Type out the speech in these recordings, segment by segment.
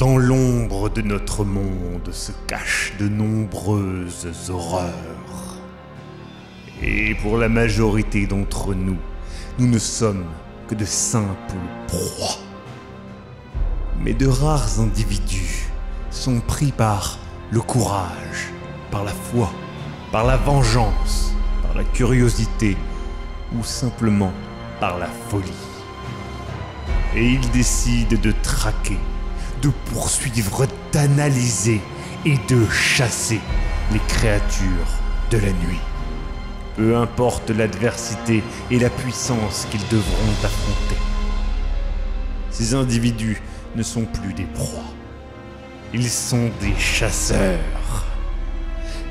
Dans l'ombre de notre monde se cachent de nombreuses horreurs. Et pour la majorité d'entre nous, nous ne sommes que de simples proies. Mais de rares individus sont pris par le courage, par la foi, par la vengeance, par la curiosité ou simplement par la folie. Et ils décident de traquer de poursuivre, d'analyser et de chasser les créatures de la nuit. Peu importe l'adversité et la puissance qu'ils devront affronter. Ces individus ne sont plus des proies. Ils sont des chasseurs.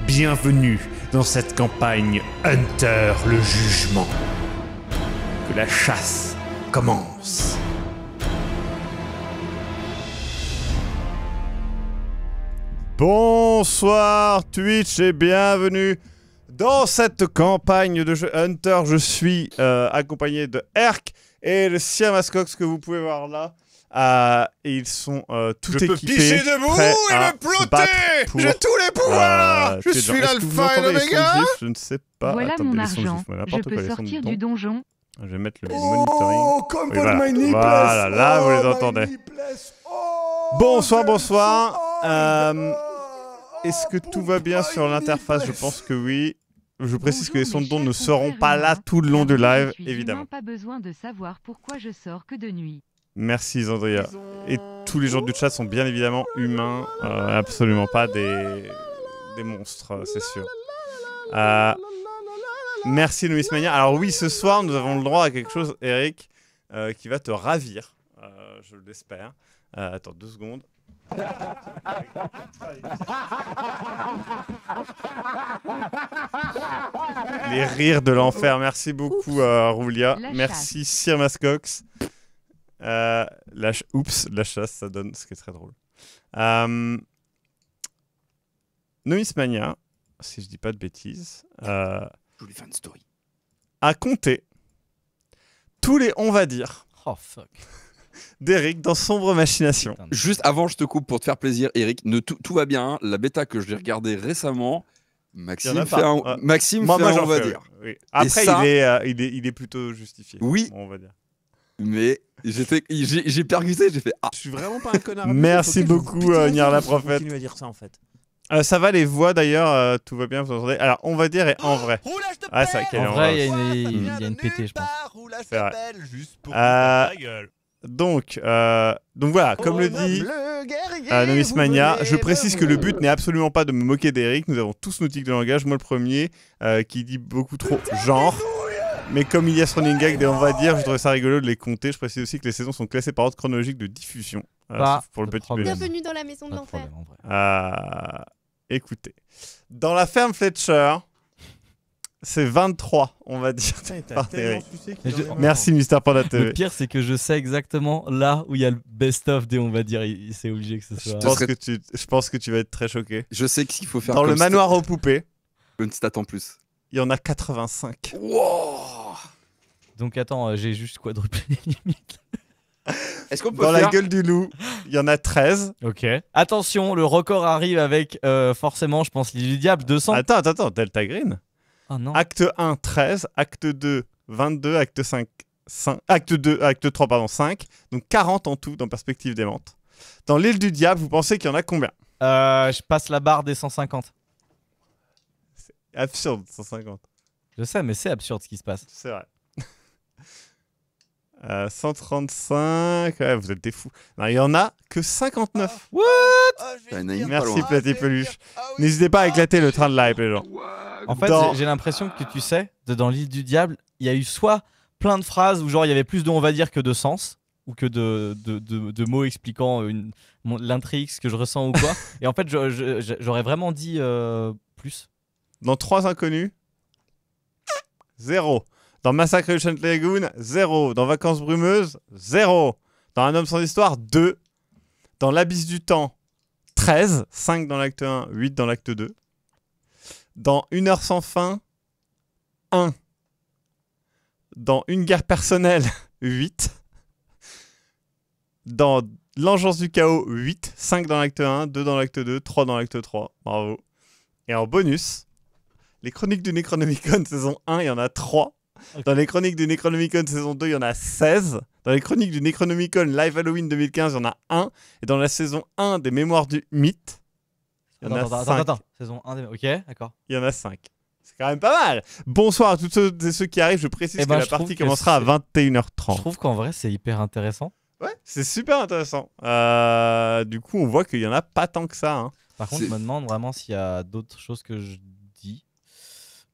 Bienvenue dans cette campagne Hunter le Jugement. Que la chasse commence. Bonsoir Twitch et bienvenue dans cette campagne de jeu Hunter. Je suis euh, accompagné de Herc et le Sir Maskox que vous pouvez voir là. Euh, ils sont euh, tout équipés. Je peux picher debout et me plotter J'ai tous les pouvoirs euh, Je suis l'alpha et l'oméga Je ne sais pas. Voilà Attends, mon argent. Voilà, je peux quoi, sortir du donjon. Je vais mettre le oh, monitoring. Oh, oui, voilà. là oh, vous les oh, entendez. Oh, bonsoir, bonsoir. Oh, euh, est-ce que tout va bien sur l'interface Je pense que oui. Je précise que les sons de dons ne seront pas là tout le long du live, évidemment. pas besoin de savoir pourquoi je sors que de nuit. Merci Zandria. Et tous les gens du chat sont bien évidemment humains, euh, absolument pas des, monstres, c'est sûr. Euh, merci Louis Mania. Alors oui, ce soir, nous avons le droit à quelque chose, Eric, euh, qui va te ravir, je l'espère. attends deux secondes. Les rires de l'enfer. Merci beaucoup, euh, Roulia. Merci, Sir Mascox. Euh, Oups, la chasse, ça donne ce qui est très drôle. Euh... si je dis pas de bêtises, euh, a compté tous les on va dire. Oh fuck d'Eric dans Sombre Machination. Juste avant, je te coupe pour te faire plaisir, Eric. Ne, tout, va bien. Hein. La bêta que j'ai regardée récemment, Maxime fait un, Maxime fait un, on va dire. Après, euh, il, est, plutôt justifié. Oui. On va dire. Mais j'ai percuté, j'ai fait ah. Je suis vraiment pas un connard. Merci beaucoup, euh, la prophète. Continue à dire ça en fait. Euh, ça va les voix d'ailleurs, euh, tout va bien, vous entendez. Alors on va dire et en vrai. ah ça, en vrai, mm. il y, a une pété, je pense. C'est Juste pour gueule. Donc, euh, donc voilà, comme oh, le dit euh, je précise que le but n'est absolument pas de me moquer d'Eric. Nous avons tous nos tics de langage. Moi, le premier, euh, qui dit beaucoup trop genre. Mais comme il y a ce running gag, on va dire, je trouverais ça rigolo de les compter. Je précise aussi que les saisons sont classées par ordre chronologique de diffusion. pour le petit Bienvenue dans la maison de l'enfer. Euh, écoutez, dans la ferme Fletcher, c'est 23, on va dire. Merci Mister Panda TV. Le pire, c'est que je sais exactement là où il y a le best-of des on va dire. C'est obligé que ce soit. Je pense, que tu... vas être très choqué. Je sais qu'il faut faire. Dans le manoir aux poupées. Une stat en plus. Il y en a 85. Donc attends, euh, j'ai juste quadruplé les limites. Est-ce qu'on peut Dans la gueule du loup, il y en a 13. Ok. Attention, le record arrive avec euh, forcément, je pense, les diable, 200. Attends, attends, attends, Delta Green ah, acte 1, 13. Acte 2, 22. Acte 5, 5, acte 2, acte 3, pardon, 5. Donc 40 en tout dans Perspective des mentes Dans l'île du diable, vous pensez qu'il y en a combien euh, Je passe la barre des 150. C'est absurde, 150. Je sais, mais c'est absurde ce qui se passe. C'est vrai. 135, euh, vous êtes des fous. il y en a que 59. What ah, Merci Platy Peluche. Ah N'hésitez pas à éclater le train de live, les gens. En fait, j'ai l'impression que tu sais, de dans l'île du diable, il y a eu soit plein de phrases où genre il y avait plus de on va dire que de sens ou que de, de, de, mots expliquant euh, l'intrigue, ce que je ressens ou quoi. et en fait, j'aurais vraiment dit euh, plus. Dans trois inconnus, zéro. Dans Massacre du Chant Lagoon, zéro. Dans Vacances brumeuses, zéro. Dans Un homme sans histoire, 2. Dans L'Abysse du Temps, 13. 5 dans l'acte 1, 8 dans l'acte 2. Dans Une heure sans fin, 1. Dans Une guerre personnelle, 8. Dans L'engeance du chaos, 8. 5 dans l'acte 1, 2 dans l'acte 2, 3 dans l'acte 3. Bravo. Et en bonus, les chroniques du Necronomicon saison 1, il y en a 3. Dans les chroniques du Necronomicon saison 2, il y en a 16. Dans les chroniques du Necronomicon Live Halloween 2015, il y en a 1. Et dans la saison 1 des Mémoires du Mythe, il y en a cinq. attends, saison Ok, d'accord. Il y en a 5. C'est quand même pas mal. Bonsoir à toutes ceux et ceux qui arrivent. Je précise eh que ben, la partie commencera à 21h30. Je trouve qu'en vrai, c'est hyper intéressant. Ouais, c'est super intéressant. Euh, du coup, on voit qu'il y en a pas tant que ça. Hein. Par contre, je me demande vraiment s'il y a d'autres choses que je dis.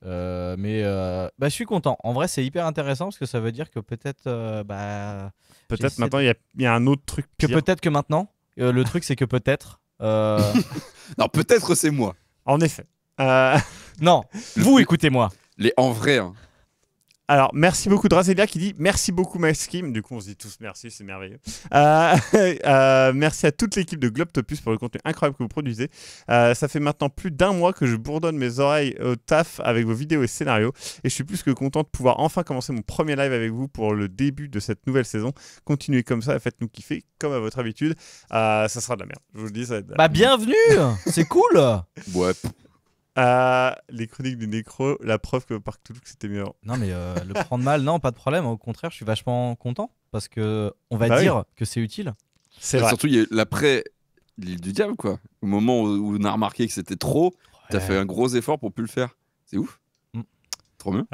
Euh, mais euh, bah, je suis content. En vrai, c'est hyper intéressant parce que ça veut dire que peut-être bah, Peut-être maintenant, il y, a- un autre truc que peut-être que maintenant, le truc c'est que peut-être euh, non, peut-être c'est moi. En effet. Euh, non, vous écoutez-moi. Les en vrai. Hein. Alors, merci beaucoup Dracelia qui dit merci beaucoup MySkim ». Du coup, on se dit tous merci, c'est merveilleux. Euh, euh, merci à toute l'équipe de Globtopus pour le contenu incroyable que vous produisez. Euh, ça fait maintenant plus d'un mois que je bourdonne mes oreilles au taf avec vos vidéos et scénarios. Et je suis plus que content de pouvoir enfin commencer mon premier live avec vous pour le début de cette nouvelle saison. Continuez comme ça, faites-nous kiffer, comme à votre habitude. ça sera de la merde, je vous le dis. Ça bah, bienvenue C'est cool Ouais. Ah, les chroniques du nécro, la preuve que Parc Toulouse c'était mieux. Non, mais euh, le prendre mal, non, pas de problème. Au contraire, je suis vachement content parce que on va bah dire que c'est utile. C'est vrai. Surtout, l'après l'île du diable, quoi. Au moment où on a remarqué que c'était trop, t'as fait un gros effort pour plus le faire. C'est ouf. Mm. Trop mieux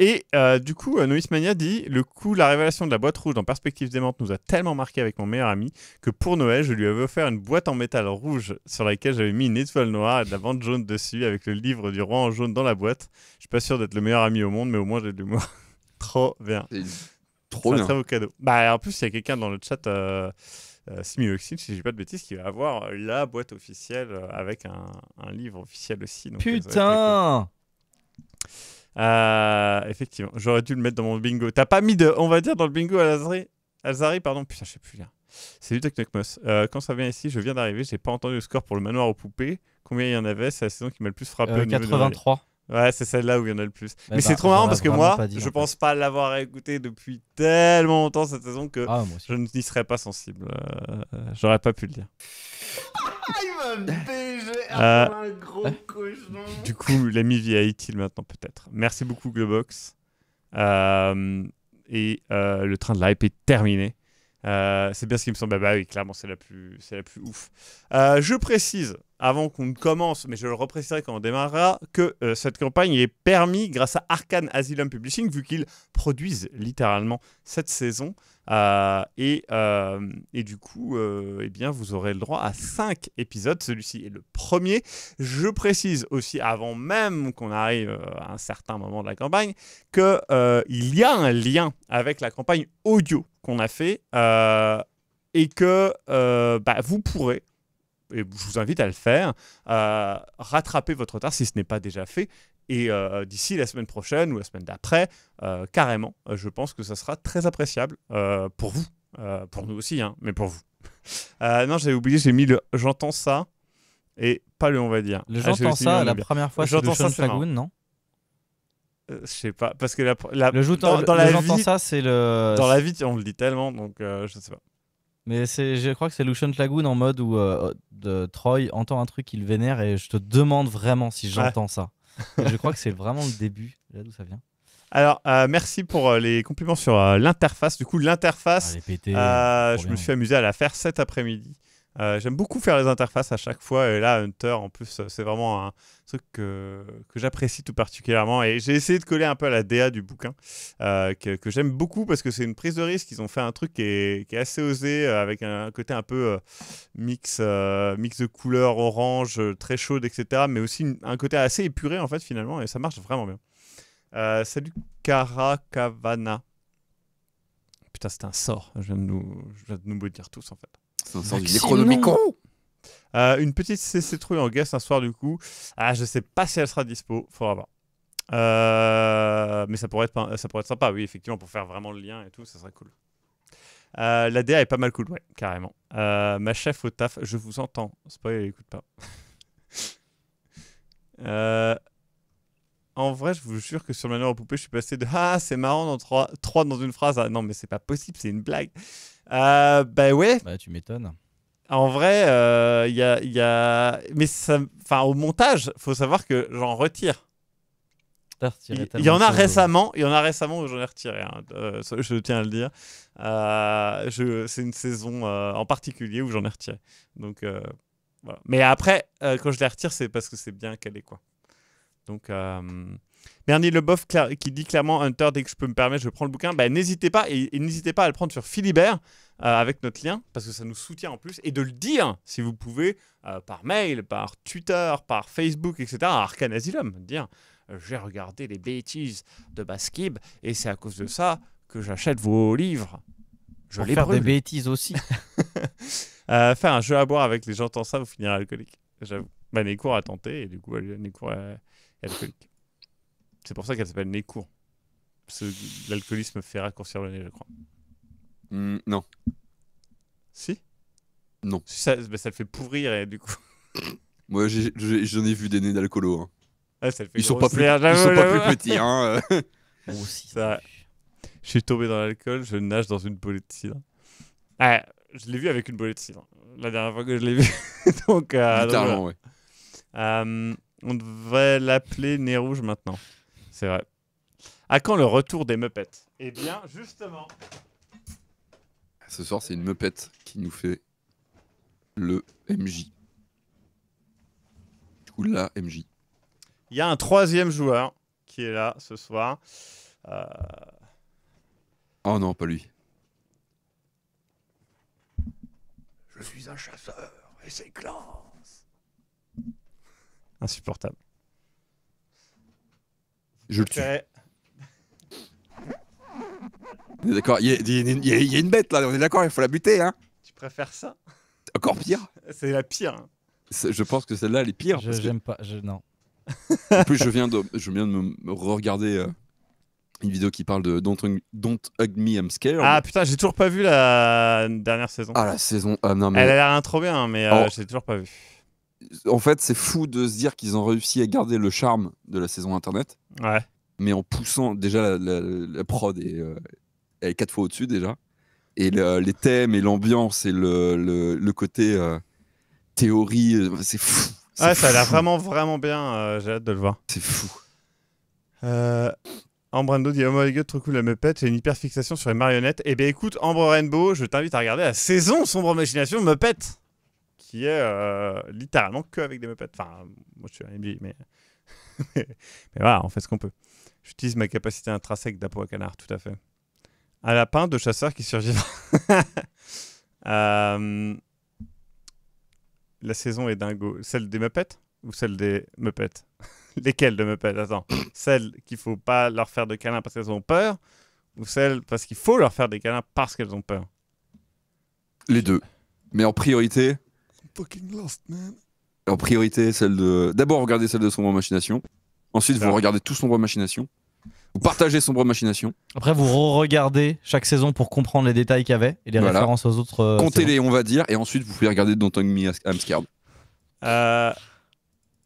et euh, du coup, euh, Noïs Mania dit Le coup, la révélation de la boîte rouge dans Perspective Démente nous a tellement marqué avec mon meilleur ami que pour Noël, je lui avais offert une boîte en métal rouge sur laquelle j'avais mis une étoile noire et de la bande jaune dessus avec le livre du roi en jaune dans la boîte. Je suis pas sûr d'être le meilleur ami au monde, mais au moins j'ai de l'humour. trop bien. Trop bien. Un très beau cadeau. Bah, en plus, il y a quelqu'un dans le chat. Euh... euh si je si j'ai pas de bêtises, qui va avoir la boîte officielle avec un, livre officiel aussi. Putain euh, effectivement, j'aurais dû le mettre dans mon bingo. T'as pas mis de, on va dire, dans le bingo Alzari, Alzari pardon. Putain, je sais plus rien. Hein. C'est du Technocmos. Euh, quand ça vient ici, je viens d'arriver, j'ai pas entendu le score pour le manoir aux poupées. Combien il y en avait C'est la saison qui m'a le plus frappé. 83. Euh, ouais, c'est celle-là où il y en a le plus. Mais, c'est bah, trop marrant parce que moi, je pense pas l'avoir écouté depuis tellement longtemps cette saison que ah, je n'y serais pas sensible. Euh, j'aurais pas pu le dire. Ah, Euh, ah, du coup, l'ami vie il maintenant, peut-être. Merci beaucoup, Globox. Euh, et euh, le train de l'hype est terminé. c'est bien ce qui me semble. Ah bah, oui, clairement, c'est la plus, c'est la plus ouf. je précise, avant qu'on ne commence, mais je le repréciserai quand on démarrera, que cette campagne est permise grâce à Arkane Asylum Publishing, vu qu'ils produisent littéralement cette saison. Euh, euh, et, du coup, euh, eh bien, vous aurez le droit à 5 épisodes. Celui-ci est le premier. Je précise aussi, avant même qu'on arrive à un certain moment de la campagne, qu'il y a un lien avec la campagne audio qu'on a fait et que bah, vous pourrez et je vous invite à le faire, rattraper votre retard si ce n'est pas déjà fait et euh, d'ici la semaine prochaine ou la semaine d'après, euh, carrément, euh, je pense que ça sera très appréciable pour vous. pour nous aussi, hein, mais pour vous. non, j'avais oublié, j'ai mis le j'entends ça et pas le on va dire. Le ah, j'entends ça, la première fois, j'entends ça, non je sais pas, parce que la, le dans, la vie, ça, c'est le. Dans la vie, on le dit tellement, donc je sais pas. Mais je crois que c'est Lucian Lagoon en mode où de, Troy entend un truc qu'il vénère et je te demande vraiment si j'entends ça je crois que c'est vraiment le début, là d'où ça vient. Alors, euh, merci pour euh, les compliments sur euh, l'interface. Du coup, l'interface, ah, je me suis amusé à la faire cet après-midi. Euh, j'aime beaucoup faire les interfaces à chaque fois. Et là, Hunter, en plus, euh, c'est vraiment un truc que, que j'apprécie tout particulièrement. Et j'ai essayé de coller un peu à la DA du bouquin, euh, que, j'aime beaucoup parce que c'est une prise de risque. Ils ont fait un truc qui est, assez osé, avec un, côté un peu mix, mix de couleurs orange, très chaude, etc. Mais aussi un côté assez épuré, en fait, finalement. Et ça marche vraiment bien. salut Karakavana. Putain, c'est un sort. Je viens de nous, je viens nous dire tous, en fait. Euh, une petite CC trouille en guest un soir du coup. Ah, je sais pas si elle sera dispo, faudra voir. Euh, mais ça pourrait, être, ça pourrait être sympa, oui, effectivement, pour faire vraiment le lien et tout, ça serait cool. Euh, la DA est pas mal cool, ouais, carrément. ma chef au taf, je vous entends. Spoil, elle écoute pas. en vrai, je vous jure que sur le en poupée, je suis passé de Ah, c'est marrant dans trois dans une phrase. Ah, non, mais c'est pas possible, c'est une blague. Euh, ben bah ouais. tu m'étonnes. En vrai, il euh, y, a, y, a, Mais ça, enfin, au montage, faut savoir que j'en retire. Il y, en a récemment, il y en a récemment où j'en ai retiré. Hein. Euh, je tiens à le dire. c'est une saison en particulier où j'en ai retiré. Donc Mais après, quand je les retire, c'est parce que c'est bien calé, quoi. Donc Bernie Leboeuf qui dit clairement Hunter, dès que je peux me permettre, je prends le bouquin. Bah, n'hésitez pas et, n'hésitez pas à le prendre sur Philibert euh, avec notre lien parce que ça nous soutient en plus et de le dire si vous pouvez euh, par mail, par Twitter, par Facebook, etc. à Arcan Asylum. Dire euh, j'ai regardé les bêtises de Basquib et c'est à cause de ça que j'achète vos livres. Je Pour les faire des bêtises aussi. faire un jeu à boire avec les gens, tant ça, vous finirez alcoolique. J'avoue. Bah, Nécourt a tenté et du coup, Nécourt est alcoolique. C'est pour ça qu'elle s'appelle nez court. Parce que l'alcoolisme fait raccourcir le nez, je crois. Hmm, non. Si Non. Bah, ça, le fait pourrir, et du coup. Moi, j'en ai, vu des nez d'alcoolo. Hein. Ah, ils sont pas plus, sont pas plus petits. Hein. Oh, je suis tombé dans l'alcool, je nage dans une bolette de cidre. Ah, je l'ai vu avec une bolette de cidre. La dernière fois que je l'ai vu. donc, euh, euh, on devrait l'appeler Nez Rouge maintenant. C'est vrai. À quand le retour des meupettes Eh bien, justement. Ce soir, c'est une meupette qui nous fait le MJ. Ou la MJ. Il y a un troisième joueur qui est là ce soir. Euh, oh non, pas lui. Je suis un chasseur et c'est classe. Insupportable. Je le tue. D'accord, il y, a une bête là, on est d'accord, il faut la buter, hein Tu préfères ça Encore pire C'est la pire. Je pense que celle-là, elle est pire. Je n'aime pas, je, non. en plus, je viens de, je viens de me, regarder euh, une vidéo qui parle de Don't, Don't Hug Me, I'm Scared. Ah putain, j'ai toujours pas vu la dernière saison. Ah, la saison, ah, non mais... Elle a l'air hein, trop bien, mais euh, oh. j'ai toujours pas vu en fait, c'est fou de se dire qu'ils ont réussi à garder le charme de la saison Internet. Ouais. Mais en poussant déjà la, prod euh, est, quatre fois au-dessus déjà. Et les thèmes et l'ambiance et le, côté euh, théorie, euh, c'est fou. Ouais, ça a l'air vraiment, vraiment bien. J'ai hâte de le voir. C'est fou. Euh, Ambrando dit Oh my god, trop cool la pète. j'ai une hyper fixation sur les marionnettes. Eh bien écoute, Ambre Rainbow, je t'invite à regarder la saison Sombre Imagination pète qui est euh, littéralement que avec des meupettes. Enfin, moi je suis un mais... mais voilà, on fait ce qu'on peut. J'utilise ma capacité intrinsèque d'apo à canard, tout à fait. Un lapin de chasseur qui survivra. Euh, la saison est dingo. Celle des meupettes ou celle des meupettes Lesquelles de meupettes Attends. celle qu'il faut pas leur faire de câlins parce qu'elles ont peur ou celle parce qu'il faut leur faire des câlins parce qu'elles ont peur Les deux. Mais en priorité, en priorité, celle de. D'abord, regardez celle de Sombre Machination. Ensuite, vous regardez tout Sombre Machination. Vous partagez Sombre Machination. Après, vous re-regardez chaque saison pour comprendre les détails qu'il y avait et les références aux autres. Euh, Comptez-les, on va dire. Et ensuite, vous pouvez regarder Don't I'm Scared. Euh,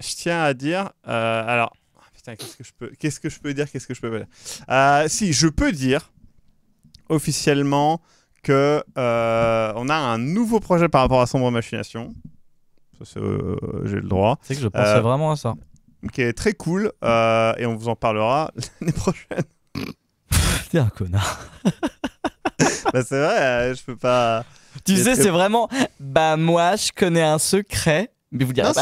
je tiens à dire. Euh, alors, ah, putain, qu'est-ce que je peux, qu'est-ce que je peux dire, qu'est-ce que je peux pas si je peux dire officiellement que euh, on a un nouveau projet par rapport à Sombre Machination. Euh, j'ai le droit. C'est que je pensais euh, vraiment à ça. Qui est très cool et on vous en parlera l'année prochaine. T'es un connard. Bah, c'est vrai, je peux pas. Tu sais, c'est vraiment. Bah, moi, je connais un secret mais vous direz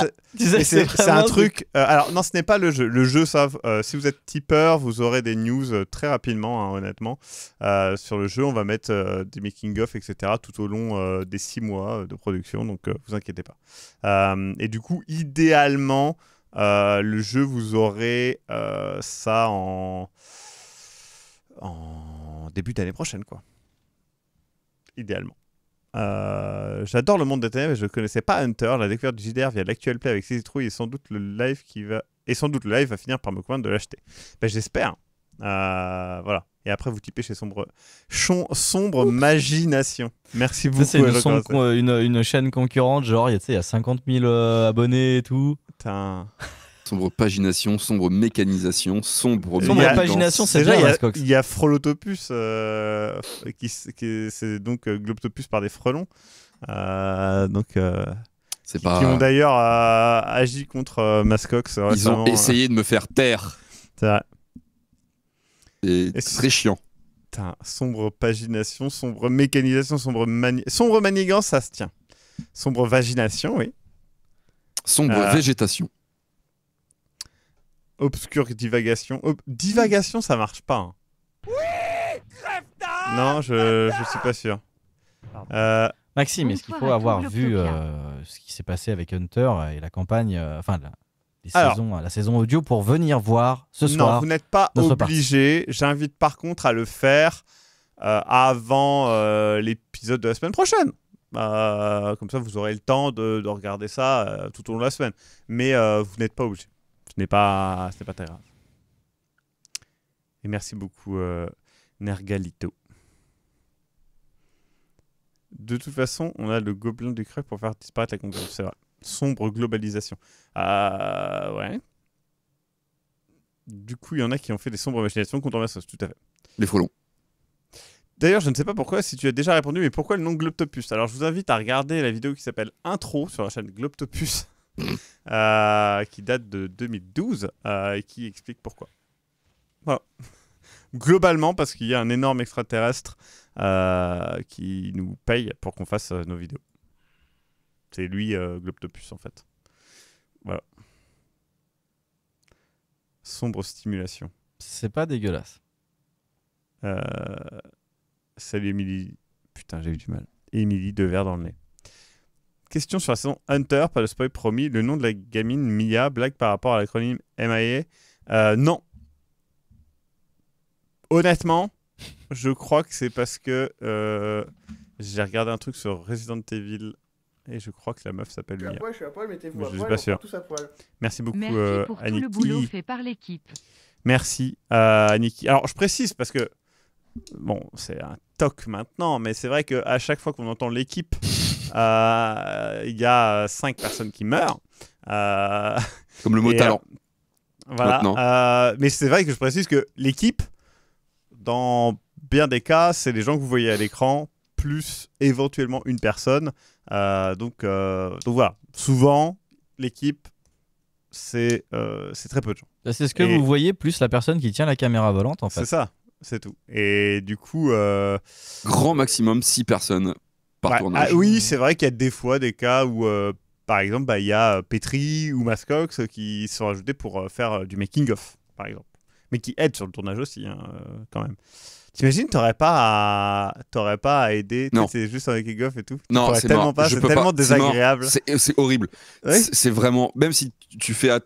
C'est un truc. Euh, alors, non, ce n'est pas le jeu. Le jeu, ça. Euh, si vous êtes tipeur, vous aurez des news euh, très rapidement, hein, honnêtement. sur le jeu, on va mettre des making-of, etc. tout au long des six mois de production, donc vous inquiétez pas. et du coup, idéalement, le jeu, vous aurez ça en. en début d'année prochaine, quoi. Idéalement. Euh, j'adore le monde des ténèbres et je ne connaissais pas Hunter. La découverte du JDR via l'actuel play avec ses trous et sans doute le live qui va et sans doute le live va finir par me convaincre de l'acheter. Ben, J'espère. Euh, voilà. Et après, vous typez chez Sombre, Chon... Sombre Magination. Merci beaucoup. C'est une, chaîne concurrente, genre, il y a 50 000 euh, abonnés et tout. Putain sombre pagination, sombre mécanisation, sombre. Sombre pagination, c'est déjà. Il y, a Frolotopus, euh, qui, c'est donc euh, par des frelons. Euh, donc. Euh, c'est pas... qui, ont d'ailleurs agi contre Mascox. Ils ont essayé de me faire taire. C'est très chiant. sombre pagination, sombre mécanisation, sombre, mani... sombre manigance, ça se tient. Sombre vagination, oui. Sombre végétation. Obscure divagation. divagation, ça marche pas. Hein. Oui Non, je, je suis pas sûr. Euh, Maxime, est-ce qu'il faut avoir vu euh, ce qui s'est passé avec Hunter et la campagne, euh, enfin la, la saison audio pour venir voir ce soir Non, vous n'êtes pas obligé. J'invite par contre à le faire avant l'épisode de la semaine prochaine. comme ça, vous aurez le temps de, de regarder ça tout au long de la semaine. Mais vous n'êtes pas obligé ce n'est pas, ce pas très grave. Et merci beaucoup, euh, Nergalito. De toute façon, on a le gobelin du creux pour faire disparaître la concurrence. C'est vrai. Sombre globalisation. Ah, ouais. Du coup, il y en a qui ont fait des sombres machinations contre sauce, tout à fait. Les frelons. D'ailleurs, je ne sais pas pourquoi, si tu as déjà répondu, mais pourquoi le nom Globtopus Alors, je vous invite à regarder la vidéo qui s'appelle Intro sur la chaîne Globtopus euh, qui date de 2012 euh, et qui explique pourquoi. Voilà. Globalement, parce qu'il y a un énorme extraterrestre euh, qui nous paye pour qu'on fasse nos vidéos. C'est lui, Globtopus, en fait. Voilà. Sombre stimulation. C'est pas dégueulasse. Salut Émilie. Putain, j'ai eu du mal. Émilie verres dans le nez. Question sur la saison Hunter, pas de spoil promis. Le nom de la gamine Mia, blague par rapport à l'acronyme MIA e. euh, Non. Honnêtement, je crois que c'est parce que euh, j'ai regardé un truc sur Resident Evil et je crois que la meuf s'appelle Mia. je suis à poil, mettez-vous à poil, suis Tous à poil. Merci beaucoup, Merci euh, pour tout le boulot fait par l'équipe. Merci à Aniki. Alors, je précise parce que, bon, c'est un toc maintenant, mais c'est vrai qu'à chaque fois qu'on entend l'équipe euh, il y a euh, cinq personnes qui meurent. Euh, Comme le mot talent. Voilà. mais c'est vrai que je précise que l'équipe, dans bien des cas, c'est les gens que vous voyez à l'écran, plus éventuellement une personne. donc, donc voilà, souvent, l'équipe, c'est c'est très peu de gens. Bah, c'est ce que vous voyez, plus la personne qui tient la caméra volante, en fait. C'est ça, c'est tout. Et du coup... Grand maximum 6 personnes ah oui, c'est vrai qu'il y a des fois des cas où, euh, par exemple, bah, il y a euh, Petri ou Mascox qui sont ajoutés pour euh, faire du making-of, par exemple. Mais qui aident sur le tournage aussi, hein, quand même. T'imagines, t'aurais pas à, t'aurais pas à aider. Non. C'est juste un making off et tout. Non, c'est tellement pas. C'est tellement désagréable. C'est horrible. c'est vraiment, même si tu fais,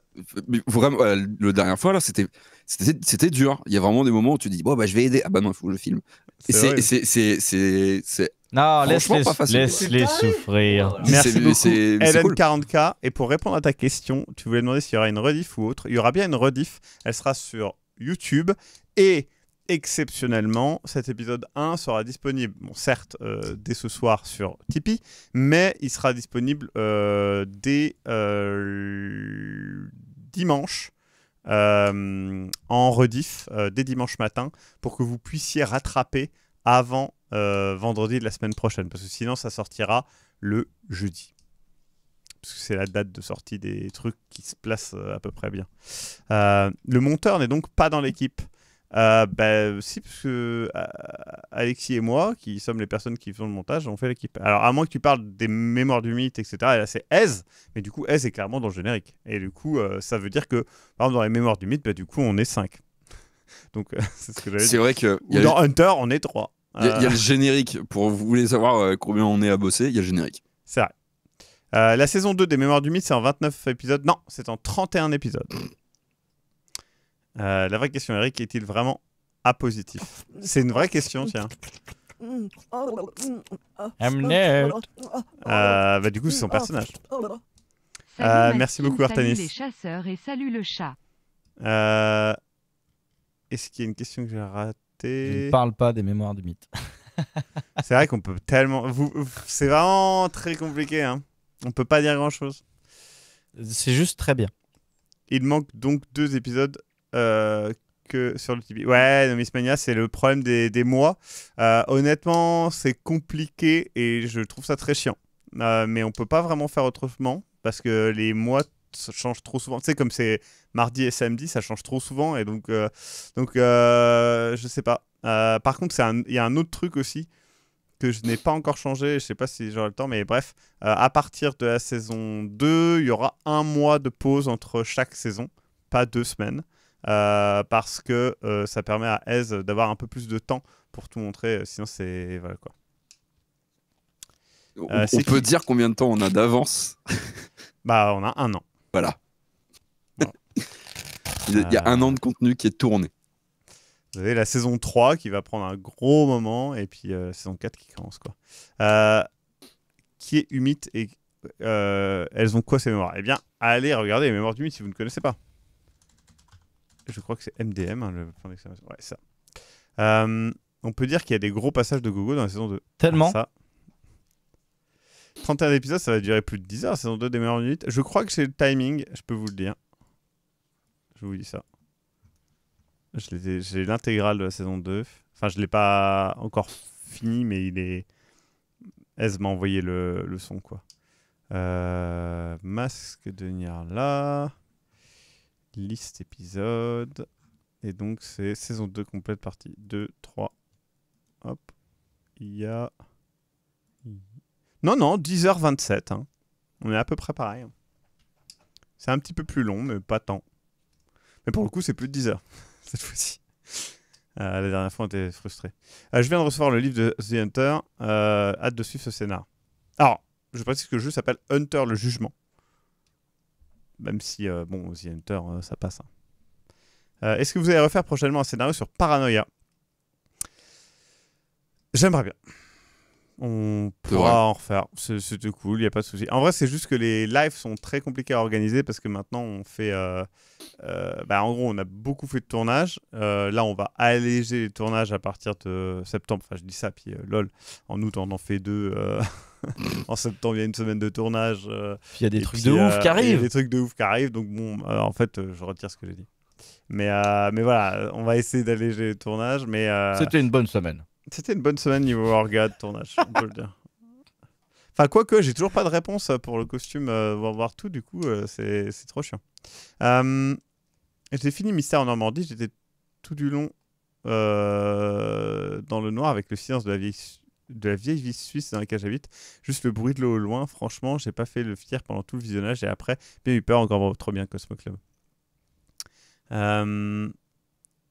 vraiment, le dernière fois là, c'était, c'était dur. Il y a vraiment des moments où tu dis, bon bah je vais aider. Ah bah non, il faut que je filme. C'est, c'est, c'est, non, laisse les, les souffrir. Merci beaucoup. Hélène 40K. Et pour répondre à ta question, tu voulais demander s'il y aura une rediff ou autre. Il y aura bien une rediff. Elle sera sur YouTube. Et exceptionnellement, cet épisode 1 sera disponible, bon, certes, euh, dès ce soir sur Tipeee, mais il sera disponible euh, dès euh, dimanche. en rediff dès dimanche matin pour que vous puissiez rattraper avant euh, vendredi de la semaine prochaine, parce que sinon ça sortira le jeudi. Parce que c'est la date de sortie des trucs qui se placent euh, à peu près bien. Euh, le monteur n'est donc pas dans l'équipe. bah, si, parce que Alexis et moi, qui sommes les personnes qui font le montage, on fait l'équipe. Alors, à moins que tu parles des mémoires du mythe, etc., et là c'est Ez, mais du coup, Ez est clairement dans le générique. Et du coup, ça veut dire que, par exemple, dans les mémoires du mythe, bah, du coup, on est 5. Donc, c'est ce que vrai que. dans Hunter, on est 3. Il y, a le euh. générique. Pour vous voulez savoir euh, combien on est à bosser, il y a le générique. C'est vrai. Euh, la saison 2 des Mémoires du Mythe, c'est en 29 épisodes. Non, c'est en 31 épisodes. la vraie question, Eric, est-il vraiment positif C'est une vraie question, tiens. Euh, bah, du coup, c'est son personnage. merci beaucoup, Artanis. Salut les chasseurs et salut le chat. Est-ce qu'il y a une question que j'ai ratée je ne parle pas des mémoires du mythe. c'est vrai qu'on peut tellement. C'est vraiment très compliqué. Hein. On peut pas dire grand chose. C'est juste très bien. Il manque donc deux épisodes euh, que sur le Tipeee. Ouais, Mania, c'est le problème des, mois. Euh, honnêtement, c'est compliqué et je trouve ça très chiant. Euh, mais on peut pas vraiment faire autrement parce que les mois changent trop souvent. Tu sais, comme c'est mardi et samedi, ça change trop souvent. Et donc, euh, donc euh, je sais pas. Euh, par contre, il y a un autre truc aussi que je n'ai pas encore changé, je sais pas si j'aurai le temps, mais bref, euh, à partir de la saison 2, il y aura un mois de pause entre chaque saison, pas deux semaines. parce que ça permet à Ez d'avoir un peu plus de temps pour tout montrer, sinon c'est voilà quoi. on, on peut dire combien de temps on a d'avance Bah on a un an. Voilà. Il y a ah. un an de contenu qui est tourné. Vous avez la saison 3 qui va prendre un gros moment et puis euh, saison 4 qui commence. Quoi. Euh, qui est humide et euh, elles ont quoi ces mémoires Eh bien, allez regarder les mémoires d'Humit si vous ne connaissez pas. Je crois que c'est MDM, hein, Ouais, ça. on peut dire qu'il y a des gros passages de Gogo dans la saison 2. Tellement. 31 ah, épisodes, ça va durer plus de 10 heures, saison 2 des mémoires minutes Je crois que c'est le timing, je peux vous le dire je vous dis ça. J'ai l'intégrale de la saison 2. Enfin, je l'ai pas encore fini, mais il est. Aise m'a envoyé le, son, quoi. Euh, masque de Nyarla. Liste épisode. Et donc, c'est saison 2 complète, partie 2, 3. Hop. Il y a. Non, non, 10h27. Hein. On est à peu près pareil. Hein. C'est un petit peu plus long, mais pas tant. Mais pour le coup, c'est plus de 10 heures cette fois-ci. Euh, la dernière fois, on était frustré. Euh, je viens de recevoir le livre de The Hunter. Euh, hâte de suivre ce scénar. Alors, je précise que le jeu s'appelle Hunter le Jugement. Même si, bon, The Hunter, ça passe. Hein. Est-ce que vous allez refaire prochainement un scénario sur Paranoia J'aimerais bien. On pourra en refaire. C'était cool, il n'y a pas de souci. En vrai, c'est juste que les lives sont très compliqués à organiser parce que maintenant, on fait. Euh, euh, bah, en gros, on a beaucoup fait de tournage. Euh, là, on va alléger les tournages à partir de septembre. Enfin, je dis ça, puis lol. En août, on en fait deux. en septembre, il y a une semaine de tournage. il y a des trucs de ouf qui arrivent. Il y a des trucs de ouf qui arrivent. Donc, bon, en fait, je retire ce que j'ai dit. Mais, mais voilà, on va essayer d'alléger les tournages. Mais, C'était une bonne semaine. C'était une bonne semaine niveau orga de tournage, on peut le dire. Enfin, quoique, j'ai toujours pas de réponse euh, pour le costume, voir voir tout, du coup, euh, c'est trop chiant. Euh, j'ai fini Mystère en Normandie, j'étais tout du long dans le noir avec le silence de la vieille de la vieille ville suisse dans laquelle j'habite. Juste le bruit de l'eau au loin, franchement, j'ai pas fait le fier pendant tout le visionnage et après, bien eu peur, encore trop bien Cosmo Club. Euh...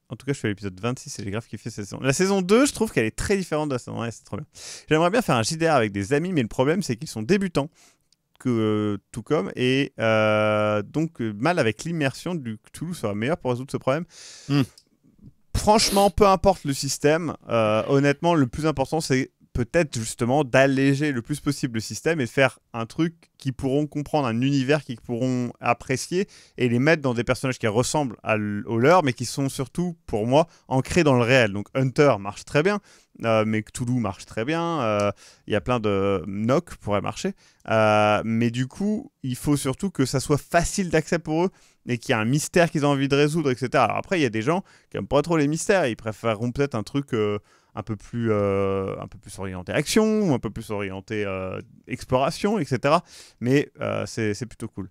En tout cas, je fais l'épisode 26 et j'ai grave kiffé cette saison. La saison 2, je trouve qu'elle est très différente de la saison 1 c'est trop bien. J'aimerais bien faire un JDR avec des amis, mais le problème, c'est qu'ils sont débutants, que, euh, tout comme, et euh, donc euh, mal avec l'immersion du Cthulhu sera meilleur pour résoudre ce problème. Hmm. Franchement, peu importe le système, honnêtement, le plus important, c'est peut-être justement d'alléger le plus possible le système et faire un truc qui pourront comprendre, un univers qu'ils pourront apprécier et les mettre dans des personnages qui ressemblent à, au leur, mais qui sont surtout, pour moi, ancrés dans le réel. Donc Hunter marche très bien, euh, mais Cthulhu marche très bien, euh, il y a plein de Nock pourrait marcher, euh, mais du coup, il faut surtout que ça soit facile d'accès pour eux et qu'il y a un mystère qu'ils ont envie de résoudre, etc. Alors après, il y a des gens qui n'aiment pas trop les mystères, ils préféreront peut-être un truc euh, un peu plus, euh, un peu plus orienté action, un peu plus orienté euh, exploration, etc. Mais euh, c'est plutôt cool.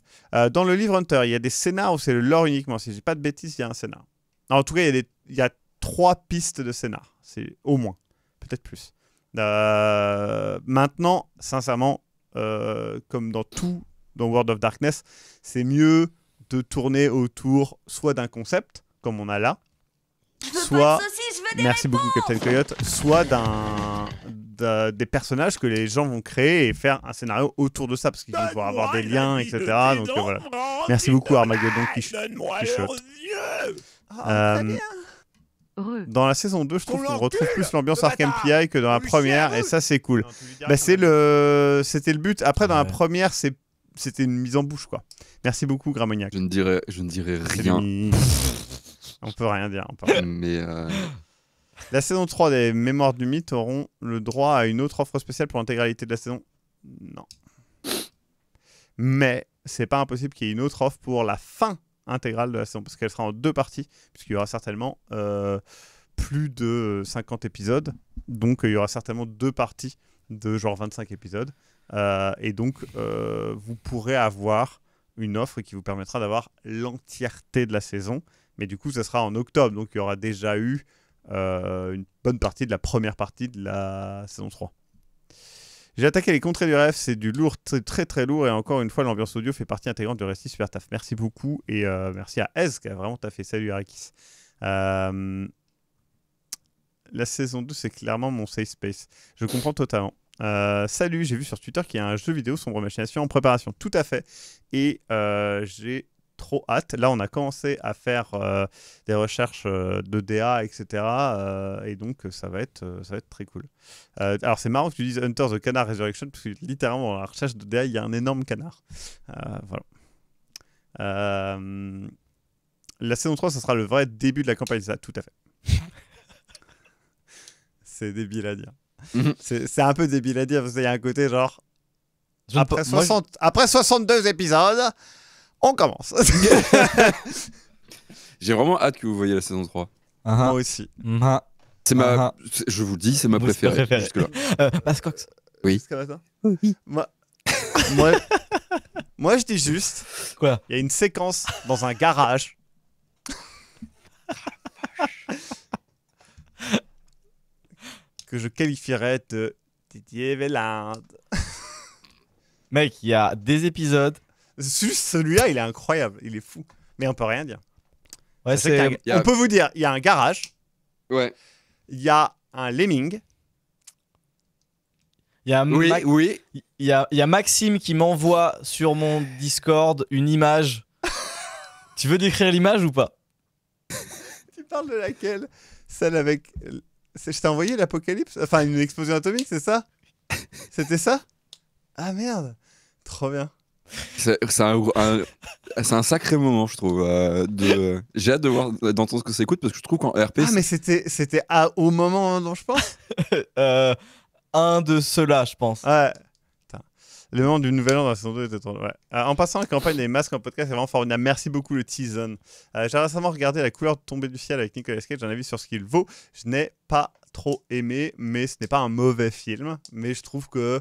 dans le livre Hunter, il y a des scénars où c'est le lore uniquement. Si je pas de bêtises, il y a un scénar. en tout cas, il y a, il y a trois pistes de scénar. C'est au moins, peut-être plus. maintenant, sincèrement, comme dans tout dans World of Darkness, c'est mieux de tourner autour soit d'un concept, comme on a là, soit, merci beaucoup Captain Coyote, soit d'un des personnages que les gens vont créer et faire un scénario autour de ça parce qu'ils vont avoir des liens, etc. Donc euh, voilà. Merci beaucoup Armageddon qui, ah, euh, dans la saison 2, je trouve qu'on retrouve plus l'ambiance Arkham PI que dans la première, et ça c'est cool. Bah, c'est le, c'était le but. Après, dans la première, c'était une mise en bouche quoi. Merci beaucoup Gramoniac. Je ne dirais je ne dirai rien. On peut rien dire. Mais euh, La saison 3 des Mémoires du Mythe auront le droit à une autre offre spéciale pour l'intégralité de la saison Non. Mais c'est pas impossible qu'il y ait une autre offre pour la fin intégrale de la saison, parce qu'elle sera en deux parties, puisqu'il y aura certainement euh, plus de 50 épisodes. Donc il y aura certainement deux parties de genre 25 épisodes. Euh, et donc vous pourrez avoir une offre qui vous permettra d'avoir l'entièreté de la saison mais du coup, ça sera en octobre, donc il y aura déjà eu euh, une bonne partie de la première partie de la saison 3. J'ai attaqué les contrées du rêve, c'est du lourd, très, très lourd, et encore une fois, l'ambiance audio fait partie intégrante du récit Super Taf. Merci beaucoup, et euh, merci à Ez qui a vraiment taffé. Salut Arakis. Euh, la saison 2, c'est clairement mon safe space. Je comprends totalement. salut, j'ai vu sur Twitter qu'il y a un jeu vidéo sombre machination en préparation. Tout à fait. Et j'ai trop hâte. Là, on a commencé à faire euh, des recherches euh, de DA, etc. Euh, et donc, ça va être, ça va être très cool. alors, c'est marrant que tu dises Hunter the Canard Resurrection, parce que littéralement, dans la recherche de DA, il y a un énorme canard. voilà. la saison 3, ça sera le vrai début de la campagne, ça, tout à fait. c'est débile à dire. Mhm. c'est un peu débile à dire, parce qu'il y a un côté genre. après 62 épisodes, on commence. J'ai vraiment hâte que vous voyez la saison 3. Ah, ah. Moi aussi. Mm, ah. C'est ma, je vous dis, c'est ma préférée. Jusque là. euh, Oui. Hein. Moi, moi, moi, je dis juste. Quoi Il y a une séquence dans un garage. que je qualifierais de Didier Velland Mec, il y a des épisodes celui-là, il est incroyable, il est fou. Mais on peut rien dire. Ouais, On peut vous dire, il y a un garage. Ouais. Il y a un lemming. Il oui, oui. Il y a, il y a Maxime qui m'envoie sur mon Discord une image. tu veux décrire l'image ou pas Tu parles de laquelle Celle avec. Je t'ai envoyé l'apocalypse Enfin, une explosion atomique, c'est ça C'était ça Ah merde Trop bien. C'est un, un, sacré moment, je trouve. Euh, j'ai hâte de voir, d'entendre ce que ça écoute parce que je trouve qu'en RP. Ah, mais c'était au moment hein, dont je pense euh, Un de ceux-là, je pense. Ouais. Le moment du nouvel an dans la saison 2 était Ouais. Euh, en passant, la campagne des masques en podcast est vraiment fort, Merci beaucoup, le t J'ai récemment regardé La couleur tombée du ciel avec Nicolas Cage. J'en ai vu sur ce qu'il vaut. Je n'ai pas trop aimé, mais ce n'est pas un mauvais film. Mais je trouve que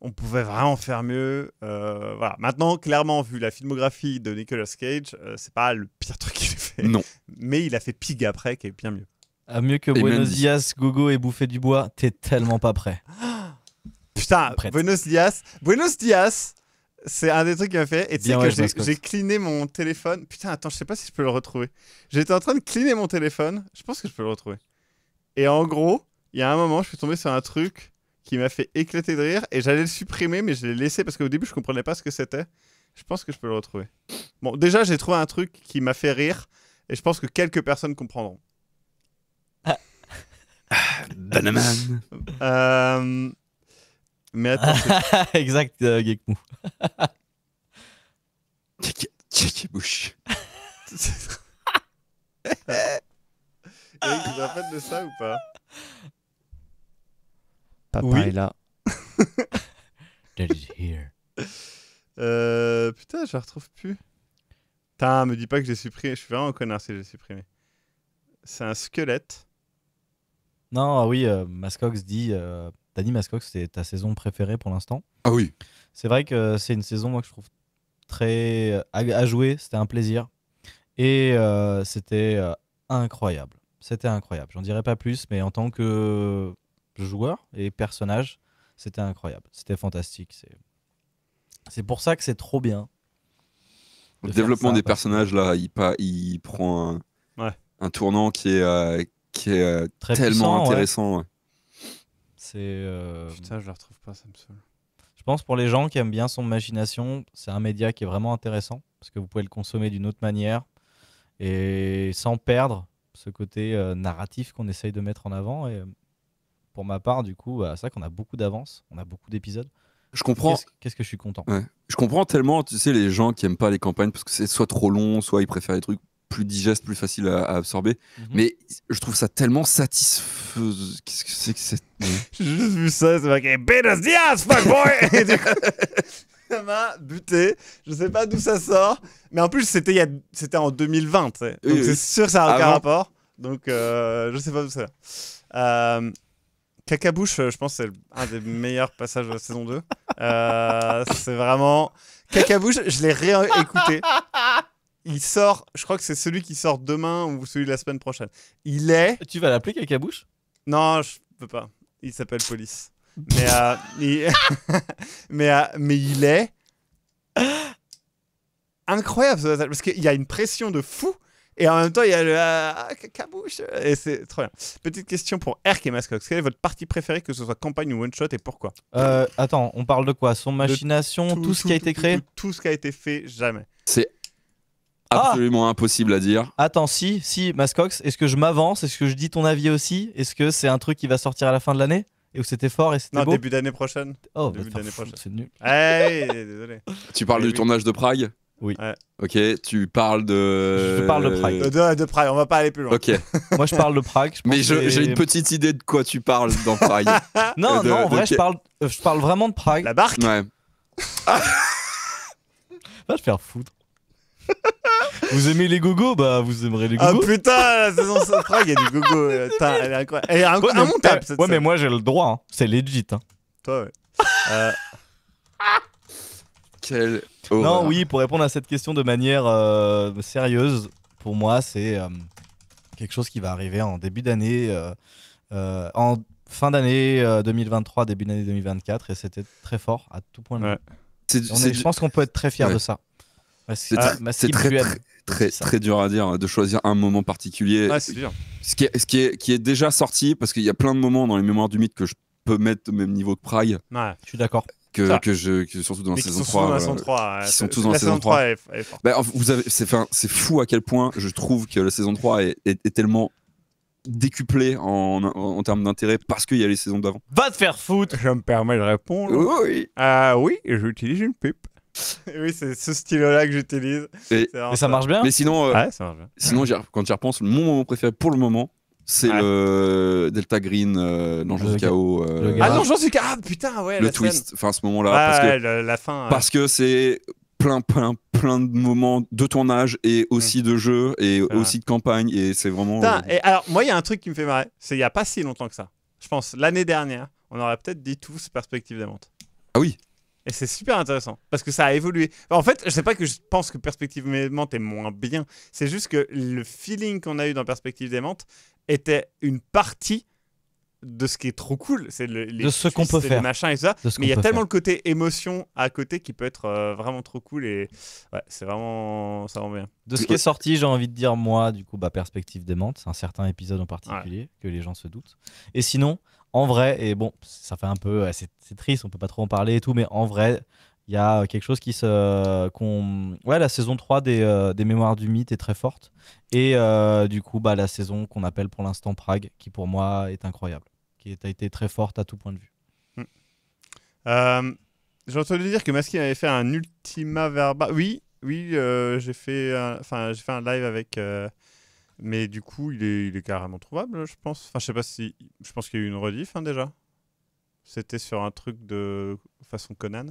on pouvait vraiment faire mieux. Euh, voilà. Maintenant, clairement, vu la filmographie de Nicolas Cage, euh, c'est pas le pire truc qu'il ait fait. Non. Mais il a fait Pig après, qui est bien mieux. Ah, mieux que Buenos Dias, Gogo et Bouffé du Bois, t'es tellement pas prêt. Putain, Buenos Dias. Buenos Dias, c'est un des trucs qu'il m'a fait. Et tu que j'ai cliné mon téléphone. Putain, attends, je sais pas si je peux le retrouver. J'étais en train de cleaner mon téléphone. Je pense que je peux le retrouver. Et en gros, il y a un moment, je suis tombé sur un truc qui m'a fait éclater de rire et j'allais le supprimer mais je l'ai laissé parce qu'au début je comprenais pas ce que c'était. Je pense que je peux le retrouver. Bon, déjà j'ai trouvé un truc qui m'a fait rire et je pense que quelques personnes comprendront. Ah. euh... Mais attends. exact, euh, Gekmu. Eric, tu te fait de ça ou pas Papa est là. That is here. Euh, putain, je la retrouve plus. Putain, me dis pas que j'ai supprimé. Je suis vraiment un connard si j'ai supprimé. C'est un squelette. Non, ah oui, euh, Mascox dit. Euh, t'as dit Mascox, c'était ta saison préférée pour l'instant. Ah oui. C'est vrai que c'est une saison, moi, que je trouve très. à, jouer, c'était un plaisir. Et c'était incroyable. C'était incroyable. J'en dirai pas plus, mais en tant que joueurs et personnages. C'était incroyable, c'était fantastique. C'est pour ça que c'est trop bien. Le développement des personnages, là, il, pas, il prend un, un, tournant qui est, euh, qui est euh, tellement intéressant. C'est. Euh, Putain, je la retrouve pas, ça me Je pense pour les gens qui aiment bien son imagination, c'est un média qui est vraiment intéressant parce que vous pouvez le consommer d'une autre manière et sans perdre ce côté narratif qu'on essaye de mettre en avant. Et pour ma part, du coup, bah, c'est vrai qu'on a beaucoup d'avance, on a beaucoup d'épisodes. Je comprends. Qu'est-ce, que je suis content. Je comprends tellement, tu sais, les gens qui aiment pas les campagnes parce que c'est soit trop long, soit ils préfèrent les trucs plus digestes, plus faciles à, absorber. Mhm. Mais je trouve ça tellement satisfaisant. Qu'est-ce que c'est que c'est J'ai juste vu ça, c'est marqué Benos Diaz, fuckboy Ça m'a buté. Je sais pas d'où ça sort. Mais en plus, c'était, a... c'était en 2020. Donc c'est sûr que ça a aucun rapport. Donc euh, je sais pas d'où ça. Euh, Cacabouche, euh, je pense, c'est un des meilleurs passages de la saison 2. Euh, c'est vraiment. Cacabouche, je l'ai réécouté. Il sort, je crois que c'est celui qui sort demain ou celui de la semaine prochaine. Il est. Tu vas l'appeler Cacabouche Non, je peux pas. Il s'appelle Police. Mais, euh, il... mais, mais il est incroyable parce qu'il y a une pression de fou et en même temps, il y a le ah, ah cabouche. Euh, et c'est trop bien. Petite question pour Erk et Mascox. Quelle est votre partie préférée, que ce soit campagne ou one-shot, et pourquoi euh, Attends, on parle de quoi Son machination, tout, ce qui a été créé tout, ce qui a été fait, jamais. C'est absolument impossible à dire. Ah, attends, si, si, Mascox, est-ce que je m'avance Est-ce que je dis ton avis aussi Est-ce que c'est un truc qui va sortir à la fin de l'année et où c'était fort et c'était beau. Non, début d'année prochaine. Oh, début bah, d'année prochaine. C'est nul. Hey, ah, désolé. Tu parles du tournage de Prague oui. Ok, tu parles de. Je parle de Prague. De, Prague, on va pas aller plus loin. Ok. Moi, je parle de Prague. Je mais j'ai une petite idée de quoi tu parles dans Prague. non, non, en vrai, je parle, euh, je parle vraiment de Prague. La barque Ouais. Vas-y, faire foutre. Vous aimez les gogo, Bah, vous aimerez les gogo. Ah putain, la saison 5 Prague, il y a du gogo. Euh, elle est incroyable. Elle est un, ouais, un mais, Ouais, mais moi, j'ai le droit. Hein. C'est legit. Hein. Toi, ouais. euh... Non, oui, pour répondre à cette question de manière euh, sérieuse, pour moi, c'est euh, quelque chose qui va arriver en début d'année, euh, en fin d'année 2023, début d'année 2024, et c'était très fort à tout point de vue. Je pense qu'on peut être très fier de ça. C'est très, très, dur à dire hein, de choisir un moment particulier. Ce, qui est, qui est, qui est déjà sorti, parce qu'il y a plein de moments dans les mémoires du mythe que je peux mettre au même niveau que pride. je suis d'accord que, je surtout dans la saison 3 sont tous dans la saison 3 bah, vous avez c'est c'est fou à quel point je trouve que la saison 3 est, est, tellement décuplée en, en, termes d'intérêt parce qu'il y a les saisons d'avant. Va te faire foutre Je me permets de répondre. Oui Ah oui, j'utilise une pipe. oui, c'est ce stylo-là que j'utilise. Et, ça, marche bien Mais sinon, euh, ça marche sinon quand j'y repense, mon moment préféré pour le moment, c'est le Delta Green, euh, dans l'ange euh, ah, du chaos. ah, du chaos, putain, ouais. Le twist, enfin, ce moment-là. parce que, la, fin. Parce que c'est plein, plein, plein de moments de tournage et aussi mm. de jeu et aussi de campagne. Et c'est vraiment. et alors, moi, il y a un truc qui me fait marrer. C'est il n'y a pas si longtemps que ça. Je pense, l'année dernière, on aurait peut-être dit tous Perspective des Ah oui. Et c'est super intéressant parce que ça a évolué. En fait, je sais pas que je pense que Perspective Mentes est moins bien. C'est juste que le feeling qu'on a eu dans Perspective mentes' était une partie de ce qui est trop cool, c'est le, les de ce qu'on peut faire, machin et ça. Mais il y a tellement le côté émotion à côté qui peut être euh, vraiment trop cool et ouais, c'est vraiment ça rend bien. De ce qui est sorti, j'ai envie de dire moi, du coup, bah perspective démente, c'est un certain épisode en particulier que les gens se doutent. Et sinon, en vrai, et bon, ça fait un peu, c'est, triste, on peut pas trop en parler et tout, mais en vrai, il y a euh, quelque chose qui se. Qu'on... Ouais, la saison 3 des, euh, des, Mémoires du Mythe est très forte. Et euh, du coup, bah, la saison qu'on appelle pour l'instant Prague, qui pour moi est incroyable, qui a été très forte à tout point de vue. Hmm. j'ai entendu dire que Masky avait fait un Ultima Verba. Oui, oui, j'ai, fait un... enfin, j'ai fait un live avec. Mais du coup, il est, il est, carrément trouvable, je pense. Enfin, je sais pas si. Je pense qu'il y a eu une rediff hein, déjà. C'était sur un truc de façon Conan.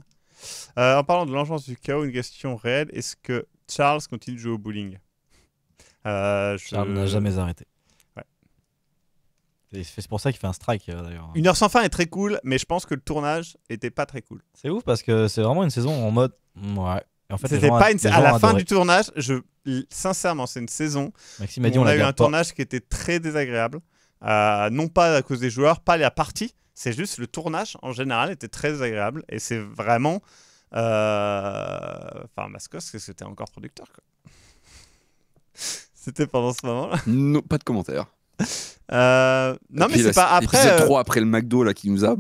Euh, en parlant de l'engeance du chaos, une question réelle est-ce que Charles continue de jouer au bowling euh, Charles n'a jamais arrêté. C'est pour ça qu'il fait un strike euh, d'ailleurs. Une heure sans fin est très cool, mais je pense que le tournage était pas très cool. C'est ouf parce que c'est vraiment une saison en mode. Ouais. En fait, c'était pas une... à la fin du tournage. Je sincèrement, c'est une saison. Maxime dit, on, a eu un tournage qui était très désagréable. non pas à cause des joueurs, pas la partie, c'est juste le tournage en général était très agréable et c'est vraiment. Euh... Enfin, Mascos, c'était encore producteur. c'était pendant ce moment-là. Non, pas de commentaires. Euh, non, mais c'est pas après. C'est euh, trop après le McDo là qui nous a.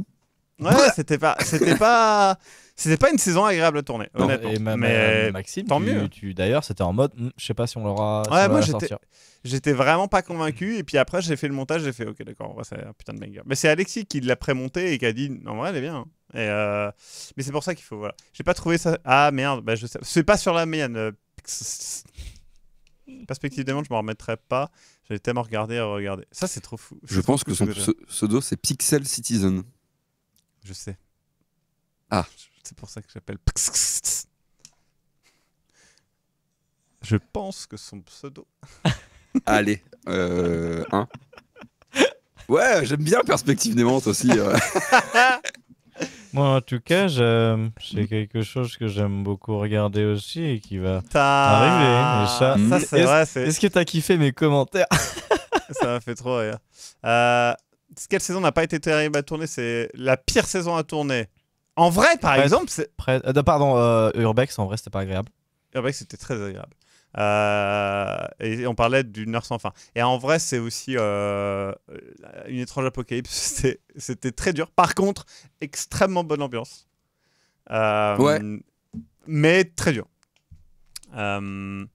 Ouais, c'était pas, c'était pas, C'était pas une saison agréable à tourner, honnêtement. mais Maxime, tant mieux. d'ailleurs, c'était en mode, hmm, je sais pas si on l'aura. Ouais, moi j'étais, vraiment pas convaincu. Et puis après, j'ai fait le montage, j'ai fait, ok, d'accord, ouais, c'est un putain de banger. Mais c'est Alexis qui l'a prémonté et qui a dit, non ouais elle est bien. Hein. Et euh, Mais c'est pour ça qu'il faut, voilà. J'ai pas trouvé ça. Ah merde, bah, je sais. C'est pas sur la mienne. Euh, perspective des mondes, je m'en remettrai pas. J'avais tellement regardé et regardé. Ça, c'est trop fou. Je pense que son pseudo, c'est Pixel Citizen. Je sais. Ah, c'est pour ça que j'appelle. Je pense que son pseudo. Allez, euh, Ouais, j'aime bien Perspective Némante aussi. Euh. Moi, en tout cas, c'est quelque chose que j'aime beaucoup regarder aussi et qui va. arriver ça- c'est vrai, Est-ce que t'as kiffé mes commentaires ça m'a fait trop rire. Euh, quelle saison n'a pas été terrible à tourner C'est la pire saison à tourner. En vrai, par exemple, c'est. Euh, pardon, euh, Urbex, en vrai, c'était pas agréable. Urbex, c'était très agréable. Euh, et on parlait d'une heure sans fin. Et en vrai, c'est aussi une étrange apocalypse. C'était, très dur. Par contre, extrêmement bonne ambiance. Ouais. Mais très dur. Euh,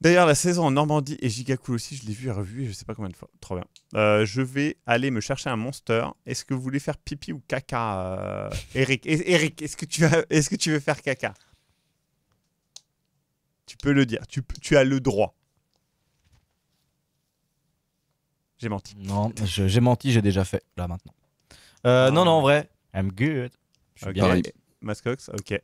D'ailleurs, la saison en Normandie et giga aussi. Je l'ai vu et revu, je sais pas combien de fois. Trop bien. Euh, je vais aller me chercher un monster. Est-ce que vous voulez faire pipi ou caca, euh, Eric Eric, est-ce que tu est-ce que tu veux faire caca Tu peux le dire. Tu, tu as le droit. J'ai menti. Non, j'ai menti, j'ai déjà fait là maintenant. Euh, ah. Non, non, en vrai, I'm good. Je suis okay. Mascox, ok.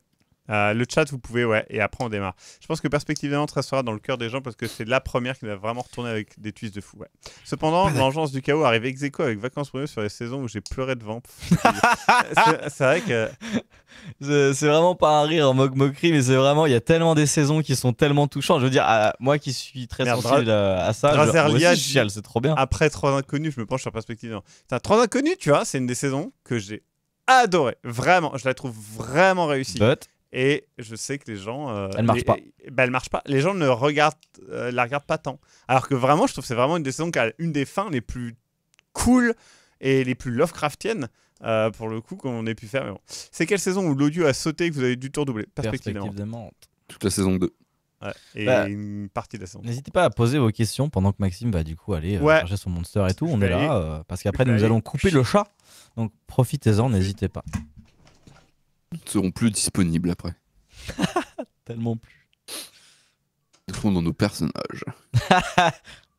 Euh, le chat, vous pouvez, ouais, et après on démarre. Je pense que Perspective très restera dans le cœur des gens parce que c'est la première qui va vraiment retourner avec des twists de fou. Ouais. Cependant, Vengeance du Chaos arrive ex avec Vacances premières sur les saisons où j'ai pleuré de devant. c'est vrai que. C'est vraiment pas un rire en moquerie, mais c'est vraiment, il y a tellement des saisons qui sont tellement touchantes. Je veux dire, moi qui suis très sensible à, ça, je, c'est trop bien. Après Trois Inconnus, je me penche sur Perspective Nantes. Trois Inconnus, tu vois, c'est une des saisons que j'ai adoré. Vraiment, je la trouve vraiment réussie. Et je sais que les gens. Euh, elle marche pas. Ben elle marche pas. Les gens ne regardent, euh, la regardent pas tant. Alors que vraiment, je trouve que c'est vraiment une des saisons qui a une des fins les plus cool et les plus Lovecraftiennes. Euh, pour le coup, qu'on ait pu faire. C'est quelle saison où l'audio a sauté et que vous avez dû tour redoubler Perspective, Toute la saison 2. Ouais, et bah, une partie de la saison. N'hésitez pas à poser vos questions pendant que Maxime va du coup aller euh, chercher son monster et tout. On est là parce qu'après nous allons couper le chat. Donc profitez-en, n'hésitez pas seront plus disponibles après. Tellement plus. Ils dans nos personnages.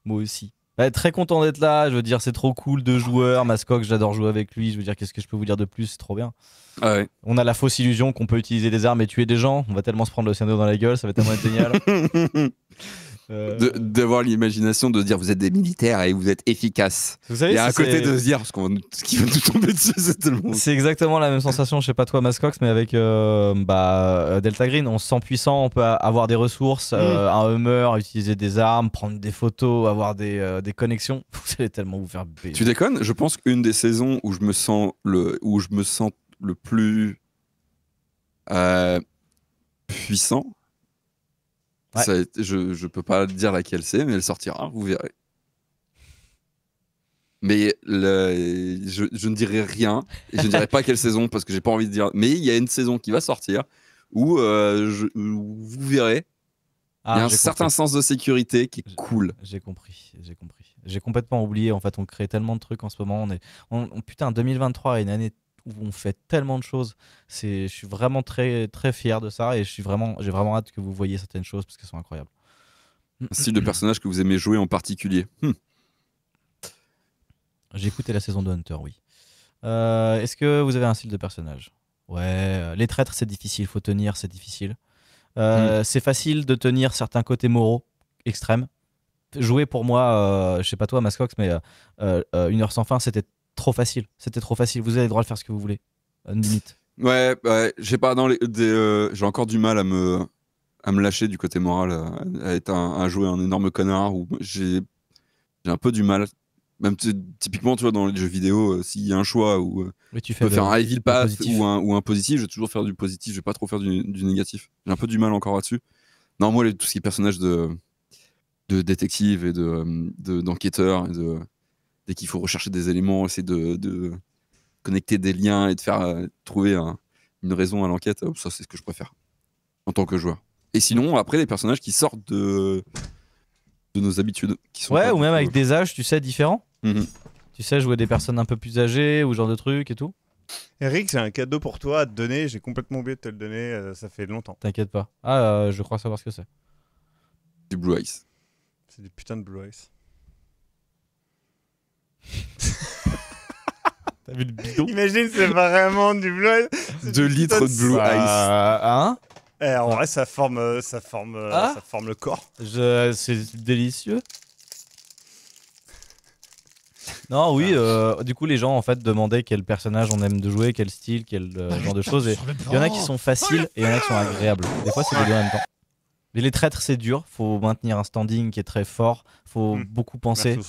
Moi aussi. Bah, très content d'être là. Je veux dire, c'est trop cool. de joueurs, Mascoc, j'adore jouer avec lui. Je veux dire, qu'est-ce que je peux vous dire de plus C'est trop bien. Ah On a la fausse illusion qu'on peut utiliser des armes et tuer des gens. On va tellement se prendre le dans la gueule, ça va tellement être génial. Euh, d'avoir l'imagination de dire vous êtes des militaires et vous êtes efficaces. Vous savez, et à côté de se dire ce qu'on ce qui va nous tomber dessus c'est monde C'est exactement la même sensation, je sais pas toi Mascox, mais avec euh, bah, euh, Delta Green, on se sent puissant, on peut avoir des ressources, mm. un Hummer, utiliser des armes, prendre des photos, avoir des, des connexions. Vous allez tellement vous faire. Baiser. Tu déconnes Je pense qu'une des saisons où je me sens le où je me sens le plus puissant, je ne peux pas dire laquelle c'est, mais elle sortira, vous verrez. Mais je, ne dirai rien, je ne dirai pas quelle saison parce que j'ai pas envie de dire. Mais il y a une saison qui va sortir où, euh, vous verrez. Ah, il y a un certain sens de sécurité qui est cool. J'ai compris, j'ai compris. J'ai complètement oublié. En fait, on crée tellement de trucs en ce moment. On est, putain, 2023 est une année où on fait tellement de choses. C'est, je suis vraiment très, très fier de ça et je vraiment, j'ai vraiment hâte que vous voyez certaines choses parce qu'elles sont incroyables. Style de personnage que vous aimez jouer en particulier hmm. J'ai écouté la saison de Hunter, oui. Euh, est-ce que vous avez un style de personnage Ouais, euh, les traîtres, c'est difficile, faut tenir, c'est difficile. Euh, hmm. C'est facile de tenir certains côtés moraux extrêmes. Jouer pour moi, euh, je sais pas toi, Mascox, mais Une heure sans fin, c'était trop facile. C'était trop facile. Vous avez le droit de faire ce que vous voulez. Une limite. Ouais, j'ai pas dans les, euh, j'ai encore du mal à me à me lâcher du côté moral, euh, à, être un, à jouer un énorme connard ou j'ai j'ai un peu du mal. Même typiquement, tu vois, dans les jeux vidéo, euh, s'il y a un choix ou, tu peux faire un evil pass ou un, ou un positif, je vais toujours faire du positif, je vais pas trop faire du, négatif. J'ai un peu du mal encore là-dessus. Non, moi, les, tout ce qui est personnage de, de détective et de d'enquêteur et de dès qu'il faut rechercher des éléments, essayer de, de, connecter des liens et de faire euh, trouver une raison à l'enquête, ça c'est ce que je préfère en tant que joueur. Et sinon, après, les personnages qui sortent de, de nos habitudes. Qui sont ouais, ou même avec des âges, tu sais, différents. Mhm. Tu sais, jouer des personnes un peu plus âgées ou genre de trucs et tout. Eric, j'ai un cadeau pour toi à te donner. J'ai complètement oublié de te le donner. Euh, ça fait longtemps. T'inquiète pas. Ah, euh, je crois savoir ce que c'est. Du Blue Ice. C'est du putain de Blue Ice. T'as vu le bidon Imagine, c'est vraiment du ice 2 litres de Blue Ice. Bah, hein eh, en vrai, ça forme, euh, ça forme, euh, ah forme le corps. C'est délicieux. Non, oui, ah. euh, du coup, les gens en fait demandaient quel personnage on aime de jouer, quel style, quel ah, genre de choses. Oh, et il y en a qui sont faciles et il y en a qui sont agréables. Des fois, c'est les deux en même temps. Mais les traîtres, c'est dur. Faut maintenir un standing qui est très fort. Faut hmm. beaucoup penser.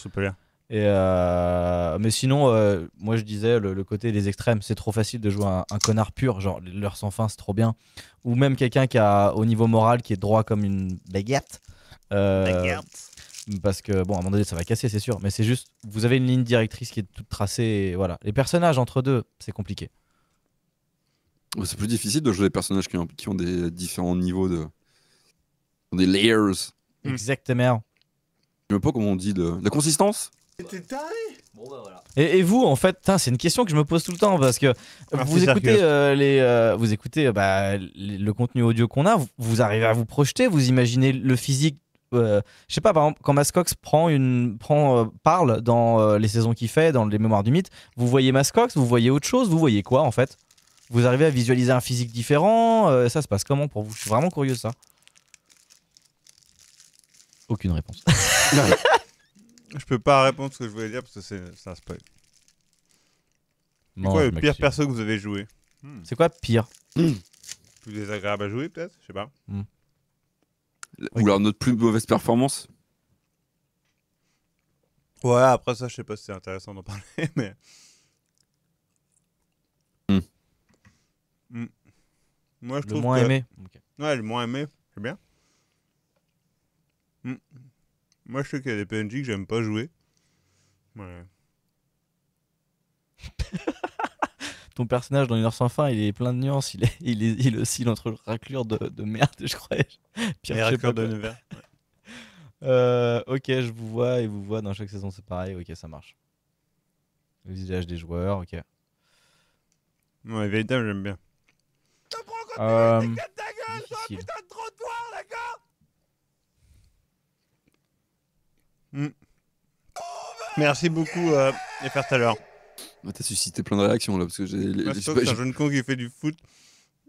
Et euh, mais sinon, euh, moi je disais le, côté des extrêmes, c'est trop facile de jouer un, connard pur, genre l'heure sans fin, c'est trop bien. Ou même quelqu'un qui a au niveau moral qui est droit comme une baguette. Euh, baguette. Parce que bon, à un moment donné, ça va casser, c'est sûr. Mais c'est juste, vous avez une ligne directrice qui est toute tracée. Et voilà, les personnages entre deux, c'est compliqué. C'est plus difficile de jouer des personnages qui ont, des différents niveaux de, des layers. Exactement. Je sais pas comment on dit de la consistance. T'es taré bah, Et, vous en fait, c'est une question que je me pose tout le temps parce que ah, vous, écoutez, euh, les, euh, vous écoutez, euh, bah, le contenu audio qu'on a, vous, arrivez à vous projeter, vous imaginez le physique. je sais pas, par exemple, quand Mascox prend une, prend, parle dans les saisons qu'il fait, dans les mémoires du mythe, vous voyez Mascox, vous voyez autre chose, vous voyez quoi en fait Vous arrivez à visualiser un physique différent Ça se passe comment pour vous Je suis vraiment curieux ça. Aucune réponse. Je peux pas répondre ce que je voulais dire parce que c'est un spoil. C'est quoi le pire perso que vous avez joué hmm. C'est quoi pire Plus désagréable à jouer peut-être Je sais pas. Hmm. Ou alors notre plus mauvaise performance Ouais, après ça, je sais pas si c'est intéressant d'en parler, mais. Hmm. Moi, je Le moins aimé. Ouais, le moins aimé, c'est bien. Hmm. Moi, je sais qu'il y a des PNJ que j'aime pas jouer. Ouais. Ton personnage dans une heure sans fin, il est plein de nuances. Il, est, il, est, il oscille entre raclure de, merde, je crois. et de euh, ok, je vous vois et vous vois dans chaque saison, c'est pareil. Ok, ça marche. Le visage des joueurs, ok. Ouais, véritable, j'aime bien. Euh... Putain de la gueule Mm. Merci beaucoup, euh, et faire tout à l'heure. Bah, t'as suscité plein de réactions là, parce que j'ai. Bah, un jeune con qui fait du foot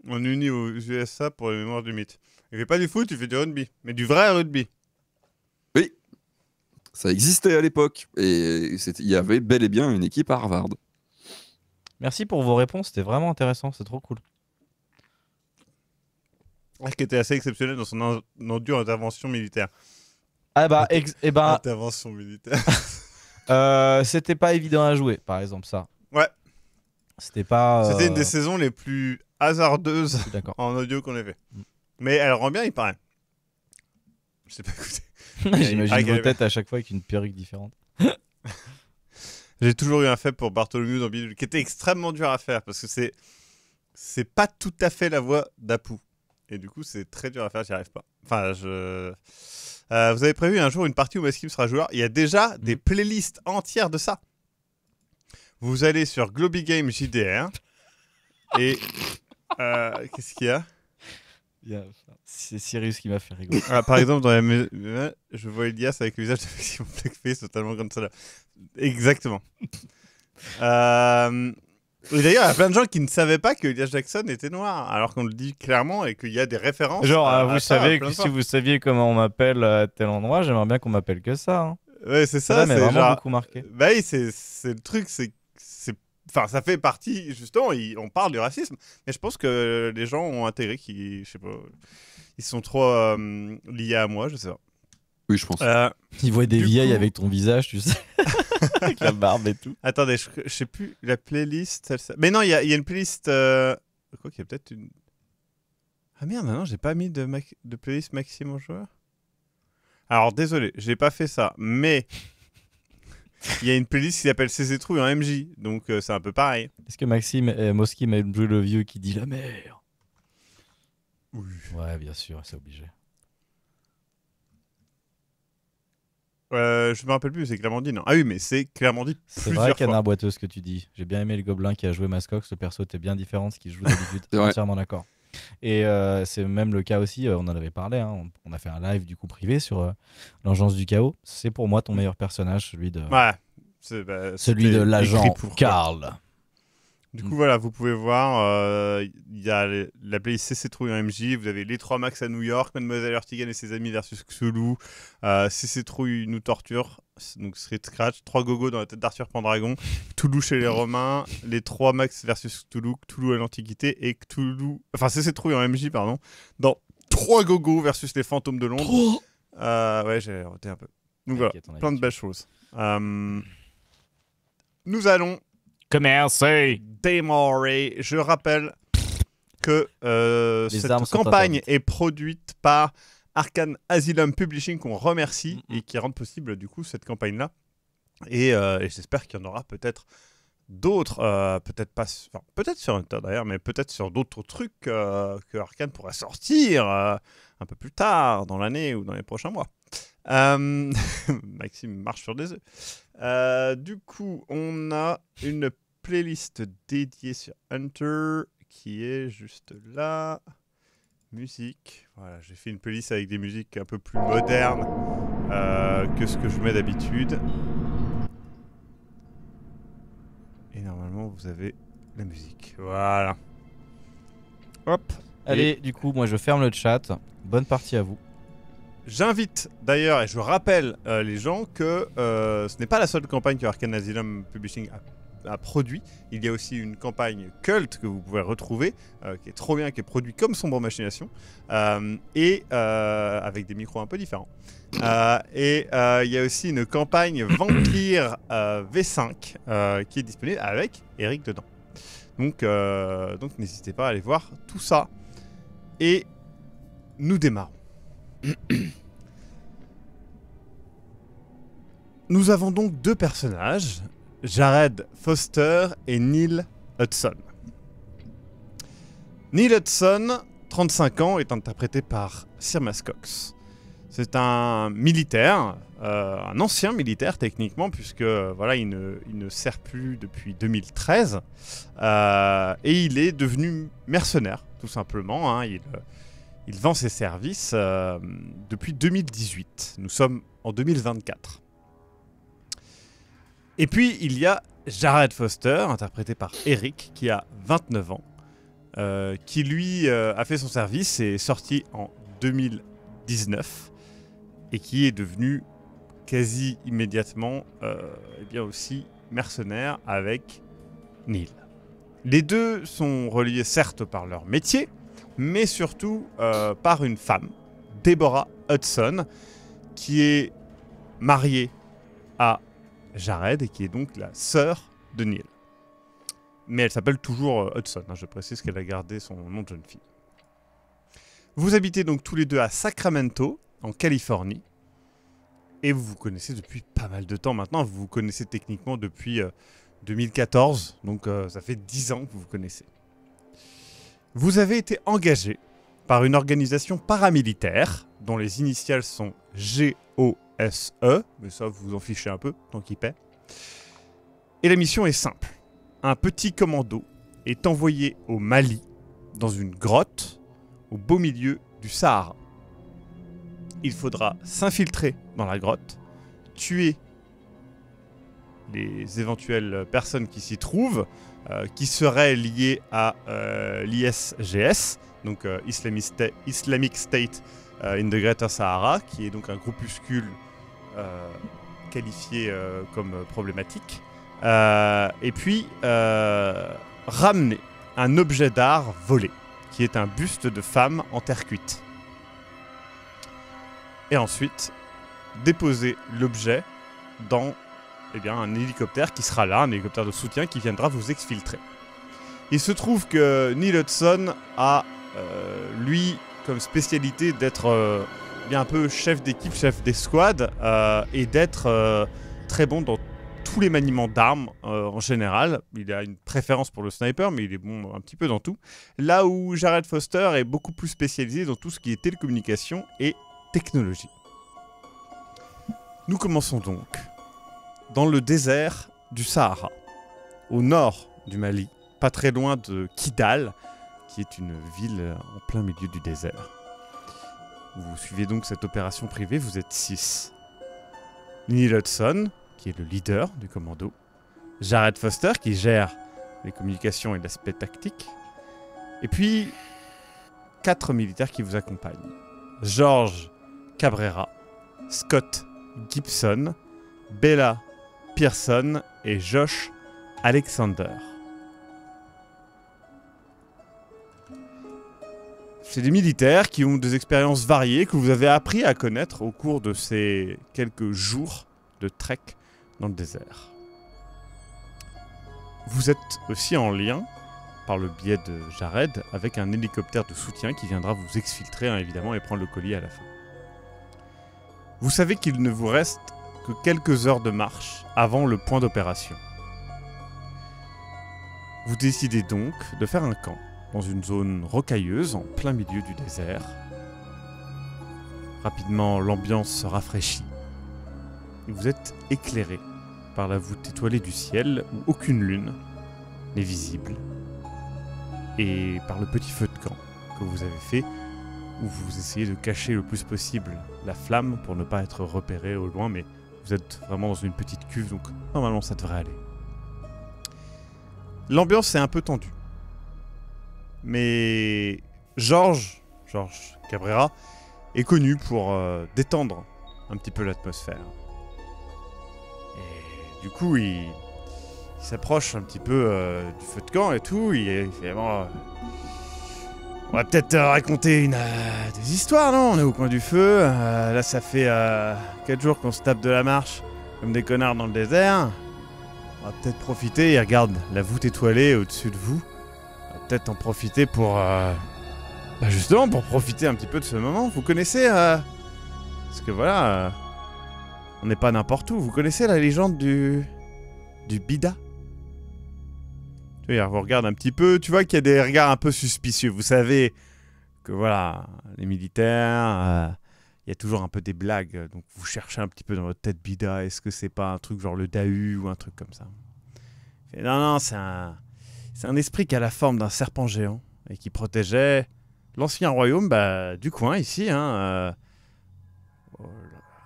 en uni aux USA pour les mémoires du mythe. Il fait pas du foot, il fait du rugby, mais du vrai rugby. Oui, Ça existait à l'époque, et il y avait bel et bien une équipe à Harvard. Merci pour vos réponses, c'était vraiment intéressant, c'est trop cool. Ce qui était assez exceptionnel dans son endure intervention militaire. Ah bah, et bah... Eh ben, ah, Intervention militaire. Euh, c'était pas évident à jouer, par exemple, ça. Ouais. C'était pas. Euh, c'était une des saisons les plus hasardeuses en audio qu'on ait fait. Mm. Mais elle rend bien, il paraît. Je sais pas écouter. J'imagine vos têtes à chaque fois avec une perruque différente. J'ai toujours eu un fait pour Bartholomew dans Bidule, qui était extrêmement dur à faire parce que c'est c'est pas tout à fait la voix d'Apou. Et du coup, c'est très dur à faire, j'y arrive pas. Enfin, je euh, vous avez prévu un jour une partie où Maskim sera joueur. Il y a déjà mm. des playlists entières de ça. Vous allez sur Globy JDR et euh, qu'est-ce qu'il y a C'est Sirius qui m'a fait rigoler. Ah, par exemple, dans la euh, je vois Elias avec le visage de Maxime Blackface totalement comme ça. Exactement. euh, d'ailleurs, il y a plein de gens qui ne savaient pas que Elias Jackson était noir, alors qu'on le dit clairement et qu'il y a des références. Genre, euh, vous savez si vous saviez comment on m'appelle à euh, tel endroit, j'aimerais bien qu'on m'appelle que ça. Hein. Ouais, c'est ça. Ça m'a vraiment beaucoup marqué. Bah oui, c'est le truc, c'est enfin ça fait partie justement on parle du racisme mais je pense que les gens ont intérêt qu'ils je sais pas ils sont trop euh, liés à moi je sais pas oui, je pense. Euh, il voit des vieilles avec ton visage, tu sais. avec la barbe et tout. Attendez, je, sais plus. La playlist. Mais non, il y, a une playlist. Euh... Quoi qu'il y a peut-être une. Ah merde, non, j'ai pas mis de, de playlist Maxime en joueur. Alors désolé, j'ai pas fait ça, mais il y a une playlist qui s'appelle CC Trouille en MJ, donc euh, c'est un peu pareil. Est-ce que Maxime euh, Mosquim a m'a le vieux qui dit la merde Oui. Ouais, bien sûr, c'est obligé. je euh, je me rappelle plus, c'est clairement dit, Ah oui, mais c'est clairement dit C'est vrai, canard boiteux, ce que tu dis. J'ai bien aimé le gobelin qui a joué Mascox. Le perso était bien différent de ce qu'il joue d'habitude. entièrement d'accord. Et euh, c'est même le cas aussi, euh, on en avait parlé, hein. on, a fait un live du coup privé sur l'engeance du chaos. C'est pour moi ton meilleur personnage, celui de, bah, celui de l'agent Karl. Du mm. coup, voilà, vous pouvez voir, euh, il y a la playlist CC Trouille en MJ, vous avez Les Trois Max à New York, Mademoiselle Ertigan et ses amis versus Xulu, euh, CC Trouille nous torture, donc Street Scratch, Trois Gogo dans la tête d'Arthur Pendragon, Cthulhu chez les Romains, Les Trois Max versus Cthulhu, Cthulhu à l'Antiquité et Cthulhu, enfin CC Trouille en MJ, pardon, dans Trois Gogo versus les Fantômes de Londres. Euh, ouais, j'ai roté un peu. Donc voilà, plein de belles choses. Euh, nous allons Commencez. Je rappelle que euh, cette campagne est produite par Arkane Asylum Publishing qu'on remercie mm-hmm. et qui rend possible du coup cette campagne-là. Euh, et, j'espère qu'il y en aura peut-être d'autres, euh, peut-être pas, enfin, peut-être sur d'ailleurs, mais peut-être sur d'autres trucs que Arkane pourra sortir un peu plus tard dans l'année ou dans les prochains mois. Maxime marche sur des œufs. Euh, du coup, on a une playlist dédiée sur Hunter qui est juste là. Musique. Voilà, j'ai fait une playlist avec des musiques un peu plus modernes euh, que ce que je mets d'habitude. Et normalement, vous avez la musique. Voilà. Hop. Allez, du coup, moi je ferme le chat. Bonne partie à vous. J'invite d'ailleurs et je rappelle euh, les gens que euh, ce n'est pas la seule campagne que Arcane Asylum Publishing a, produit. Il y a aussi une campagne culte que vous pouvez retrouver, euh, qui est trop bien, qui est produite comme Sombre Machination, et avec des micros un peu différents. et il y a aussi une campagne Vampire V5 qui est disponible avec Eric dedans. Donc, donc n'hésitez pas à aller voir tout ça. Et nous démarrons. Nous avons donc deux personnages, Jared Foster et Neil Hudson. Neil Hudson, 35 ans, est interprété par Sir Cox. C'est un militaire, euh, un ancien militaire techniquement, puisque voilà, il ne, sert plus depuis 2013, euh, et il est devenu mercenaire, tout simplement. Hein. il, vend ses services euh, depuis 2018. Nous sommes en 2024. Et puis il y a Jared Foster, interprété par Eric, qui a 29 ans, euh, qui lui euh, a fait son service et est sorti en 2019 et qui est devenu quasi immédiatement euh, eh bien aussi mercenaire avec Neil. Les deux sont reliés certes par leur métier, mais surtout par une femme, Deborah Hudson, qui est mariée à Jared et qui est donc la sœur de Neil. Mais elle s'appelle toujours euh, Hudson, hein, je précise qu'elle a gardé son nom de jeune fille. Vous habitez donc tous les deux à Sacramento, en Californie, et vous vous connaissez depuis pas mal de temps maintenant. Vous vous connaissez techniquement depuis 2014, euh, donc euh, ça fait 10 ans que vous vous connaissez. Vous avez été engagé par une organisation paramilitaire dont les initiales sont G.O. SE, mais ça vous en fichez un peu, Tant qu'il paie. Et la mission est simple. Un petit commando est envoyé au Mali, dans une grotte, au beau milieu du Sahara. Il faudra s'infiltrer dans la grotte, tuer les éventuelles personnes qui s'y trouvent, euh, qui seraient liées à euh, l'ISGS, donc euh, Islamic, State in the Greater Sahara, qui est donc un groupuscule euh, qualifié euh, comme problématique. Euh, et puis, ramener un objet d'art volé, qui est un buste de femme en terre cuite. Et ensuite, déposer l'objet dans eh bien, un hélicoptère qui sera là, un hélicoptère de soutien qui viendra vous exfiltrer. Il se trouve que Neil Hudson a, lui, comme spécialité d'être un peu chef d'équipe, chef d'escouade, euh, et d'être euh, très bon dans tous les maniements d'armes euh, en général. Il a une préférence pour le sniper, mais il est bon un petit peu dans tout. Là où Jared Foster est beaucoup plus spécialisé dans tout ce qui est télécommunication et technologie. Nous commençons donc dans le désert du Sahara, au nord du Mali, pas très loin de Kidal, qui est une ville en plein milieu du désert. Vous suivez donc cette opération privée, vous êtes 6. Neil Hudson, qui est le leader du commando. Jared Foster, qui gère les communications et l'aspect tactique. Et puis, quatre militaires qui vous accompagnent. George Cabrera, Scott Gibson, Bella Pearson et Josh Alexander. C'est des militaires qui ont des expériences variées que vous avez appris à connaître au cours de ces quelques jours de trek dans le désert. Vous êtes aussi en lien, par le biais de Jared, avec un hélicoptère de soutien qui viendra vous exfiltrer hein, évidemment et prendre le colis à la fin. Vous savez qu'il ne vous reste que quelques heures de marche avant le point d'opération. Vous décidez donc de faire un camp dans une zone rocailleuse en plein milieu du désert. Rapidement, l'ambiance se rafraîchit vous êtes éclairé par la voûte étoilée du ciel où aucune lune n'est visible et par le petit feu de camp que vous avez fait où vous essayez de cacher le plus possible la flamme pour ne pas être repéré au loin mais vous êtes vraiment dans une petite cuve donc normalement ça devrait aller. L'ambiance est un peu tendue. Mais Georges George Cabrera est connu pour euh, détendre un petit peu l'atmosphère. Et du coup, il, s'approche un petit peu euh, du feu de camp et tout. Il est vraiment... Euh, on va peut-être raconter une, des histoires, non On est au coin du feu. là, ça fait 4 jours qu'on se tape de la marche comme des connards dans le désert. On va peut-être profiter et regarde la voûte étoilée au-dessus de vous peut-être en profiter pour... Euh, bah, justement, pour profiter un petit peu de ce moment. Vous connaissez... Euh, parce que voilà... Euh, on n'est pas n'importe où. Vous connaissez la légende du... Du Bida Tu vois, vous regarde un petit peu. Tu vois qu'il y a des regards un peu suspicieux. Vous savez que voilà, les militaires... Il y a toujours un peu des blagues, donc vous cherchez un petit peu dans votre tête Bida, est-ce que c'est pas un truc genre le Dahu ou un truc comme ça non, non, c'est un, c'est un esprit qui a la forme d'un serpent géant et qui protégeait l'ancien royaume bah, du coin ici. Hein, euh,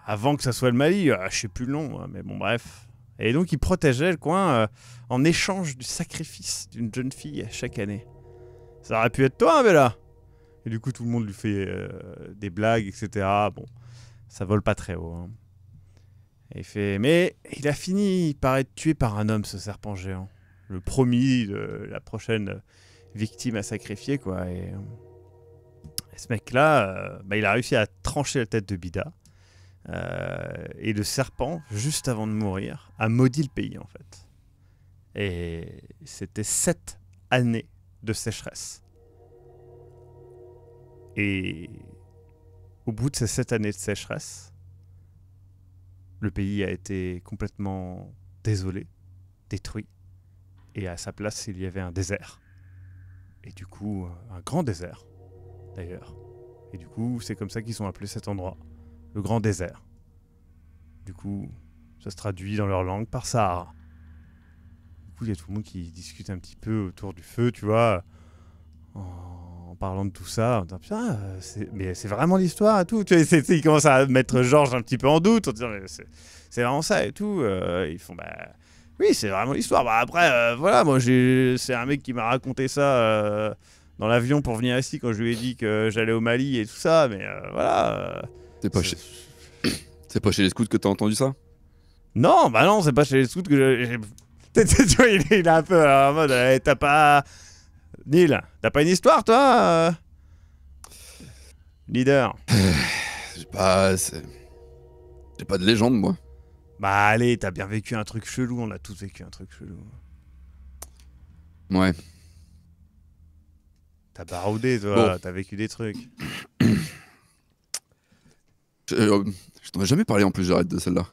avant que ça soit le Mali, euh, je sais plus le nom, hein, mais bon bref. Et donc il protégeait le coin euh, en échange du sacrifice d'une jeune fille chaque année. Ça aurait pu être toi, mais hein, là. Et du coup tout le monde lui fait des blagues, etc. Bon, ça vole pas très haut. Et fait, mais il a fini par être tué par un homme, ce serpent géant le promis, de la prochaine victime à sacrifier, quoi. Et, euh, ce mec-là, euh, bah, il a réussi à trancher la tête de Bida. Euh, et le serpent, juste avant de mourir, a maudit le pays, en fait. Et c'était sept années de sécheresse. Et au bout de ces sept années de sécheresse, le pays a été complètement désolé, détruit et à sa place il y avait un désert. Et du coup, un grand désert, d'ailleurs. Et du coup, c'est comme ça qu'ils ont appelé cet endroit, le grand désert. Du coup, ça se traduit dans leur langue par Sahara. Du coup, il y a tout le monde qui discute un petit peu autour du feu, tu vois, en parlant de tout ça. En mais c'est vraiment l'histoire et tout. Tu sais, ils commencent à mettre Georges un petit peu en doute en disant, mais c'est vraiment ça et tout. Euh, ils font, bah oui, c'est vraiment l'histoire. Bah, après, euh, voilà, moi, c'est un mec qui m'a raconté ça euh, dans l'avion pour venir ici quand je lui ai dit que j'allais au Mali et tout ça, mais euh, voilà. c'est pas, chez... pas chez les scouts que t'as entendu ça Non, bah non, c'est pas chez les scouts que j'ai. tu vois, il est, un peu en mode eh, t'as pas. Neil, t'as pas une histoire, toi Leader. j'ai pas. J'ai pas de légende, moi. Bah allez, t'as bien vécu un truc chelou, on a tous vécu un truc chelou. Ouais. T'as baroudé, toi, t'as vécu des trucs. Euh, oh, je, t'aurais jamais parlé en plus, j'arrête de celle-là.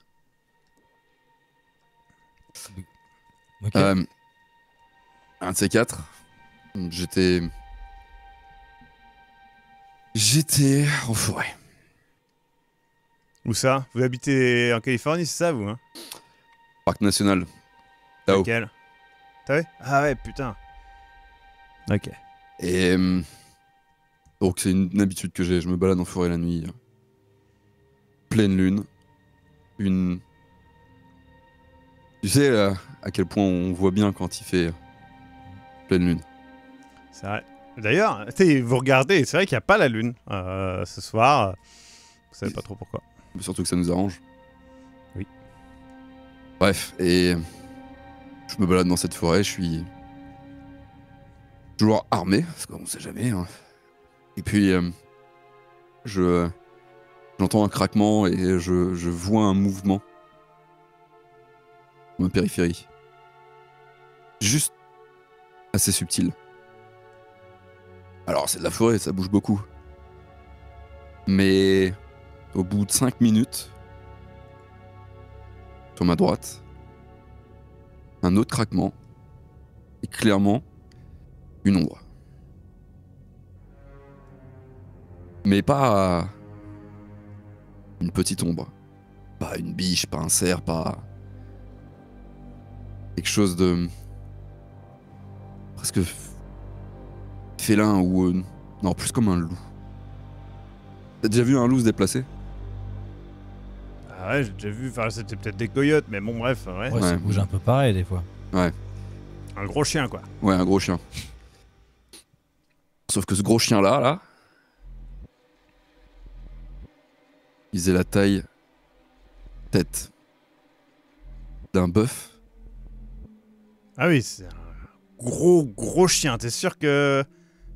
Euh, un de ces quatre, j'étais. J'étais en forêt. Où ça Vous habitez en Californie, c'est ça, vous hein Parc national. Tao. Lequel T'as vu Ah ouais, putain. Ok. Et. Euh, donc, c'est une, habitude que j'ai. Je me balade en forêt la nuit. Euh, pleine lune. Une. Tu sais euh, à quel point on voit bien quand il fait pleine lune. C'est vrai. D'ailleurs, vous regardez, c'est vrai qu'il n'y a pas la lune ce soir. Vous savez pas trop pourquoi. Surtout que ça nous arrange. Oui. Bref, et je me balade dans cette forêt, je suis toujours armé, parce qu'on sait jamais. Hein. Et puis, euh, je j'entends un craquement et je, vois un mouvement. Ma périphérie. Juste assez subtil. Alors, c'est de la forêt, ça bouge beaucoup. Mais au bout de 5 minutes, sur ma droite, un autre craquement et clairement une ombre. Mais pas une petite ombre, pas une biche, pas un cerf, pas quelque chose de presque félin ou euh, non, plus comme un loup. T'as déjà vu un loup se déplacer ah ouais, j'ai déjà vu. Enfin, c'était peut-être des coyotes, mais bon, bref. Ouais. ça bouge un peu pareil des fois. Ouais, Un gros chien, quoi. ouais, un gros chien. Sauf que ce gros chien-là, là, il faisait la taille tête d'un bœuf. Ah oui, c'est un gros, gros chien. T'es sûr que.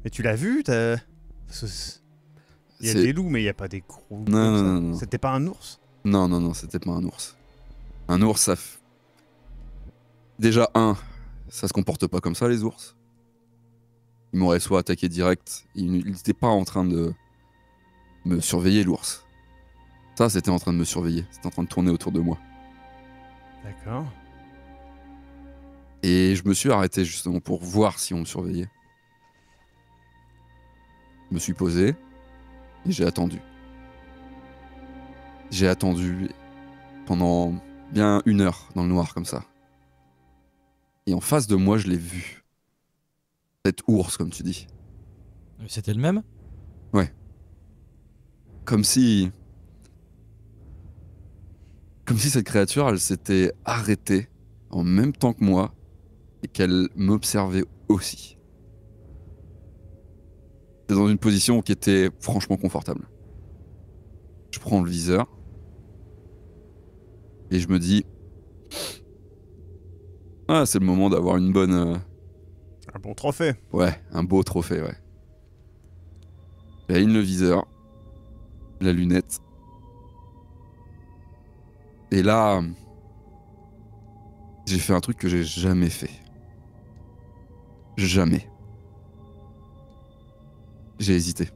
Mais tu l'as vu t'as- Il y a des loups, mais il n'y a pas des gros. Non, non, non. C'était pas un ours non, non, non, c'était pas un ours. Un ours, ça. Déjà, un, ça se comporte pas comme ça, les ours. Il m'aurait soit attaqué direct, il n'était pas en train de me surveiller, l'ours. Ça, c'était en train de me surveiller, c'était en train de tourner autour de moi. D'accord. Et je me suis arrêté justement pour voir si on me surveillait. Je me suis posé et j'ai attendu. J'ai attendu pendant bien une heure dans le noir comme ça. Et en face de moi, je l'ai vu. Cette ours, comme tu dis. C'était le même Ouais. Comme si. Comme si cette créature, elle s'était arrêtée en même temps que moi et qu'elle m'observait aussi. C'était dans une position qui était franchement confortable. Je prends le viseur. Et je me dis. Ah, c'est le moment d'avoir une bonne. Euh, un bon trophée. Ouais, un beau trophée, ouais. J'aligne le viseur. La lunette. Et là. J'ai fait un truc que j'ai jamais fait. Jamais. J'ai hésité.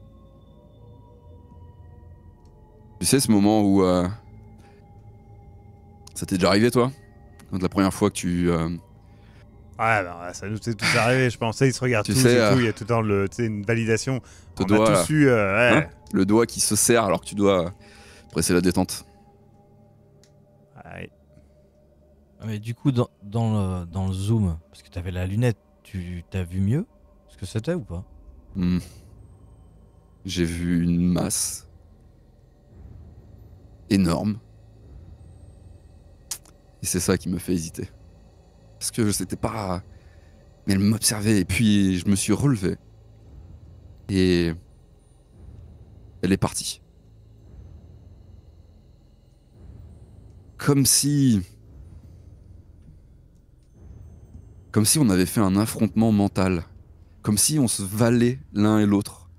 Tu sais, ce moment où. Euh, ça t'est déjà arrivé, toi Quand la première fois que tu. Euh, bah, ouais, ça nous est tous arrivé, je pensais. Ils se regardent tous sais, et tout. Euh, il y a tout le temps une validation. On a tous hein, le doigt qui se serre alors que tu dois presser la détente. Ouais. Ah, mais du coup, dans, le, zoom, parce que t'avais la lunette, tu t'as vu mieux ce que c'était ou pas hmm. J'ai vu une masse énorme. Et c'est ça qui me fait hésiter. Parce que je sais pas. Mais elle m'observait et puis je me suis relevé. Et. Elle est partie. Comme si. Comme si on avait fait un affrontement mental. Comme si on se valait l'un et l'autre.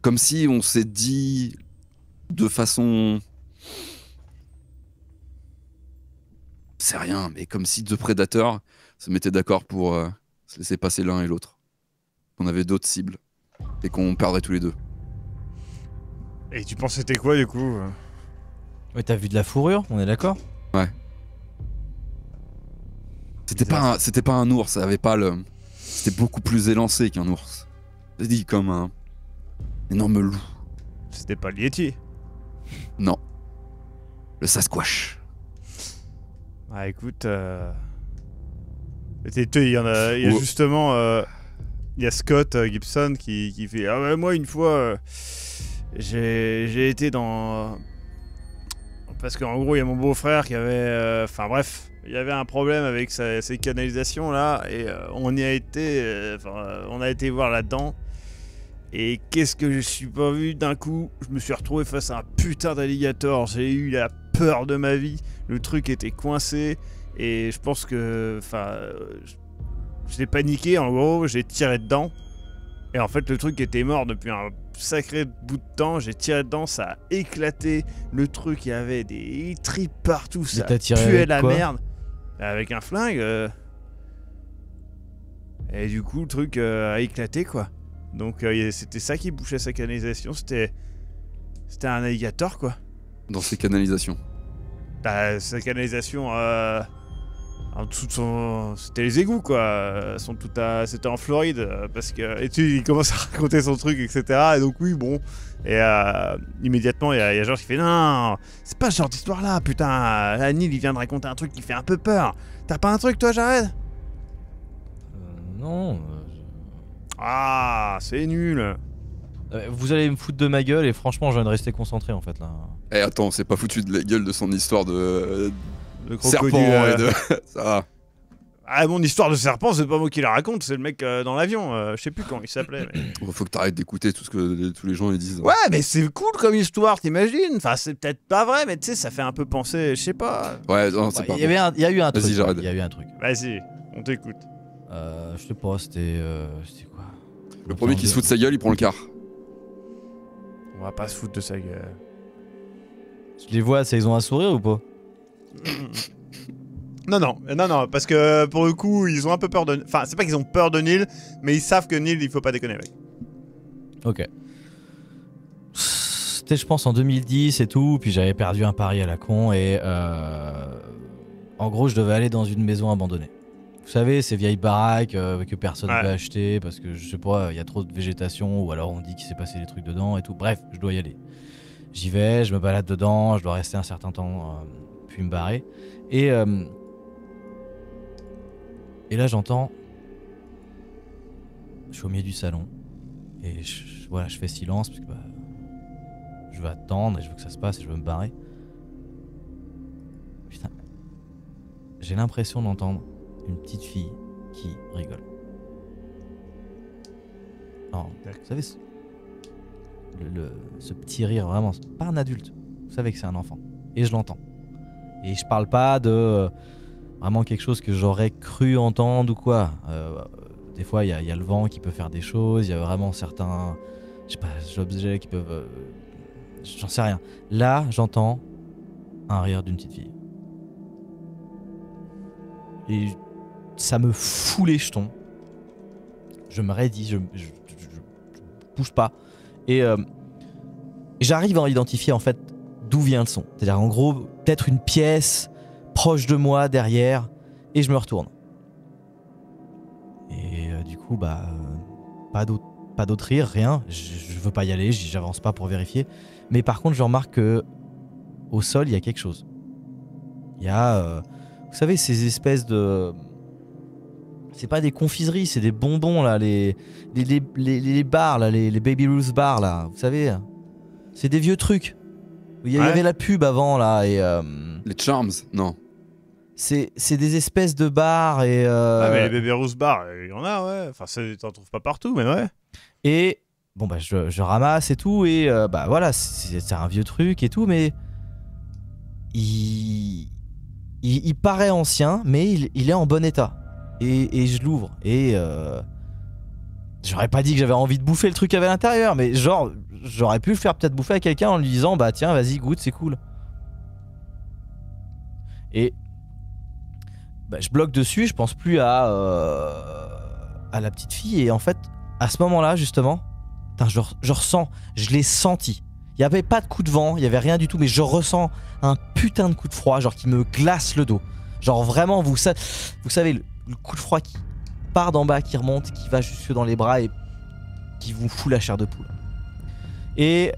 Comme si on s'est dit de façon C'est rien, mais comme si deux prédateurs se mettaient d'accord pour euh, se laisser passer l'un et l'autre. On avait d'autres cibles et qu'on perdrait tous les deux. Et tu penses c'était quoi du coup Ouais, t'as vu de la fourrure, on est d'accord Ouais. C'était pas, c'était pas un ours, ça avait pas le. C'était beaucoup plus élancé qu'un ours. C'est dit comme un énorme loup. C'était pas le Yeti Non. Le Sasquatch. Ah écoute, euh, il y en a, y a justement, euh, il y a Scott euh, Gibson qui, fait, ah moi une fois, j'ai été dans, parce qu'en gros il y a mon beau-frère qui avait, enfin bref, il y avait un problème avec sa, ses canalisations là, et on y a été, on a été voir là-dedans. Et qu'est-ce que je suis pas vu d'un coup Je me suis retrouvé face à un putain d'alligator. J'ai eu la peur de ma vie le truc était coincé et je pense que, enfin, j'ai paniqué en gros, j'ai tiré dedans et en fait le truc était mort depuis un sacré bout de temps. J'ai tiré dedans, ça a éclaté le truc, il y avait des tripes partout, ça puait la merde avec un flingue. Euh. Et du coup, le truc euh, a éclaté, quoi. Donc, euh, c'était ça qui bouchait sa canalisation. C'était. C'était un alligator, quoi. Dans ses canalisations. Bah, sa canalisation euh, en dessous de son. C'était les égouts quoi. Sont tout à... C'était en Floride euh, parce que. Et tu, il commence à raconter son truc, etc. Et donc oui, bon. Et euh, immédiatement, il y, a, qui fait Non, c'est pas ce genre d'histoire là, putain. La Nil, il vient de raconter un truc qui fait un peu peur. T'as pas un truc toi, Jared euh, Non. Euh, ah, c'est nul. Euh, vous allez me foutre de ma gueule et franchement, je viens de rester concentré en fait là. Eh attends, c'est pas foutu de la gueule de son histoire de. Euh, serpent et euh. de. Ça Ah, mon histoire de serpent, c'est pas moi qui la raconte, c'est le mec dans l'avion. je sais plus comment il s'appelait. Faut que t'arrêtes d'écouter tout ce que tous les gens disent. Hein. Ouais, mais c'est cool comme histoire, t'imagines Enfin, c'est peut-être pas vrai, mais tu sais, ça fait un peu penser, je sais pas. Ouais, non, c'est pas. Il y, a eu un truc. Vas-y, Il y a eu un truc. Vas-y, on t'écoute. Euh, je sais pas, c'était. c'était quoi Le premier qui se fout de sa gueule, il prend le quart. On va pas se foutre de sa gueule. Tu les vois, ça, ils ont un sourire ou pas Non, non, non, non, parce que pour le coup, ils ont un peu peur de. Enfin, c'est pas qu'ils ont peur de nil mais ils savent que nil il faut pas déconner avec. Ok. C'était, je pense, en 2010 et tout, puis j'avais perdu un pari à la con, et. Euh, en gros, je devais aller dans une maison abandonnée. Vous savez, ces vieilles baraques euh, que personne ne peut acheter parce que je sais pas, il y a trop de végétation ou alors on dit qu'il s'est passé des trucs dedans et tout. Bref, je dois y aller. J'y vais, je me balade dedans, je dois rester un certain temps euh, puis me barrer. Et, euh, et là, j'entends. Je suis au milieu du salon et je, voilà, je fais silence parce que bah, je veux attendre et je veux que ça se passe et je veux me barrer. Putain, j'ai l'impression d'entendre une petite fille qui rigole. vous savez, ce, petit rire, vraiment, pas un adulte. Vous savez que c'est un enfant. Et je l'entends. Et je parle pas de euh, vraiment quelque chose que j'aurais cru entendre ou quoi. Euh, des fois, il y, a le vent qui peut faire des choses, il y a vraiment certains, je sais pas, objets qui peuvent. Euh, j'en sais rien. Là, j'entends un rire d'une petite fille. Et ça me fout les jetons. Je me raidis, je, je, bouge pas. Et euh, j'arrive à identifier en fait d'où vient le son. C'est-à-dire en gros, peut-être une pièce proche de moi, derrière, et je me retourne. Et euh, du coup, bah, pas d'autre pas rire, rien. Je, veux pas y aller, j'avance pas pour vérifier. Mais par contre, je remarque que au sol, il y a quelque chose. Il y a, euh, vous savez, ces espèces de c'est pas des confiseries, c'est des bonbons là, les les, les, bars là, les, Baby Ruth bars là, vous savez. C'est des vieux trucs. Il y, avait la pub avant là et. Euh, les Charms, non. C'est, des espèces de bars et. Euh, ah, mais les Baby Ruth bars, il y en a, ouais. Enfin, t'en trouves pas partout, mais ouais. Et bon, bah, je, ramasse et tout, et euh, bah voilà, c'est, un vieux truc et tout, mais. Il. Il, paraît ancien, mais il est en bon état et, je l'ouvre. Et euh, j'aurais pas dit que j'avais envie de bouffer le truc qu'il y avait à l'intérieur, mais genre, j'aurais pu le faire peut-être bouffer à quelqu'un en lui disant Bah tiens, vas-y, goûte, c'est cool. Et bah, je bloque dessus, je pense plus à, euh, à la petite fille. Et en fait, à ce moment-là, justement, je, ressens, je l'ai senti. Il n'y avait pas de coup de vent, il n'y avait rien du tout, mais je ressens un putain de coup de froid, genre qui me glace le dos. Genre vraiment, vous, vous savez, le coup de froid qui part d'en bas, qui remonte, qui va jusque dans les bras et qui vous fout la chair de poule. Et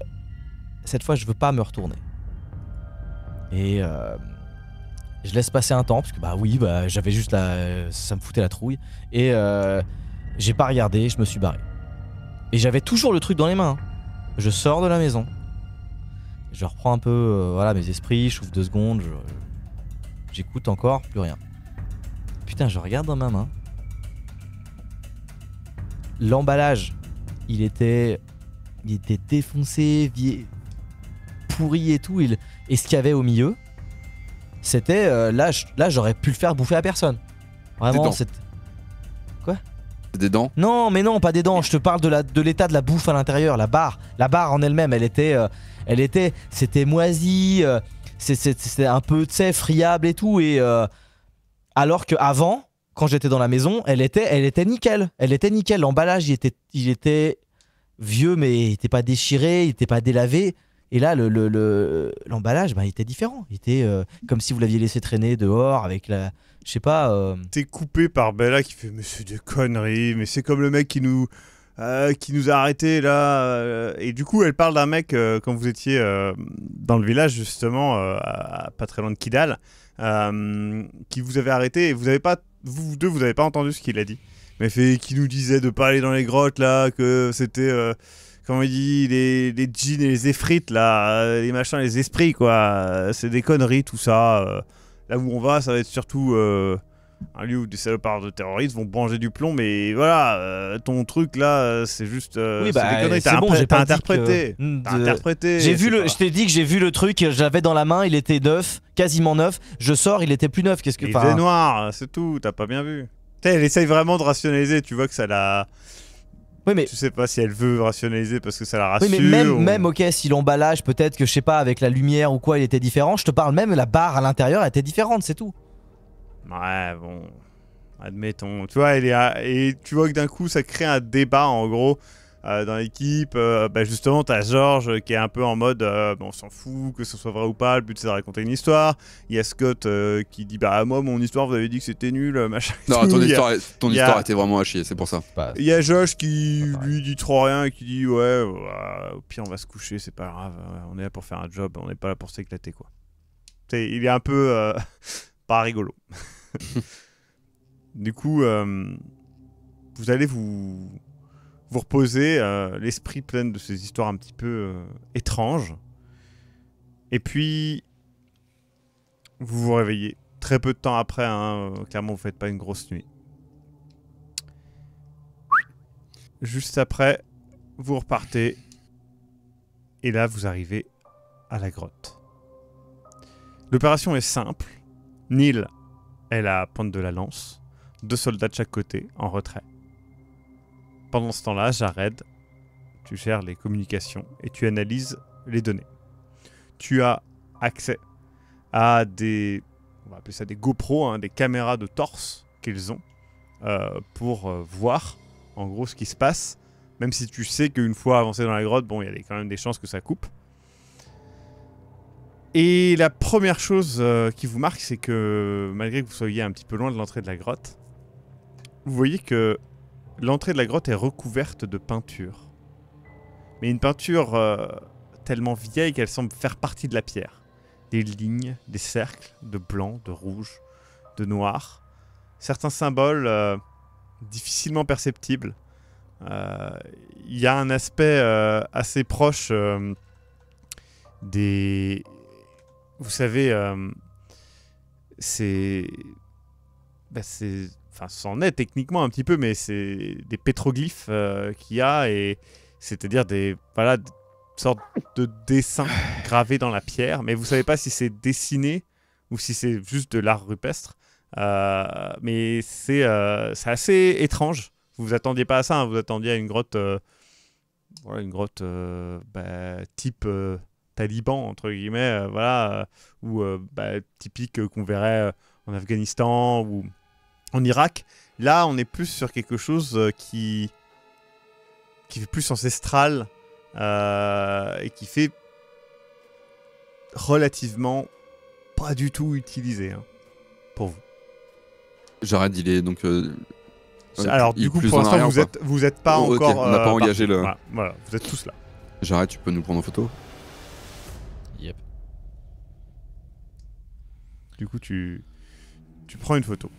cette fois, je veux pas me retourner. Et euh, je laisse passer un temps, parce que bah oui, bah, j'avais juste la. Ça me foutait la trouille. Et euh, j'ai pas regardé, je me suis barré. Et j'avais toujours le truc dans les mains. Hein. Je sors de la maison. Je reprends un peu euh, voilà, mes esprits, je chauffe deux secondes, j'écoute encore, plus rien. Putain, je regarde dans ma main. L'emballage, il était, il était défoncé, pourri et tout. Il... Et ce qu'il y avait au milieu, c'était euh, là, là j'aurais pu le faire bouffer à personne. Vraiment, c'est quoi Des dents Non, mais non, pas des dents. Je te parle de la de l'état de la bouffe à l'intérieur, la barre, la barre en elle-même, elle était, euh, elle était, c'était moisi, euh, c'est, c'était un peu tu sais friable et tout et alors qu'avant, quand j'étais dans la maison, elle était, elle était nickel. Elle était nickel. L'emballage, il était, il était vieux, mais il n'était pas déchiré, il n'était pas délavé. Et là, l'emballage, le, le, bah, il était différent. Il était euh, comme si vous l'aviez laissé traîner dehors avec la. Je sais pas. Euh, T'es coupé par Bella qui fait monsieur c'est des conneries, mais c'est comme le mec qui nous. Euh, qui nous a arrêtés là. Et du coup, elle parle d'un mec quand vous étiez dans le village, justement, pas très loin de Kidal. Euh, qui vous avait arrêté et vous avez pas, vous deux, vous avez pas entendu ce qu'il a dit. Mais fait, qui nous disait de pas aller dans les grottes là, que c'était euh, comment il dit, les, les djinns et les effrites, là, euh, les machins, les esprits, quoi. C'est des conneries, tout ça. Là où on va, ça va être surtout un lieu où des salopards de terroristes vont manger du plomb, mais voilà, euh, ton truc là, euh, c'est juste. Euh, oui, c'est bah, bon, j'ai pas hmm, interprété. j'ai vu le, je t'ai dit que j'ai vu le truc, j'avais dans la main, il était neuf, quasiment neuf. Je sors, il était plus neuf. Qu'est-ce que Il était noir, c'est tout, t'as pas bien vu. Elle essaye vraiment de rationaliser, tu vois que ça l'a. mais... Tu sais pas si elle veut rationaliser parce que ça la rassure. mais même, même ok, si l'emballage, peut-être que je sais pas, avec la lumière ou quoi, il était différent. Je te parle même, la barre à l'intérieur était différente, c'est tout. Ouais, bon. Admettons. Tu vois, il est et tu vois que d'un coup, ça crée un débat en gros. Euh, dans l'équipe, euh, bah, justement, t'as George qui est un peu en mode euh, on s'en fout que ce soit vrai ou pas, le but c'est de raconter une histoire. Il y a Scott qui dit Bah, moi, mon histoire, vous avez dit que c'était nul, machin. Non, ton histoire, ton histoire était vraiment à chier, c'est pour ça. Bah, il y a Josh qui lui dit trop rien et qui dit Ouais, au pire, on va se coucher, c'est pas grave, on est là pour faire un job, on n'est pas là pour s'éclater, quoi. il est un peu pas rigolo. du coup, euh, vous allez vous, vous reposer, euh, l'esprit plein de ces histoires un petit peu euh, étranges. Et puis, vous vous réveillez très peu de temps après. Hein, clairement, vous faites pas une grosse nuit. Juste après, vous repartez. Et là, vous arrivez à la grotte. L'opération est simple. Neil elle la pointe de la lance, deux soldats de chaque côté, en retrait. Pendant ce temps-là, j'arrête. tu gères les communications et tu analyses les données. Tu as accès à des, on des GoPro, hein, des caméras de torse qu'ils ont euh, pour euh, voir en gros ce qui se passe. Même si tu sais qu'une fois avancé dans la grotte, bon, il y a quand même des chances que ça coupe. Et la première chose euh, qui vous marque, c'est que malgré que vous soyez un petit peu loin de l'entrée de la grotte, vous voyez que l'entrée de la grotte est recouverte de peinture. Mais une peinture euh, tellement vieille qu'elle semble faire partie de la pierre. Des lignes, des cercles, de blanc, de rouge, de noir. Certains symboles euh, difficilement perceptibles. Il y a un aspect assez proche des vous savez, euh, bah, c'est. Enfin, c'en est techniquement un petit peu, mais c'est des pétroglyphes euh, qu'il y a, et c'est-à-dire des. Voilà, sorte sortes de dessins gravés dans la pierre, mais vous savez pas si c'est dessiné ou si c'est juste de l'art rupestre. Euh, mais c'est assez étrange. Vous vous attendiez pas à ça, hein. vous attendiez à une grotte. voilà, une grotte bah, type taliban entre guillemets, euh, voilà, euh, ou euh, bah, typique qu'on verrait en Afghanistan ou en Irak. Là, on est plus sur quelque chose qui, qui est plus ancestral et qui fait relativement pas du tout utilisé hein, pour vous. J'arrête, il est donc. Alors, du coup, pour l'instant, vous êtes, vous êtes pas encore. On n'a pas engagé le. voilà, vous êtes tous là. J'arrête, tu peux nous prendre en photo Du coup, tu, tu prends une photo.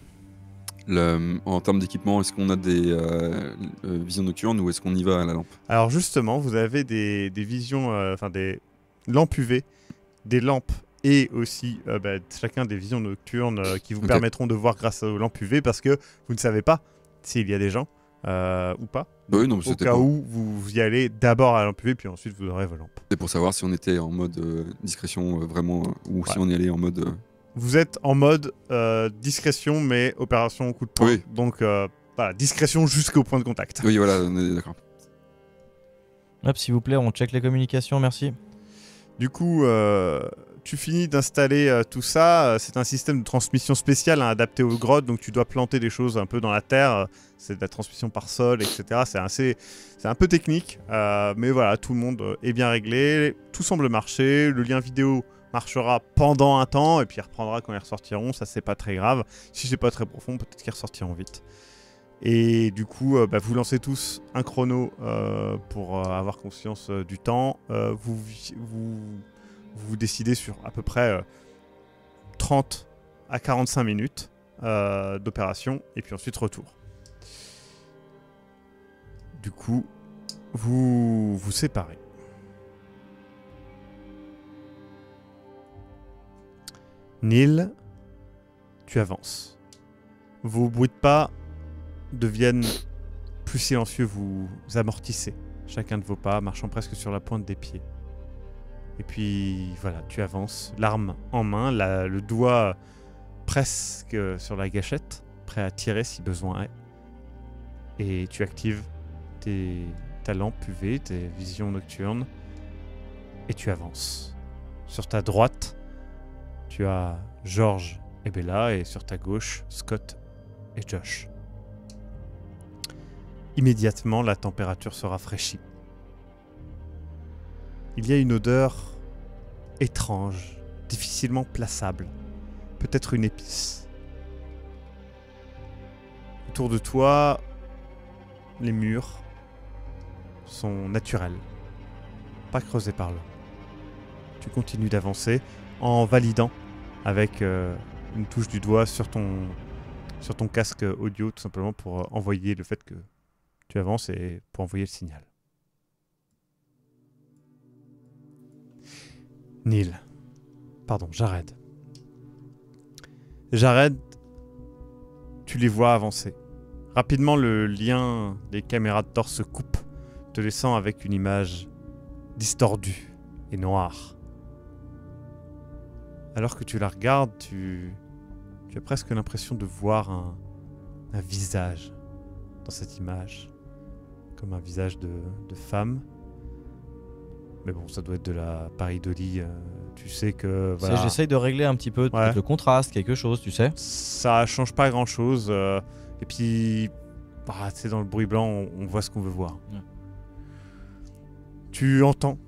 en termes d'équipement, est-ce qu'on a des euh, euh, visions nocturnes ou est-ce qu'on y va à la lampe Alors justement, vous avez des, des visions, euh, enfin des lampes UV, des lampes et aussi bah, chacun des visions nocturnes qui vous permettront de voir grâce aux lampes UV parce que vous ne savez pas s'il y a des gens ou pas. Bah non, Au cas où vous y allez d'abord à la lampe UV puis ensuite vous aurez vos lampes. C'est pour savoir si on était en mode discrétion vraiment ou si on y allait en mode vous êtes en mode euh, discrétion, mais opération coup de poing. Donc, euh, discrétion jusqu'au point de contact. Oui, voilà, on est d'accord. Hop, s'il vous plaît, on check les communications, merci. Du coup, euh, tu finis d'installer tout ça. C'est un système de transmission spéciale hein, adapté aux grottes, donc tu dois planter des choses un peu dans la terre. C'est de la transmission par sol, etc. C'est assez, c'est un peu technique, mais voilà, tout le monde est bien réglé, tout semble marcher, le lien vidéo marchera pendant un temps et puis reprendra quand ils ressortiront. Ça, c'est pas très grave. Si c'est pas très profond, peut-être qu'ils ressortiront vite. Et du coup, euh, bah, vous lancez tous un chrono euh, pour euh, avoir conscience du temps. Vous, vous, vous, décidez sur à peu près 30 à 45 minutes d'opération et puis ensuite retour. Du coup, vous vous séparez. Nil, tu avances. Vos bruits de pas deviennent plus silencieux, vous amortissez chacun de vos pas, marchant presque sur la pointe des pieds. Et puis voilà, tu avances, l'arme en main, le doigt presque sur la gâchette, prêt à tirer si besoin est. Et tu actives tes, talents puvés, tes visions nocturnes, et tu avances. Sur ta droite, tu as George et Bella et sur ta gauche Scott et Josh. Immédiatement, la température se rafraîchit. Il y a une odeur étrange, difficilement plaçable, peut-être une épice. Autour de toi, les murs sont naturels, pas creusés par l'eau. Tu continues d'avancer en validant avec euh, une touche du doigt sur ton, sur ton casque audio, tout simplement pour euh, envoyer le fait que tu avances et pour envoyer le signal. Neil. Pardon, j'arrête, j'arrête. tu les vois avancer. Rapidement, le lien des caméras de torse se coupe, te laissant avec une image distordue et noire alors que tu la regardes, tu, as presque l'impression de voir un, visage dans cette image, comme un visage de, femme. Mais bon, ça doit être de la Paris Dolly euh, tu sais que. J'essaye de régler un petit peu le contraste, quelque chose, tu sais. Ça change pas grand chose. Euh, et puis, bah, dans le bruit blanc, on, voit ce qu'on veut voir. Tu entends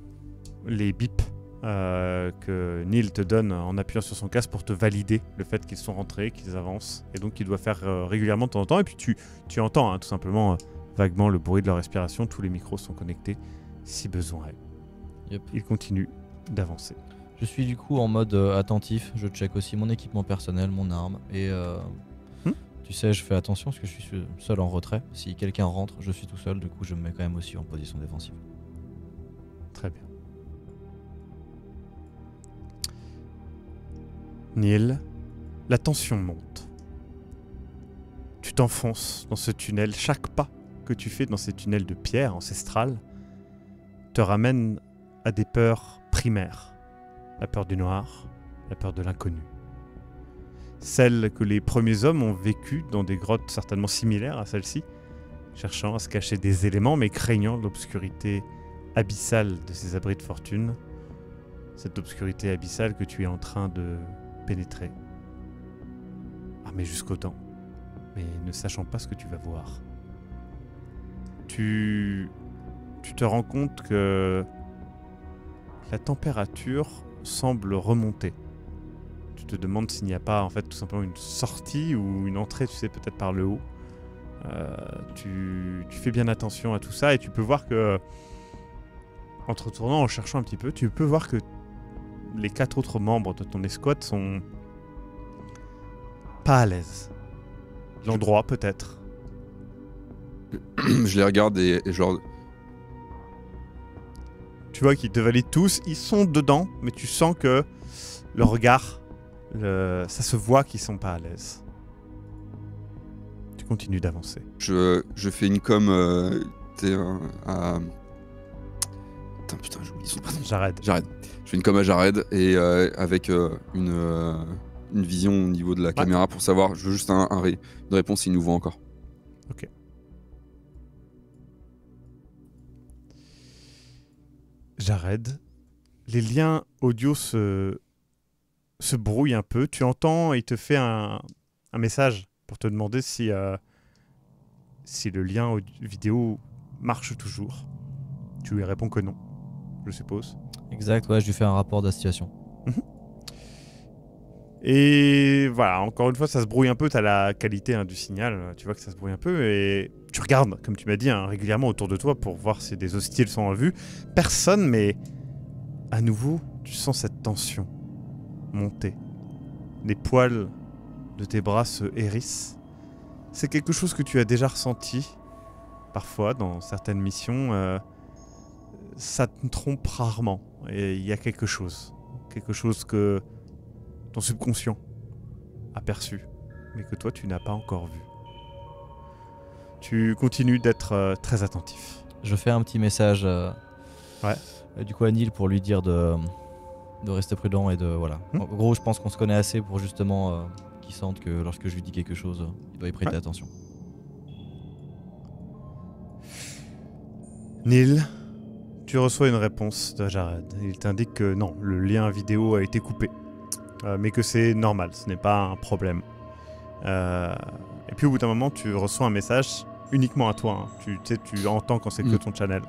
les bips euh, que Neil te donne en appuyant sur son casque pour te valider le fait qu'ils sont rentrés, qu'ils avancent. Et donc, qu'il doit faire euh, régulièrement de temps en temps. Et puis, tu, tu entends hein, tout simplement euh, vaguement le bruit de leur respiration. Tous les micros sont connectés si besoin est. Il continue d'avancer. Je suis du coup en mode attentif. Je check aussi mon équipement personnel, mon arme. Et hmm. tu sais, je fais attention parce que je suis seul en retrait. Si quelqu'un rentre, je suis tout seul. Du coup, je me mets quand même aussi en position défensive. Très bien. Neil, la tension monte. Tu t'enfonces dans ce tunnel, chaque pas que tu fais dans ces tunnels de pierre ancestrale te ramène à des peurs primaires. La peur du noir, la peur de l'inconnu. Celle que les premiers hommes ont vécue dans des grottes certainement similaires à celle-ci, cherchant à se cacher des éléments mais craignant l'obscurité abyssale de ces abris de fortune. Cette obscurité abyssale que tu es en train de pénétrer. Armé ah, jusqu'au temps, mais ne sachant pas ce que tu vas voir. Tu, tu te rends compte que la température semble remonter. Tu te demandes s'il n'y a pas en fait tout simplement une sortie ou une entrée, tu sais, peut-être par le haut. Euh, tu, tu, fais bien attention à tout ça et tu peux voir que, en tournant en cherchant un petit peu, tu peux voir que les quatre autres membres de ton escouade sont pas à l'aise. L'endroit peut-être. Je les regarde et, je genre... Tu vois qu'ils te valident tous, ils sont dedans, mais tu sens que Leur regard, ça se voit qu'ils sont pas à l'aise. Tu continues d'avancer. Je, je, fais une com euh, à... Putain, putain, j'oublie son J'arrête. J'arrête. Je une com à Jared et euh, avec euh, euh, une, vision au niveau de la caméra pour savoir. Je veux juste un, une réponse s'il nous voit encore. Ok. Jared, les liens audio se, se brouillent un peu. Tu entends et te fait un, un message pour te demander si, si le lien vidéo marche toujours. Tu lui réponds que non je suppose. Exact, ouais, je lui fais un rapport de la situation. Mhm. Et voilà, encore une fois, ça se brouille un peu, t'as la qualité hein, du signal, tu vois que ça se brouille un peu, et tu regardes, comme tu m'as dit, hein, régulièrement autour de toi pour voir si des hostiles sont en vue. Personne, mais à nouveau, tu sens cette tension monter. Les poils de tes bras se hérissent. C'est quelque chose que tu as déjà ressenti, parfois, dans certaines missions. Euh, ça te trompe rarement. Et il y a quelque chose. Quelque chose que ton subconscient a perçu, mais que toi, tu n'as pas encore vu. Tu continues d'être euh, très attentif. Je fais un petit message euh, ouais. Euh, du coup à Neil pour lui dire de, de rester prudent et de voilà. Hum. En gros, je pense qu'on se connaît assez pour justement qu'il sente que lorsque je lui dis quelque chose, il doit y prêter attention. Neil, tu reçois une réponse de Jared. Il t'indique que non, le lien vidéo a été coupé. Euh, mais que c'est normal, ce n'est pas un problème. Euh, et puis au bout d'un moment, tu reçois un message uniquement à toi. Hein. Tu, tu entends quand c'est que mm. ton channel.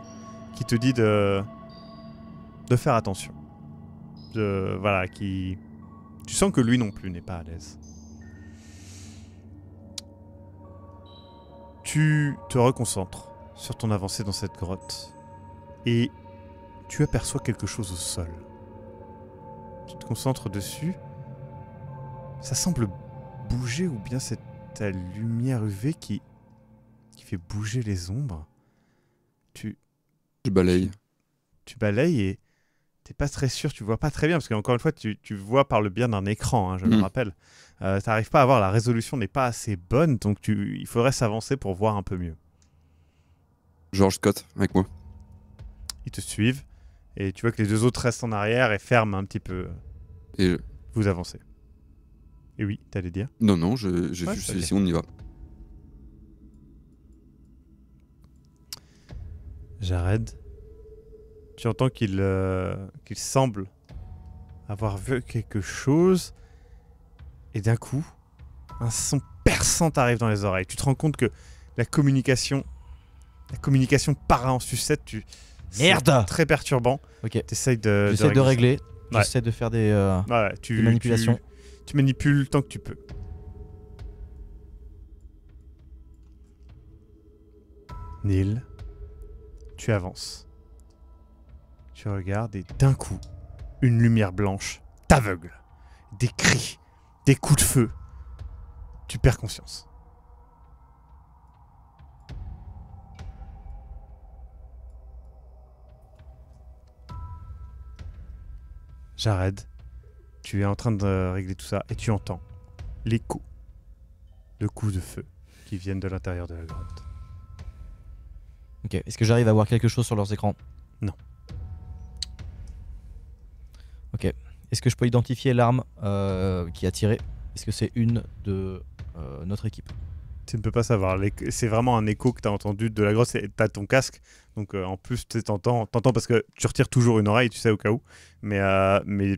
Qui te dit de, de faire attention. De, voilà, qui... Tu sens que lui non plus n'est pas à l'aise. Tu te reconcentres sur ton avancée dans cette grotte et tu aperçois quelque chose au sol. Tu te concentres dessus. Ça semble bouger ou bien c'est ta lumière UV qui, fait bouger les ombres. Tu... je balayes. Tu, balayes et t'es pas très sûr, tu vois pas très bien, parce qu'encore une fois, tu, vois par le bien d'un écran, hein, je me hmm. rappelle. Euh, T'arrives pas à voir, la résolution n'est pas assez bonne, donc tu, il faudrait s'avancer pour voir un peu mieux. George Scott, avec moi ils te suivent. Et tu vois que les deux autres restent en arrière et ferment un petit peu. Et vous avancez. Et oui, t'allais dire Non, non, je... suis juste ici, on y va. J'arrête... tu entends qu'il euh, Qu'il semble avoir vu quelque chose. Et d'un coup, un son perçant t'arrive dans les oreilles. Tu te rends compte que la communication, la communication para en sucette, tu, Merde Très perturbant. Ok. T'essayes de, régler. tu de faire des, euh, manipulations. tu, manipules tant que tu peux. Neil, tu avances. Tu regardes et d'un coup, une lumière blanche t'aveugle. Des cris, des coups de feu. Tu perds conscience. J'arrête, tu es en train de régler tout ça et tu entends les coups de coups de feu qui viennent de l'intérieur de la grotte. Ok, est-ce que j'arrive à voir quelque chose sur leurs écrans Non. Ok, est-ce que je peux identifier l'arme euh, qui a tiré Est-ce que c'est une de euh, notre équipe tu ne peux pas savoir. C'est vraiment un écho que tu as entendu de la grosse. Tu as ton casque, donc euh, en plus, tu t'entends, parce que tu retires toujours une oreille, tu sais, au cas où. Mais, euh, mais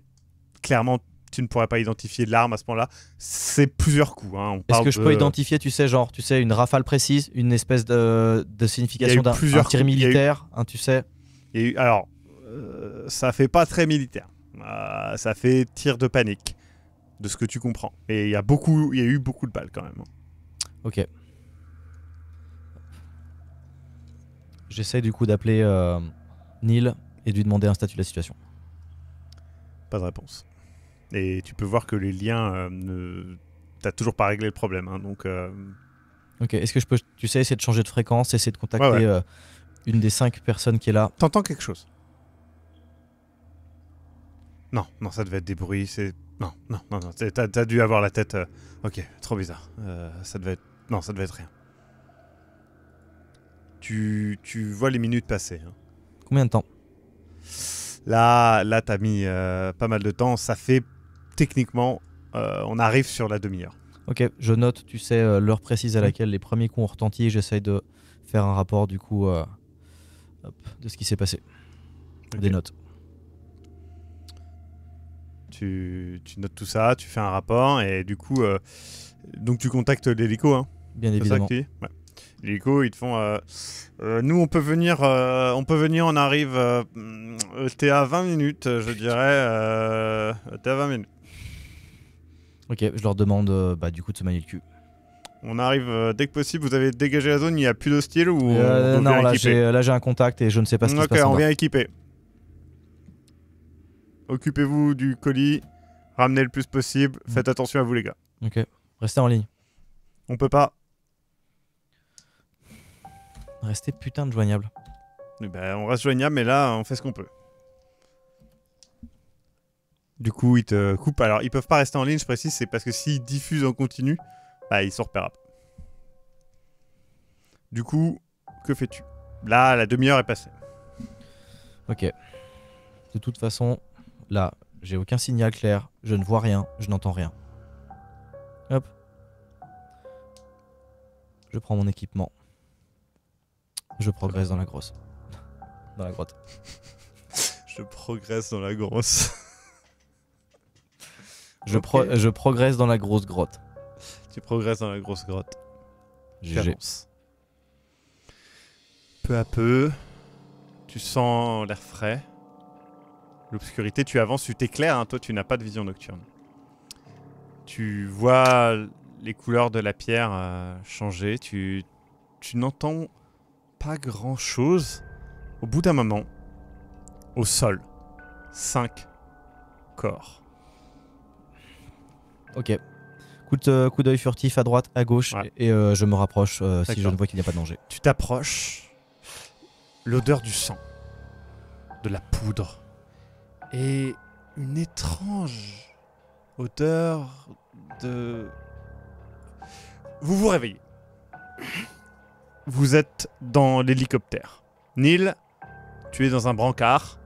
clairement, tu ne pourrais pas identifier l'arme à ce moment-là. C'est plusieurs coups. Hein. Est-ce que je peux identifier, tu sais, genre, tu sais, une rafale précise, une espèce de, signification d'un plusieurs tir militaire, tu sais Alors, euh, ça fait pas très militaire. ça fait tir de panique, de ce que tu comprends. Et il y, a beaucoup, y a eu beaucoup de balles quand même. Hein. Ok. J'essaie du coup d'appeler euh, Neil et de lui demander un statut de la situation. Pas de réponse. Et tu peux voir que les liens, euh, ne... t'as toujours pas réglé le problème. Hein, donc, euh, Ok, est-ce que je peux, tu sais, essayer de changer de fréquence, essayer de contacter une des cinq personnes qui est là t'entends quelque chose Non, non, ça devait être des bruits. C'est non, non, non, non. T'as, dû avoir la tête. Ok, trop bizarre. ça devait être non, ça devait être rien. Tu, tu vois les minutes passer. Hein. Combien de temps Là, là t'as mis euh, pas mal de temps. Ça fait techniquement, euh, on arrive sur la demi-heure. Ok, je note, tu sais, euh, l'heure précise à laquelle les premiers coups ont retenti. J'essaye de faire un rapport du coup de ce qui s'est passé. Des notes. tu, tu notes tout ça, tu fais un rapport et du coup, donc tu contactes l'hélico, hein Bien évidemment. Ouais. L'hélico, ils te font. Euh, euh, nous, on peut venir, euh, on peut venir, on arrive. t'es à 20 minutes, je dirais. t'es à 20 minutes. Ok, je leur demande bah, du coup de se manier le cul. On arrive dès que possible. Vous avez dégagé la zone, il n'y a plus d'hostile ou Non, là j'ai, un contact et je ne sais pas ce qui se passe. Ok, on vient équiper. Occupez-vous du colis, ramenez le plus possible. Faites mm. attention à vous, les gars. Ok rester en ligne. On peut pas. rester putain de joignable. Eh ben, on reste joignable, mais là, on fait ce qu'on peut. Du coup, ils te coupent. Alors, ils peuvent pas rester en ligne, je précise, c'est parce que s'ils diffusent en continu, bah, ils sont repérables. Du coup, que fais-tu Là, la demi-heure est passée. Ok. De toute façon, là, j'ai aucun signal clair, je ne vois rien, je n'entends rien. Hop. Je prends mon équipement. Je progresse dans la grosse. Dans la grotte. je progresse dans la grosse. je, je progresse dans la grosse grotte. Tu progresses dans la grosse grotte. J'avance. Peu à peu, tu sens l'air frais, l'obscurité, tu avances, tu t'éclaires, hein. toi tu n'as pas de vision nocturne. Tu vois les couleurs de la pierre euh, changer, tu, n'entends pas grand-chose. Au bout d'un moment, au sol, cinq corps. Ok. Coup, euh, coup d'œil furtif à droite, à gauche, et, euh, je me rapproche si je ne vois qu'il n'y a pas de danger. Tu t'approches, l'odeur du sang, de la poudre, et une étrange Hauteur... de... Vous vous réveillez. Vous êtes dans l'hélicoptère. Neil, tu es dans un brancard.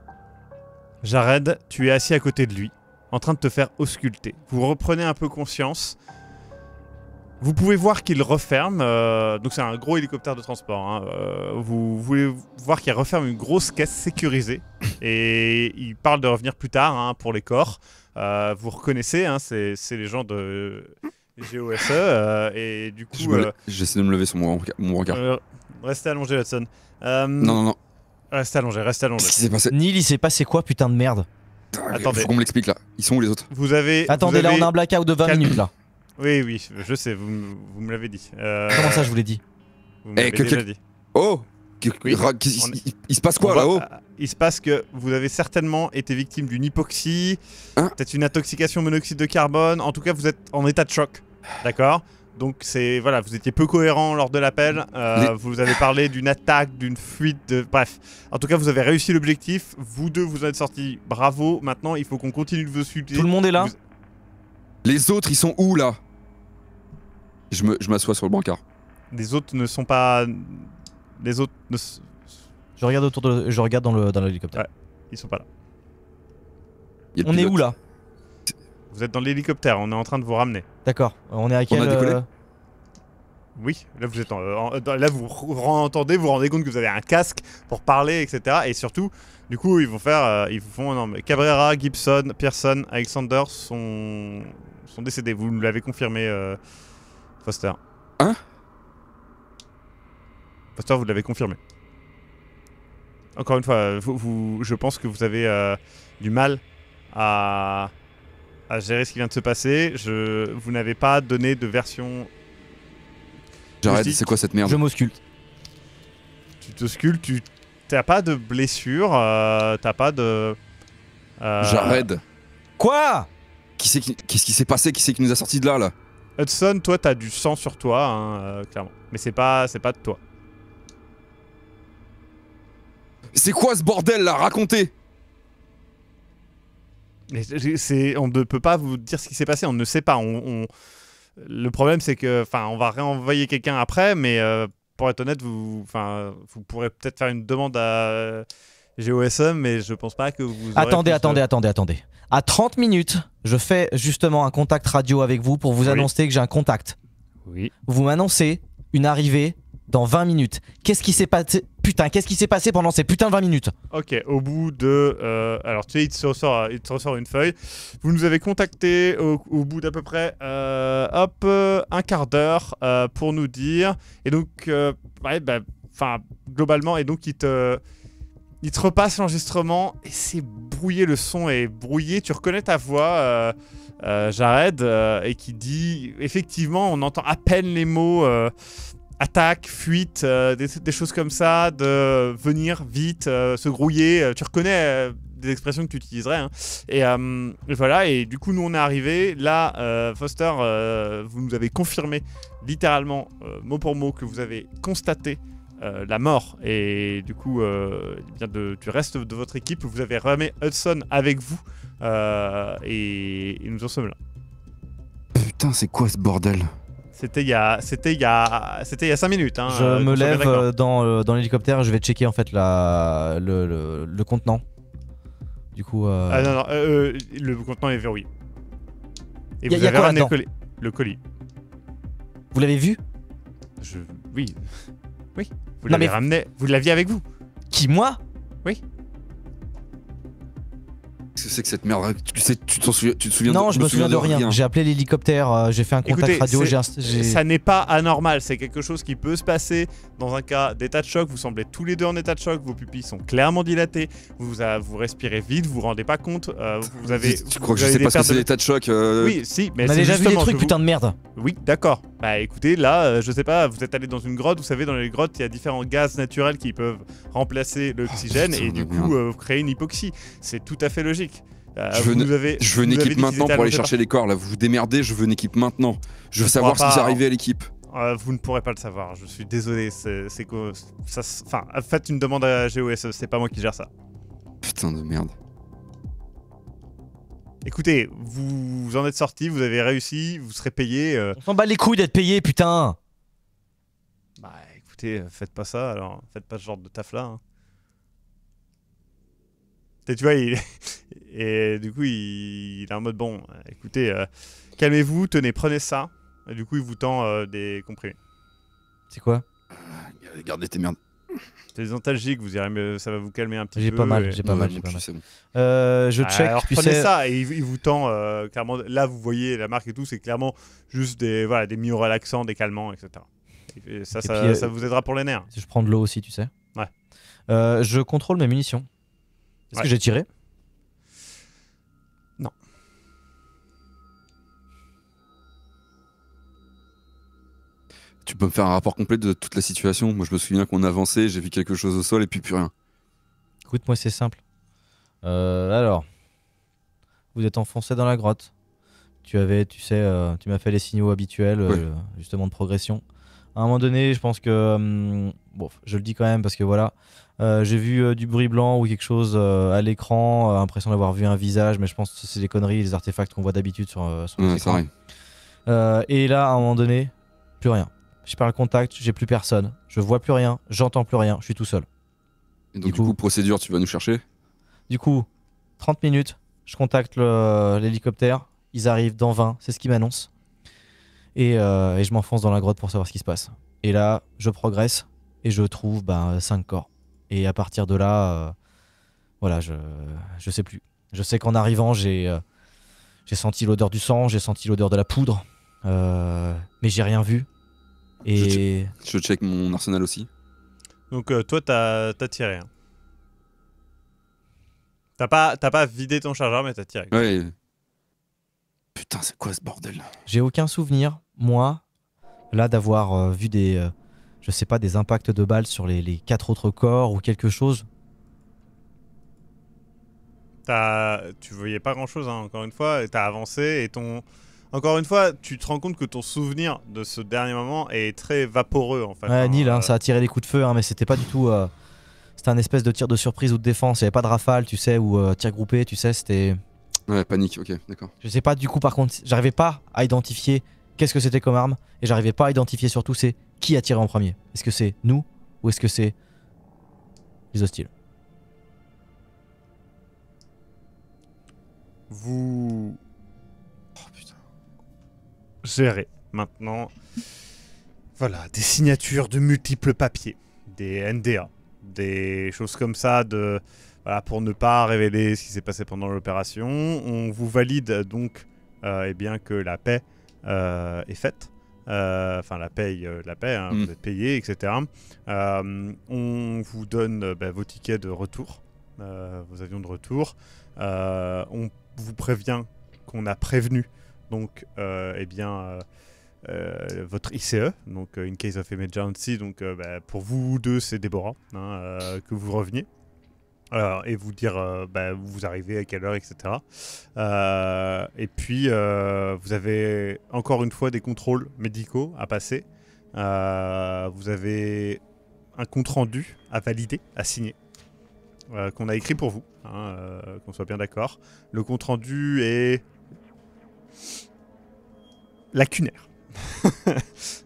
Jared, tu es assis à côté de lui, en train de te faire ausculter. Vous reprenez un peu conscience. Vous pouvez voir qu'il referme, euh, donc c'est un gros hélicoptère de transport. Hein. Euh, vous voulez voir qu'il referme une grosse caisse sécurisée et il parle de revenir plus tard hein, pour les corps. Euh, vous reconnaissez, hein, c'est les gens de GOSE. Euh, et du coup. Euh, j'essaie de me lever sur mon, regard. restez allongé, Hudson. non, non, non. Restez allongé, restez allongé. Qu'est-ce qui s'est passé Neil, il s'est passé quoi, putain de merde Attendez. Faut qu'on me l'explique là. Ils sont où les autres Vous avez. Attendez, là, on a un blackout de 20 minutes là. Oui, oui, je sais, vous, vous me l'avez dit. Comment ça, je vous l'ai dit Vous me l'avez eh, déjà dit. Oh il, se passe quoi là-haut euh, Il se passe que vous avez certainement été victime d'une hypoxie, hein peut-être une intoxication monoxyde de carbone. En tout cas, vous êtes en état de choc. D'accord donc c'est voilà, vous étiez peu cohérent lors de l'appel. Euh, vous avez parlé d'une attaque, d'une fuite, de... bref. En tout cas, vous avez réussi l'objectif. Vous deux, vous en êtes sortis. Bravo. Maintenant, il faut qu'on continue de vous suivre. Tout le monde est là. Les autres, ils sont où là Je m'assois je sur le brancard. Les autres ne sont pas les autres ne... Je regarde autour de, je regarde dans le l'hélicoptère. Ouais, ils sont pas là. On est où là Vous êtes dans l'hélicoptère. On est en train de vous ramener. D'accord. On est à quel On a décollé euh, Oui, là vous êtes en, là vous entendez, vous rendez compte que vous avez un casque pour parler, etc. Et surtout, du coup, ils vont faire, euh, ils vous font, non, mais Cabrera, Gibson, Pearson, Alexander sont sont décédés. Vous nous l'avez confirmé, euh, Foster. Hein Pasteur, vous l'avez confirmé. Encore une fois, je pense que vous avez euh, du mal à, gérer ce qui vient de se passer. Je, vous n'avez pas donné de version. J'arrête, c'est quoi cette merde Je m'ausculte. Tu t'auscultes, tu t'as pas de blessure, Tu euh, t'as pas de. Euh, J'arrête. Quoi Qu'est-ce qui s'est passé Qui c'est qui nous a sorti de là là Hudson, toi, t'as du sang sur toi, hein, clairement. Mais c'est pas, c'est pas de toi. C'est quoi ce bordel là Racontez on ne peut pas vous dire ce qui s'est passé, on ne sait pas. On, Le problème, c'est que, enfin, on va réenvoyer quelqu'un après, mais euh, pour être honnête, vous, enfin, vous pourrez peut-être faire une demande à GOSM, mais je pense pas que vous. Attendez, attendez, attendez, attendez. À 30 minutes, je fais justement un contact radio avec vous pour vous annoncer que j'ai un contact. Oui. Vous m'annoncez une arrivée dans 20 minutes. Qu'est-ce qui s'est passé Putain, qu'est-ce qui s'est passé pendant ces putains de 20 minutes Ok, au bout de... Euh, alors tu sais, euh, il te, ressort, une feuille. Vous nous avez contacté au, bout d'à peu près euh, hop, un quart d'heure pour nous dire. Et donc, ouais, bah, enfin, globalement, et donc il te... Il te repasse l'enregistrement et c'est brouillé, le son est brouillé. Tu reconnais ta voix, Jared, et qui dit effectivement, on entend à peine les mots attaque, fuite, euh, des, choses comme ça, de venir vite, euh, se grouiller. Euh, tu reconnais des expressions que tu utiliserais. Hein. Et, voilà, et du coup, nous, on est arrivé. Là, Foster, vous nous avez confirmé, littéralement, mot pour mot, que vous avez constaté la mort. Et du coup, eh bien de, du reste de votre équipe, vous avez ramé Hudson avec vous. Et, et, nous en sommes là. Putain, c'est quoi ce bordel c'était il y a, c'était il c'était il y 5 minutes. Hein, je euh, me lève euh, dans, euh, dans l'hélicoptère, je vais checker en fait la, le, contenant. Du coup. Ah, le contenant est verrouillé. Et vous avez ramené le colis. Vous l'avez vu Je, oui, oui. Vous l'avez ramené. Vous l'aviez avec vous. Qui moi Oui que c'est que cette merde Tu sais, tu t'en souviens, tu te souviens Non, je me, souviens, de rien. J'ai appelé l'hélicoptère, euh, j'ai fait un contact radio. j'ai Ça n'est pas anormal, c'est quelque chose qui peut se passer dans un cas d'état de choc. Vous semblez tous les deux en état de choc, vos pupilles sont clairement dilatées, vous, vous respirez vite, vous vous rendez pas compte. Euh, vous avez. Tu crois que je sais pas ce que c'est l'état de choc euh Oui, si, mais. On a déjà vu des trucs, putain de merde. Oui, d'accord. Bah écoutez, là, euh, je sais pas, vous êtes allé dans une grotte, vous savez, dans les grottes, il y a différents gaz naturels qui peuvent remplacer oh, l'oxygène et du coup euh, créer une hypoxie. C'est tout à fait logique. Euh, je, veux une, avez, je équipe maintenant pour aller chercher les corps, là, vous vous démerdez, je veux une équipe maintenant. Je veux savoir ce qui arrivé à l'équipe. vous ne pourrez pas le savoir, je suis désolé, c'est quoi Enfin, faites une demande à GOS, e, c'est pas moi qui gère ça. Putain de merde. Écoutez, vous, en êtes sorti, vous avez réussi, vous serez payé. Euh. On s'en bat les couilles d'être payé, putain Bah écoutez, faites pas ça, alors faites pas ce genre de taf là. Hein. Et tu vois, il... et du coup, il, est en mode bon, écoutez, euh, calmez-vous, tenez, prenez ça. Et du coup, il vous tend euh, des comprimés. C'est quoi ah, Gardez tes merdes. C'est antalgiques, vous mais ça va vous calmer un petit peu. J'ai pas mal, j'ai pas mal. Euh, je ah, check. Alors, prenez ça et il, vous tend euh, clairement. Là, vous voyez la marque et tout, c'est clairement juste des voilà des relaxants des calmants, etc. ça, euh, ça, vous aidera pour les nerfs. je prends de l'eau aussi, tu sais. Ouais. je contrôle mes munitions. Est-ce que j'ai tiré tu peux me faire un rapport complet de toute la situation. Moi, je me souviens qu'on avançait, j'ai vu quelque chose au sol et puis plus rien. Écoute, moi, c'est simple. Euh, alors, vous êtes enfoncé dans la grotte. Tu avais, tu sais, euh, tu m'as fait les signaux habituels, euh, justement, de progression. À un moment donné, je pense que. Hum, bon, je le dis quand même parce que voilà. j'ai vu du bruit blanc ou quelque chose à l'écran, impression d'avoir vu un visage, mais je pense que c'est des conneries, les artefacts qu'on voit d'habitude sur, le ouais, et là, à un moment donné, plus rien je perds le contact, j'ai plus personne, je vois plus rien, j'entends plus rien, je suis tout seul. Et donc, du, coup, procédure, tu vas nous chercher Du coup, 30 minutes, je contacte l'hélicoptère, ils arrivent dans 20, c'est ce qu'ils m'annoncent. Euh, et, je m'enfonce dans la grotte pour savoir ce qui se passe. Et là, je progresse et je trouve 5 ben, corps. Et à partir de là, euh, voilà, je, sais plus. Je sais qu'en arrivant, j'ai euh, j'ai senti l'odeur du sang, j'ai senti l'odeur de la poudre, mais j'ai rien vu. Je, check, mon arsenal aussi. Donc euh, toi, t'as as tiré. Hein. T'as pas, vidé ton chargeur, mais t'as tiré. Ouais. Putain, c'est quoi ce bordel J'ai aucun souvenir, moi, là, d'avoir euh, vu des, euh, je sais pas, des impacts de balles sur les, les quatre autres corps ou quelque chose. As... Tu voyais pas grand-chose, hein, encore une fois. T'as avancé et ton encore une fois, tu te rends compte que ton souvenir de ce dernier moment est très vaporeux en fait. Ouais, hein, Nil, euh. ça a tiré des coups de feu, hein, mais c'était pas du tout. Euh, c'était un espèce de tir de surprise ou de défense. Il n'y avait pas de rafale, tu sais, ou euh, tir groupé, tu sais, c'était. Ouais, panique, ok, d'accord. Je sais pas, du coup, par contre, j'arrivais pas à identifier qu'est-ce que c'était comme arme, et j'arrivais pas à identifier surtout c'est qui a tiré en premier. Est-ce que c'est nous, ou est-ce que c'est les hostiles Vous gérer. Maintenant, voilà, des signatures de multiples papiers, des NDA, des choses comme ça de, voilà, pour ne pas révéler ce qui s'est passé pendant l'opération. On vous valide donc euh, eh bien, que la paix euh, est faite. Euh, enfin, la paye, euh, la paix, hein, mm. vous êtes payé, etc. on vous donne bah, vos tickets de retour, vos avions de retour. on vous prévient qu'on a prévenu donc euh, eh bien euh, euh, votre ICE, donc In Case of Emergency, donc bah, pour vous deux c'est Déborah, hein, que vous reveniez. et vous dire bah, où vous arrivez à quelle heure, etc. et puis vous avez encore une fois des contrôles médicaux à passer. vous avez un compte rendu à valider, à signer, qu'on a écrit pour vous, hein, qu'on soit bien d'accord. Le compte rendu est lacunaire.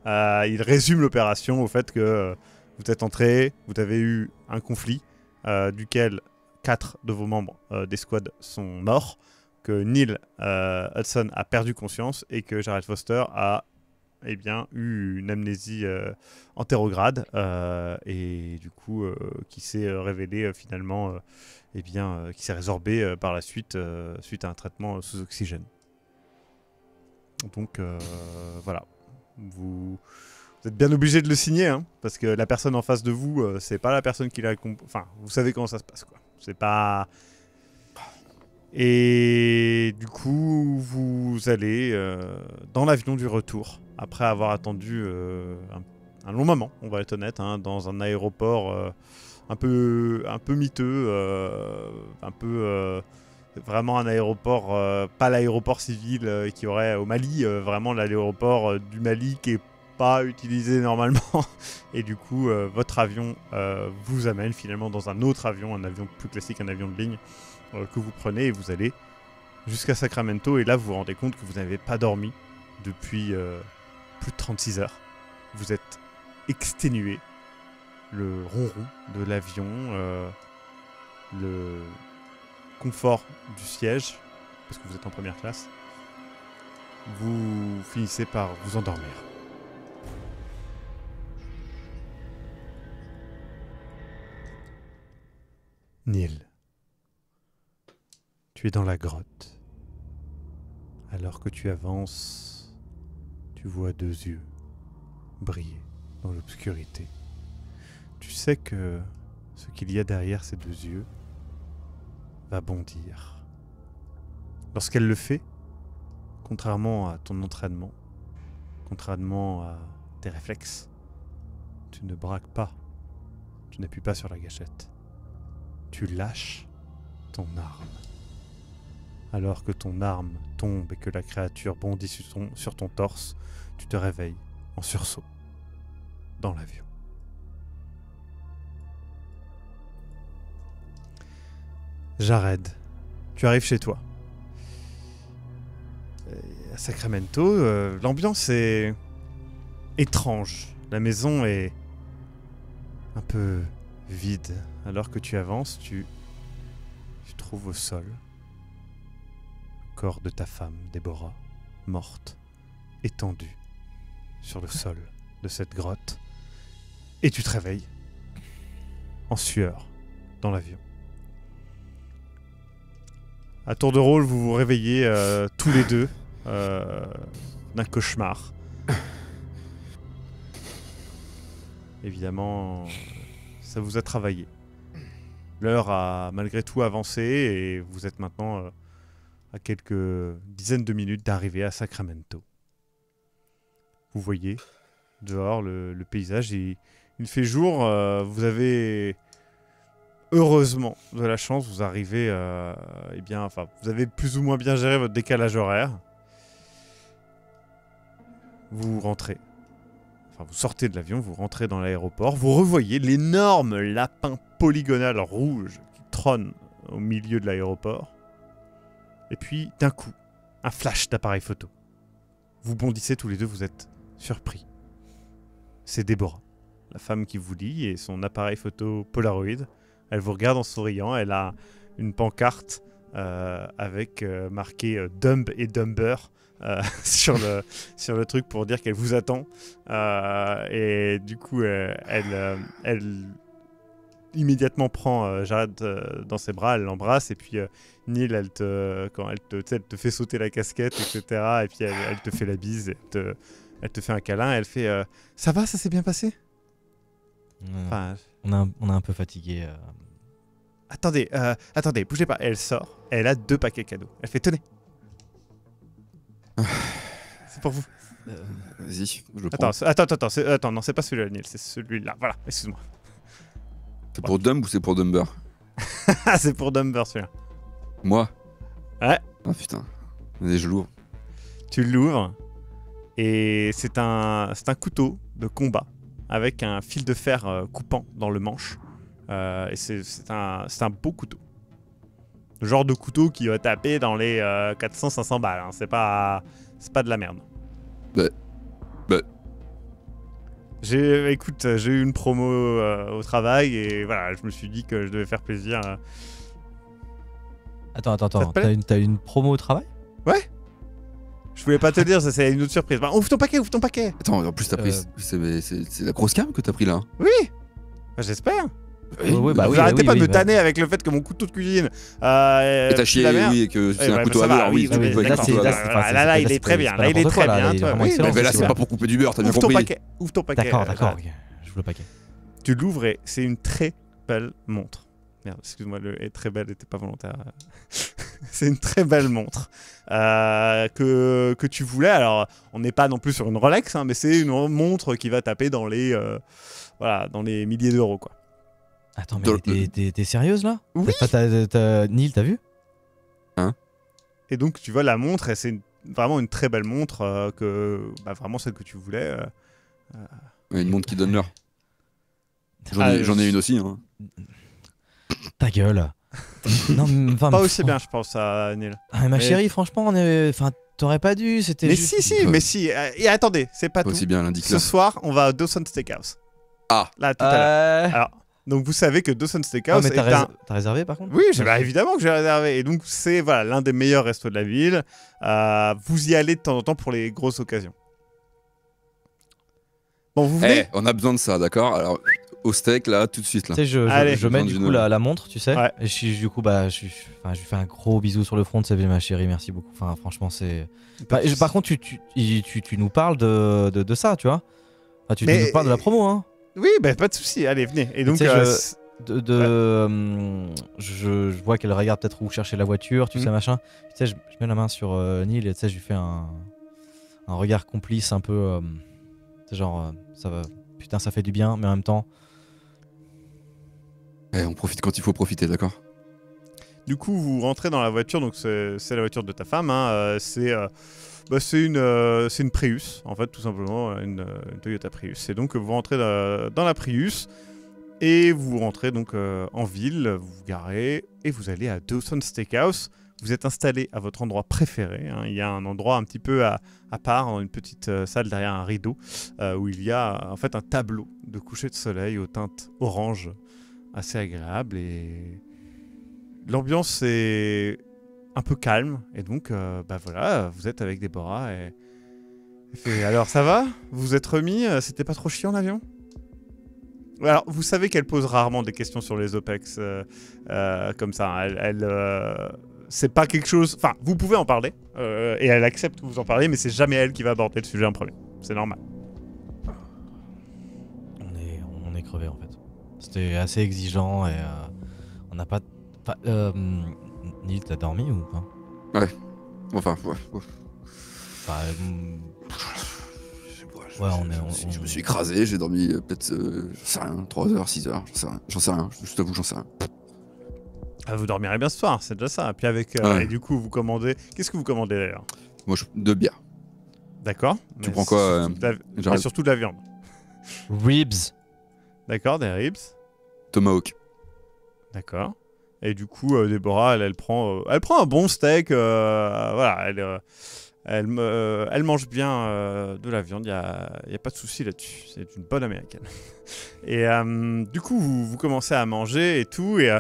Euh, il résume l'opération au fait que euh, vous êtes entré, vous avez eu un conflit euh, duquel quatre de vos membres des squads sont morts, que Neil Hudson a perdu conscience et que Jared Foster a eh bien, eu une amnésie entérograde et du coup qui s'est révélé finalement, eh bien, qui s'est résorbée par la suite suite à un traitement sous oxygène. Donc euh, voilà, vous, êtes bien obligé de le signer, hein, parce que la personne en face de vous, euh, c'est pas la personne qui l'a... Enfin, vous savez comment ça se passe, quoi. C'est pas... Et du coup, vous allez euh, dans l'avion du retour, après avoir attendu un, long moment, on va être honnête, hein, dans un aéroport un, peu, un peu miteux, un peu vraiment un aéroport, euh, pas l'aéroport civil euh, qui aurait au Mali, euh, vraiment l'aéroport du Mali qui est pas utilisé normalement. Et du coup, votre avion vous amène finalement dans un autre avion, un avion plus classique, un avion de ligne que vous prenez et vous allez jusqu'à Sacramento. Et là, vous vous rendez compte que vous n'avez pas dormi depuis plus de 36 heures. Vous êtes exténué. Le ronron de l'avion, le confort du siège, parce que vous êtes en première classe, vous finissez par vous endormir. Neil, tu es dans la grotte. Alors que tu avances, tu vois deux yeux briller dans l'obscurité. Tu sais que ce qu'il y a derrière ces deux yeux, bondir. Lorsqu'elle le fait, contrairement à ton entraînement, contrairement à tes réflexes, tu ne braques pas, tu n'appuies pas sur la gâchette, tu lâches ton arme. Alors que ton arme tombe et que la créature bondit sur ton torse, tu te réveilles en sursaut dans l'avion. J'arrête. tu arrives chez toi. Euh, à Sacramento, euh, l'ambiance est étrange. La maison est un peu vide. Alors que tu avances, tu, tu trouves au sol le corps de ta femme, Déborah, morte, étendue sur le sol de cette grotte. Et tu te réveilles en sueur dans l'avion. À tour de rôle, vous vous réveillez euh, tous les deux euh, d'un cauchemar. Évidemment, ça vous a travaillé. L'heure a malgré tout avancé et vous êtes maintenant euh, à quelques dizaines de minutes d'arriver à Sacramento. Vous voyez dehors le, paysage, et il fait jour, vous avez heureusement de la chance, vous arrivez, euh, eh bien, enfin, vous avez plus ou moins bien géré votre décalage horaire. Vous rentrez. Enfin, vous sortez de l'avion, vous rentrez dans l'aéroport, vous revoyez l'énorme lapin polygonal rouge qui trône au milieu de l'aéroport. Et puis, d'un coup, un flash d'appareil photo. Vous bondissez tous les deux, vous êtes surpris. C'est Déborah, la femme qui vous lit et son appareil photo Polaroid. Elle vous regarde en souriant. Elle a une pancarte euh, avec euh, marqué euh, Dumb et Dumber. sur, le, sur le truc pour dire qu'elle vous attend. et du coup, elle, elle immédiatement prend Jade dans ses bras, elle l'embrasse, et puis Neil, elle te, quand elle te, elle te fait sauter la casquette, etc., et puis elle, te fait la bise, elle te, elle te fait un câlin, elle fait Ça va, ça s'est bien passé on, a, on a un peu fatigué. Euh. Attendez, euh, attendez, bougez pas. Elle sort. Elle a deux paquets cadeaux. Elle fait tenez. c'est pour vous. Euh, vas-y, je le prends. Attends, attends, attends, attends, non, c'est pas celui-là, Neil, c'est celui-là. Voilà, excuse-moi. C'est pour Dumb ou c'est pour Dumber c'est pour Dumber celui-là. Moi Ouais. Ah putain. vas je l'ouvre. Tu l'ouvres et c'est un, c'est un couteau de combat avec un fil de fer euh, coupant dans le manche. Euh, et c'est un, beau couteau le genre de couteau qui va taper dans les 400-500 euh, balles. Hein. C'est pas, c'est pas de la merde. Bah, bah. J'ai, écoute, j'ai eu une promo au travail et voilà, je me suis dit que je devais faire plaisir. Attends, attends, attends. T'as une, une promo au travail Ouais. Je voulais pas te dire, ça c'est une autre surprise. Bah, ouvre ton paquet, ouvre ton paquet. Attends, en plus t'as pris. Euh. C'est la grosse cam que t'as pris là. Oui bah, J'espère. Oui, bah vous arrêtez pas de me tanner avec le fait que mon couteau de cuisine. Euh, et t'as chié, oui, et que c'est un couteau à beurre. Oui, là, là, il est très bien. Là, il est très bien. Mais là, c'est pas pour couper du beurre, t'as bien compris. Ouvre ton paquet. ouvre ton paquet. D'accord, d'accord. J'ouvre le paquet. Tu l'ouvres et c'est une très belle montre. Merde, excuse-moi, le est très belle n'était pas volontaire. c'est une très belle montre euh, que, tu voulais. Alors, on n'est pas non plus sur une Rolex, hein, mais c'est une montre qui va taper dans les, euh, voilà, dans les milliers d'euros. quoi. Attends, mais t'es sérieuse là Oui. Neil, t'as vu Hein Et donc, tu vois la montre, et c'est vraiment une très belle montre, euh, que bah, vraiment celle que tu voulais. une montre qui donne l'heure. Ah, j'en ai, une aussi. Hein. Ta gueule. non, pas aussi bien, je pense, à Neil. Ah, ma chérie, franchement, on est... enfin, t'aurais pas dû. C'était. Mais si, si, mais si. Euh, et attendez, c'est pas, tout. Aussi bien Ce soir, on va à Dawson Steakhouse. Ah. Là, tout à l'heure. Euh. Donc vous savez que Dawson Steakhouse ah, T'as réservé par contre Oui, bah, évidemment que j'ai réservé. Et donc c'est voilà l'un des meilleurs restos de la ville. Euh, vous y allez de temps en temps pour les grosses occasions. Bon, vous voulez eh, On a besoin de ça, d'accord Alors au steak là tout de suite là. je, mets du coup la, montre, tu sais. Et je, du coup bah je, je lui fais un gros bisou sur le front, c'est ma chérie, merci beaucoup. Enfin franchement c'est. Bah, par contre tu, nous parles de, ça, tu vois. Enfin, tu, nous parles de la promo hein. Oui bah pas de souci, allez venez. Et donc euh, de, hum, je, vois qu'elle regarde peut-être où chercher la voiture, tu mm. sais machin. Tu sais je, mets la main sur euh, Neil et tu sais je lui fais un, un regard complice un peu hum, genre euh, ça va putain ça fait du bien mais en même temps eh, on profite quand il faut profiter, d'accord Du coup, vous rentrez dans la voiture, donc c'est la voiture de ta femme. Hein. Euh, euh, bah, c'est une, euh, une Prius, en fait, tout simplement, une, Toyota Prius. Et donc, vous rentrez dans la Prius. Et vous rentrez donc en ville, vous vous garez et vous allez à Dawson Steakhouse. Vous êtes installé à votre endroit préféré. Hein. Il y a un endroit un petit peu à, part, hein, une petite salle derrière un rideau, où il y a en fait un tableau de coucher de soleil aux teintes orange assez agréable et l'ambiance est un peu calme et donc euh, bah voilà vous êtes avec Déborah et, alors ça va vous, êtes remis c'était pas trop chiant l'avion alors, vous savez qu'elle pose rarement des questions sur les OPEX euh, euh, comme ça. Elle, c'est pas quelque chose. Enfin, vous pouvez en parler et elle accepte que vous en parlez, mais c'est jamais elle qui va aborder le sujet en premier. C'est normal. On est, on est crevé en fait. C'était assez exigeant et euh, on n'a pas. pas euh, t'as dormi ou pas Ouais. Enfin, ouais. Enfin, euh, Ouais, on est, je, me suis écrasé, j'ai dormi peut-être, j'en sais rien, 3 heures, 6 heures, j'en sais rien, j'en sais rien, je t'avoue, j'en sais rien. Ah, vous dormirez bien ce soir, c'est déjà ça. Puis avec, et du coup, vous commandez, qu'est-ce que vous commandez d'ailleurs Moi, je... deux bières. D'accord. Tu prends quoi surtout de la viande. Ribs. D'accord, des ribs. Tomahawk. D'accord. Et du coup, euh, Déborah, elle, prend, euh, elle prend un bon steak. Euh, voilà, elle, elle, elle, mange bien de la viande. Il n'y a, a, pas de souci là-dessus. C'est une bonne américaine. et du coup, vous, commencez à manger et tout. Et,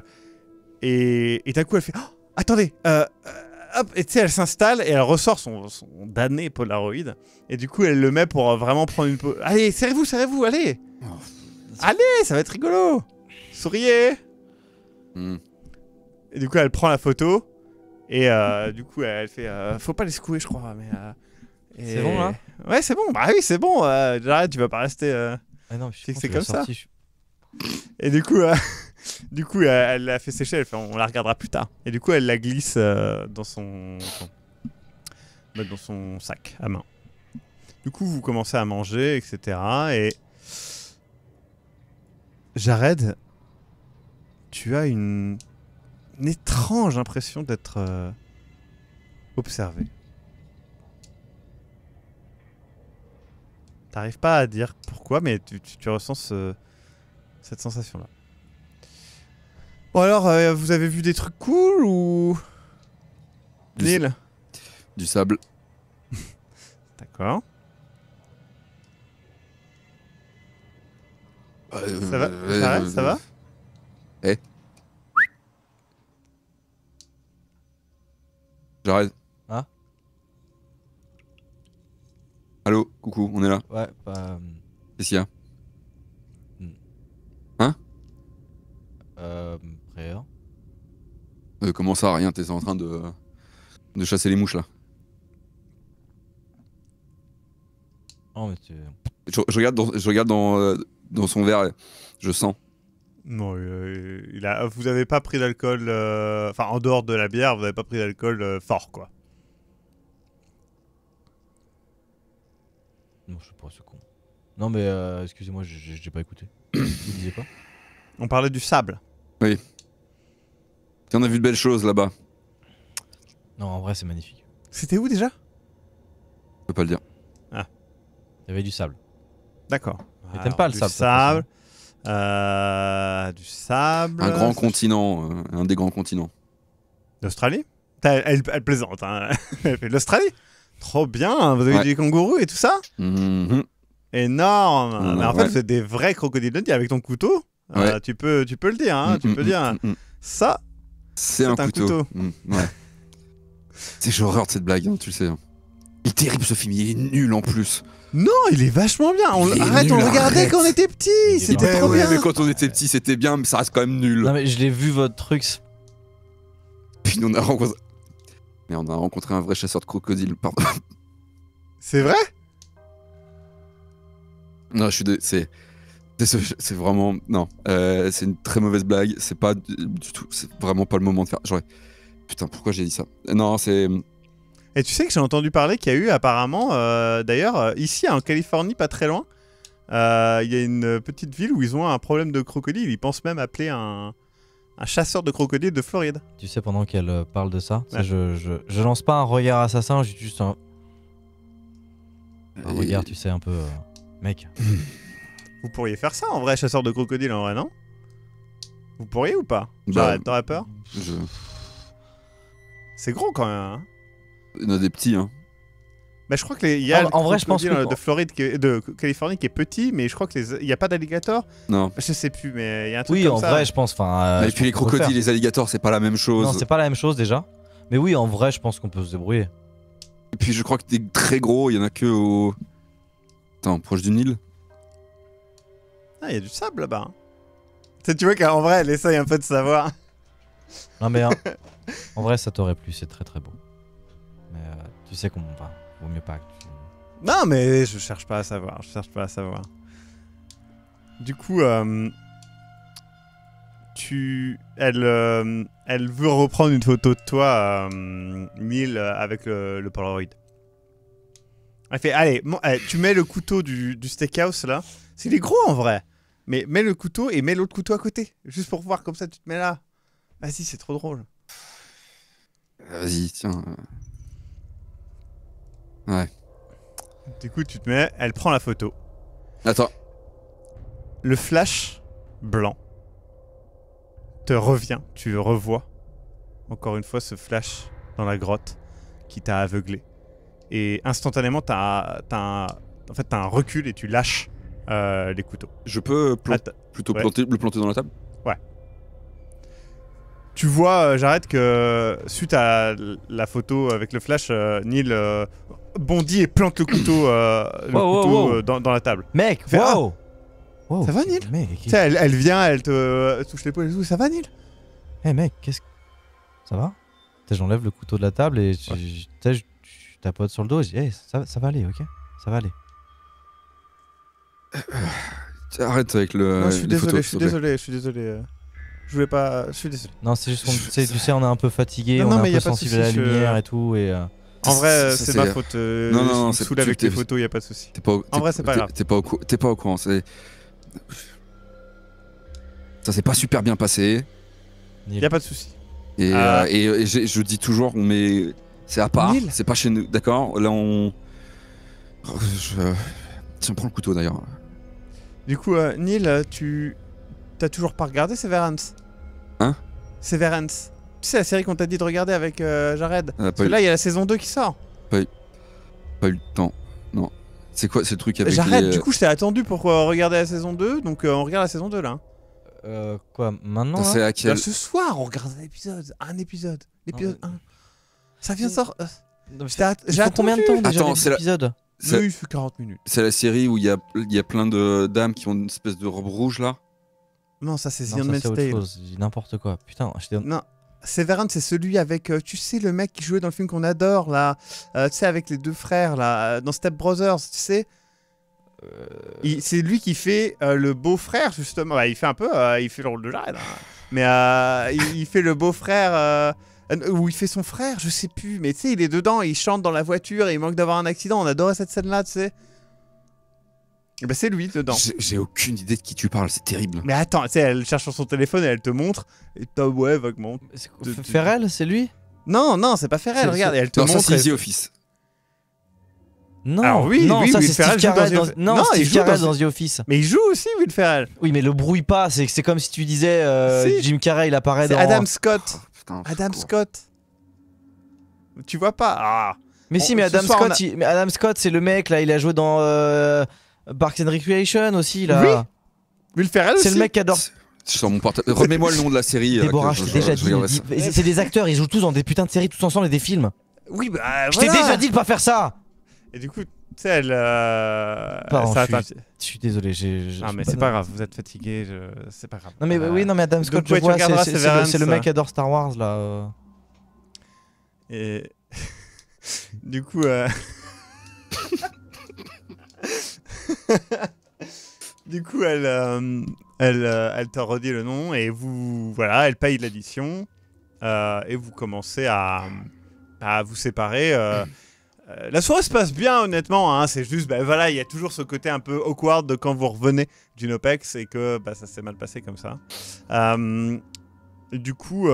et, et d'un coup, elle fait oh, Attendez Hop, et tu sais, elle s'installe et elle ressort son, damné Polaroid. Et du coup, elle le met pour vraiment prendre une. Allez, serrez-vous, serrez-vous, allez oh. Allez, ça va être rigolo. Souriez. Hmm. Et du coup, elle prend la photo. Et euh, du coup, elle fait. Euh, faut pas les secouer, je crois. Mais. Euh, c'est bon là hein Ouais, c'est bon. Bah oui, c'est bon. là, tu vas pas rester. Ah non, je c'est comme ça. Et du coup, du coup, elle l'a fait sécher. on la regardera plus tard. Et du coup, elle la glisse dans son, dans son sac à main. Du coup, vous commencez à manger, etc. Et Jared, tu as une, étrange impression d'être euh, observé. T'arrives pas à dire pourquoi, mais tu, ressens cette sensation-là. Bon alors, euh, vous avez vu des trucs cool ou... Du, du sable. D'accord. Euh, ça va Ça va, ça euh, va Eh J'arrête. Ah Allô, coucou, on est là. Ouais, bah. Euh, Qu'est-ce qu'il y a hmm. Hein Euh. comment ça, rien T'es en train de. de chasser les mouches là Oh, mais tu. Je, regarde dans, je regarde dans, dans son verre, je sens. Non, il euh, a, vous n'avez pas pris d'alcool, euh, enfin en dehors de la bière, vous n'avez pas pris d'alcool euh, fort, quoi. Non, je suis pas ce con. Non, mais excusez-moi, je n'ai pas écouté. vous disiez pas On parlait du sable. Oui. Tu en as vu de belles choses là-bas. Non, en vrai, c'est magnifique. C'était où déjà Je peux pas le dire. Ah. Il y avait du sable. D'accord. Mais t'aimes pas le sable. Euh, du sable. Un grand continent, hein, un des grands continents. L'Australie elle, plaisante. Hein. L'Australie Trop bien, hein. vous avez des kangourous et tout ça mhm. Énorme Mais en fait, c'est des vrais crocodiles de avec ton couteau. Euh, tu, peux, tu peux le dire, hein, tu mhm, peux dire mhm, ça, c'est un, couteau. C'est j'ai de cette blague, hein, tu le sais terrible ce film, il est nul en plus. Non, il est vachement bien. On, arrête, on le regardait quand on était petit. C'était trop bien. Mais quand on était petit, c'était bien, mais ça reste quand même nul. Non, mais je l'ai vu votre truc. Puis on a rencontré. Mais on a rencontré un vrai chasseur de crocodiles, pardon. C'est vrai Non, je suis. De... C'est. C'est vraiment. Non. Euh, c'est une très mauvaise blague. C'est pas du tout. C'est vraiment pas le moment de faire. Putain, pourquoi j'ai dit ça Non, c'est. Et tu sais que j'ai entendu parler qu'il y a eu apparemment, euh, d'ailleurs, euh, ici en Californie, pas très loin, euh, il y a une petite ville où ils ont un problème de crocodile. Ils pensent même appeler un, chasseur de crocodile de Floride. Tu sais, pendant qu'elle parle de ça, je, lance pas un regard assassin, j'ai juste un. un regard, tu sais, un peu. mec. Vous pourriez faire ça en vrai, chasseur de crocodile en vrai, non Vous pourriez ou pas bah, T'aurais peur C'est gros quand même. Hein. Il y en a des petits, hein. Bah, je crois que y a en, vrai, je pense euh, de Floride, de Californie, qui est petit, mais je crois que il n'y a pas D'alligators Non. Je sais plus, mais il y a un truc oui, comme ça. Oui, en vrai, je pense. Enfin. Euh, et puis les crocodiles, les alligators, c'est pas la même chose. Non, c'est pas la même chose déjà. Mais oui, en vrai, je pense qu'on peut se débrouiller. Et puis je crois que des très gros, il y en a que au. Attends, proche du Nil. Ah, il y a du sable là-bas. Hein. Tu, vois qu'en vrai, elle essaye un peu de savoir. Non mais hein. en vrai, ça t'aurait plu, c'est très très beau. Mais euh, tu sais qu'on va. Vaut mieux pas que tu. Non, mais je cherche pas à savoir. Je cherche pas à savoir. Du coup, euh, tu, elle, euh, elle veut reprendre une photo de toi, mille avec le, le Polaroid. Elle fait, allez, eh, tu mets le couteau du, du steakhouse là. C'est est gros en vrai. Mais mets le couteau et mets l'autre couteau à côté, juste pour voir. Comme ça, tu te mets là. Vas-y, c'est trop drôle. Vas-y, tiens. Ouais. Du coup, tu te mets, elle prend la photo. Attends. Le flash blanc te revient, tu revois encore une fois ce flash dans la grotte qui t'a aveuglé. Et instantanément, t'as un, en fait, un recul et tu lâches euh, les couteaux. Je peux plutôt planter, le planter dans la table Ouais. Tu vois, euh, j'arrête que suite à la photo avec le flash, euh, Neil bondit et plante le couteau, euh, euh, Dans, la table. Mec, waouh ah, wow. Ça va, Neil elle, vient, elle te euh, touche l'épaule et tout. Ça va, Neil Eh mec, qu'est-ce que. Ça va J'enlève le couteau de la table et tu ouais. je, sur le dos et je dis eh, ça, va aller, ok Ça va aller. Arrête avec le. je suis désolé, je suis désolé, je suis désolé. Je voulais pas. Je suis désolé. Non, c'est juste qu'on. Tu sais, on est un peu fatigué, on est un peu sensible à la lumière et tout. et... En vrai, euh, c'est ma faute. Euh, non, non, avec tes photos, il y a pas de souci. En vrai, c'est pas grave. T'es pas au, pas au courant. Ça s'est pas super bien passé. Il y a pas de souci. Et, ah. euh, euh, je dis toujours, met... c'est à part. C'est pas chez nous, d'accord Là, on. je... Tiens, prends le couteau d'ailleurs. Du coup, Neil, tu t'as toujours pas regardé Severance Hein Severance c'est la série qu'on t'a dit de regarder avec euh, Jared. Parce que là, il y a la saison 2 qui sort. Pas eu, pas eu le temps. Non. C'est quoi ce truc avec Jared, du euh, coup, je t'ai attendu pour euh, regarder la saison 2. Donc, on regarde la saison 2 là. Hein. Euh, quoi, maintenant bah, Ce soir, on regarde un épisode. Un épisode. L'épisode 1. Ça vient de sortir. J'ai combien de temps déjà Attends, l'épisode la... eu 40 minutes. C'est la série où il y a, y a plein de dames qui ont une espèce de robe rouge là Non, ça c'est The Handmaid's Tale. N'importe quoi. Putain, je Non, Severance, c'est celui avec, euh, tu sais, le mec qui jouait dans le film qu'on adore, là. Euh, tu sais, avec les deux frères, là, euh, dans Step Brothers, tu sais. C'est lui qui fait le beau-frère, justement. Bah, il fait un peu, il fait le rôle de Jared. Hein. Mais il, fait le beau-frère, ou il fait son frère, je sais plus. Mais tu sais, il est dedans, il chante dans la voiture, et il manque d'avoir un accident. On adorait cette scène-là, tu sais. Eh ben, c'est lui dedans. J'ai aucune idée de qui tu parles, c'est terrible. Mais attends, tu sais, elle cherche sur son téléphone et elle te montre. Et toi, ouais, vaguement. Ferrel, c'est lui Non, non, c'est pas Ferrel, regarde. Et elle te non, montre. Ça, c'est The Office. Non, oui, oui, ça c'est Steve Carell Non, il joue dans, The Office. Mais il joue aussi Will Ferrel. Oui, mais le brouille pas, c'est comme si tu disais euh, Jim Carrey il apparaît dans Adam Scott. Oh, Adam Scott. Tu vois pas ah. Mais si, mais Adam, Scott, Adam Scott, c'est le mec là, il a joué dans euh, Parks and Recreation aussi, là. Oui. Will Ferrell C'est le mec qui adore. Remets-moi le nom de la série. Euh, Déborah, je t'ai déjà dit. C'est des acteurs, ils jouent tous dans des putains de séries tous ensemble et des films. Oui, bah. Je t'ai déjà dit de pas faire ça Et du coup, tu sais, elle. Euh, je, suis, désolé. Ah mais c'est pas grave, vous êtes fatigué, c'est pas grave. Non, mais oui, non, mais Adam Scott, je vois, c'est le mec euh. qui adore Star Wars, là. Et. du coup. du coup, elle, euh, elle, euh, elle te redit le nom et vous, voilà, elle paye l'addition euh, et vous commencez à, vous séparer. Hmm. la soirée se passe bien, honnêtement. Hein, c'est juste, ben voilà, il y a toujours ce côté un peu awkward de quand vous revenez d'une OPEX et que bah, ça s'est mal passé comme ça. du coup,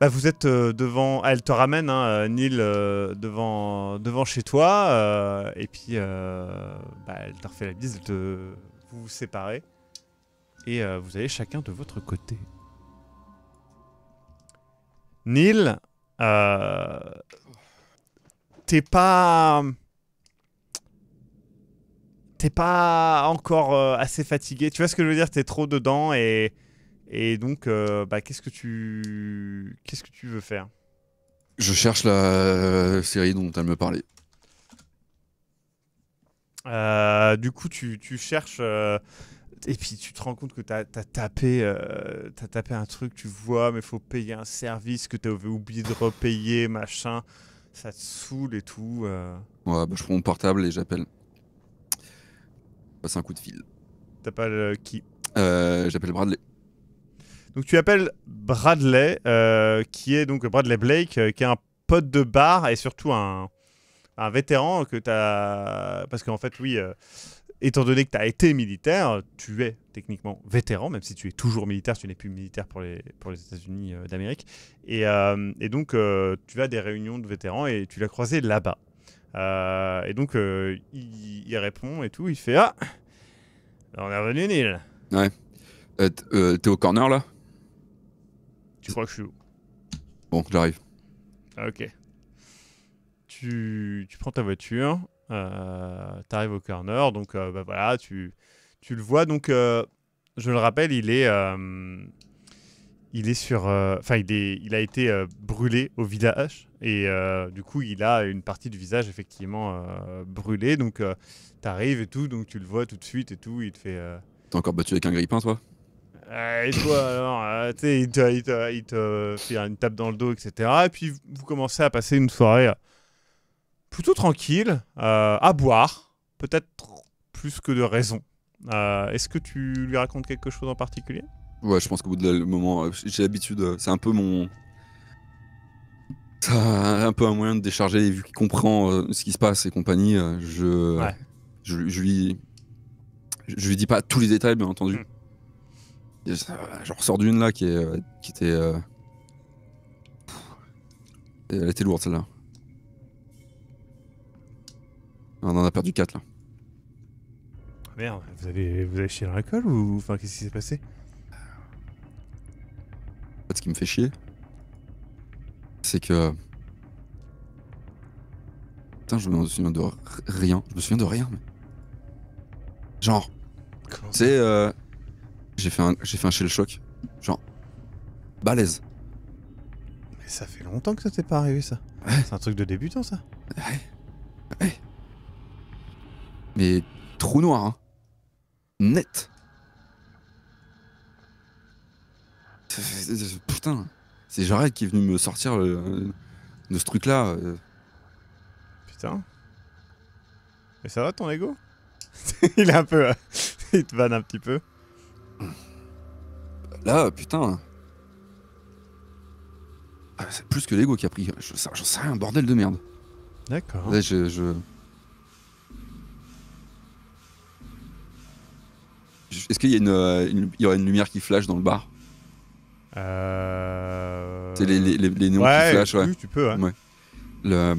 bah, vous êtes euh, devant. Ah, elle te ramène, hein, euh, Neil, euh, devant, devant chez toi. et puis, bah, elle te refait la bise. de Vous séparer. Et vous allez chacun de votre côté. Neil, t'es pas. T'es pas encore assez fatigué. Tu vois ce que je veux dire T'es trop dedans et. Et donc, euh, bah, qu'est-ce que tu qu'est-ce que tu veux faire Je cherche la série dont elle me parlait. Euh, du coup, tu, cherches euh, et puis tu te rends compte que tu as, tapé, tapé un truc, tu vois, mais il faut payer un service que tu avais oublié de repayer, machin. Ça te saoule et tout. Ouais, bah, je prends mon portable et j'appelle. Passe un coup de fil. T'appelles qui J'appelle Bradley. Donc tu appelles Bradley, euh, qui est donc Bradley Blake, euh, qui est un pote de bar et surtout un, vétéran que tu as... Parce qu'en fait, oui, euh, étant donné que tu as été militaire, tu es techniquement vétéran, même si tu es toujours militaire, tu n'es plus militaire pour les, pour les États-Unis d'Amérique. Et, donc, tu as des réunions de vétérans et tu l'as croisé là-bas. et donc, il, répond et tout, il fait Ah, on est revenu, Neil. Ouais. Euh, T'es au corner là je crois que je suis où Bon, j'arrive. Ah, ok. Tu, prends ta voiture, euh, t'arrives tu arrives au corner, donc euh, bah, voilà, tu, tu le vois. Donc, euh, je le rappelle, il est, il est sur, enfin, il a été brûlé au village, et du coup, il a une partie du visage effectivement brûlée. Donc, tu arrives et tout, donc tu le vois tout de suite et tout. Il te fait. T'es encore battu avec un grippin, toi euh, et euh, il te, il te, fait une tape dans le dos, etc. Et puis, vous commencez à passer une soirée euh, plutôt tranquille, à boire, peut-être plus que de raison. Est-ce que tu lui racontes quelque chose en particulier Ouais, je pense qu'au bout de moment, j'ai l'habitude, c'est un peu mon. un peu un moyen de décharger, vu qu'il comprend ce qui se passe et compagnie, je, je, lui. Je lui dis pas tous les détails, bien entendu, mm. J'en euh, ressors d'une là qui, est, euh, qui était. Euh, elle était lourde celle-là. On en a perdu 4 là. Ah, merde, vous avez, vous avez chié dans la colle ou. Enfin, qu'est-ce qui s'est passé En fait, ce qui me fait chier, c'est que. Putain, je me souviens de rien. Je me souviens de rien. Mais... Genre. C'est. Euh... J'ai fait un, j'ai fait un shell shock. Genre, balèze. Mais ça fait longtemps que ça t'est pas arrivé, ça. C'est un truc de débutant, ça. Ouais. Mais trou noir, hein. Net. Putain, c'est Jared qui est venu me sortir de ce truc-là. Euh. Putain. Mais ça va ton ego Il est un peu. Euh, il te vanne un petit peu. Là, putain. Ah, c'est plus que l'ego qui a pris. J'en sais rien, bordel de merde. D'accord. je, Est-ce qu'il y, une, euh, y aura une lumière qui flash dans le bar euh... C'est les, les, néons qui flashent, ouais. Tu peux, hein. ouais. Le...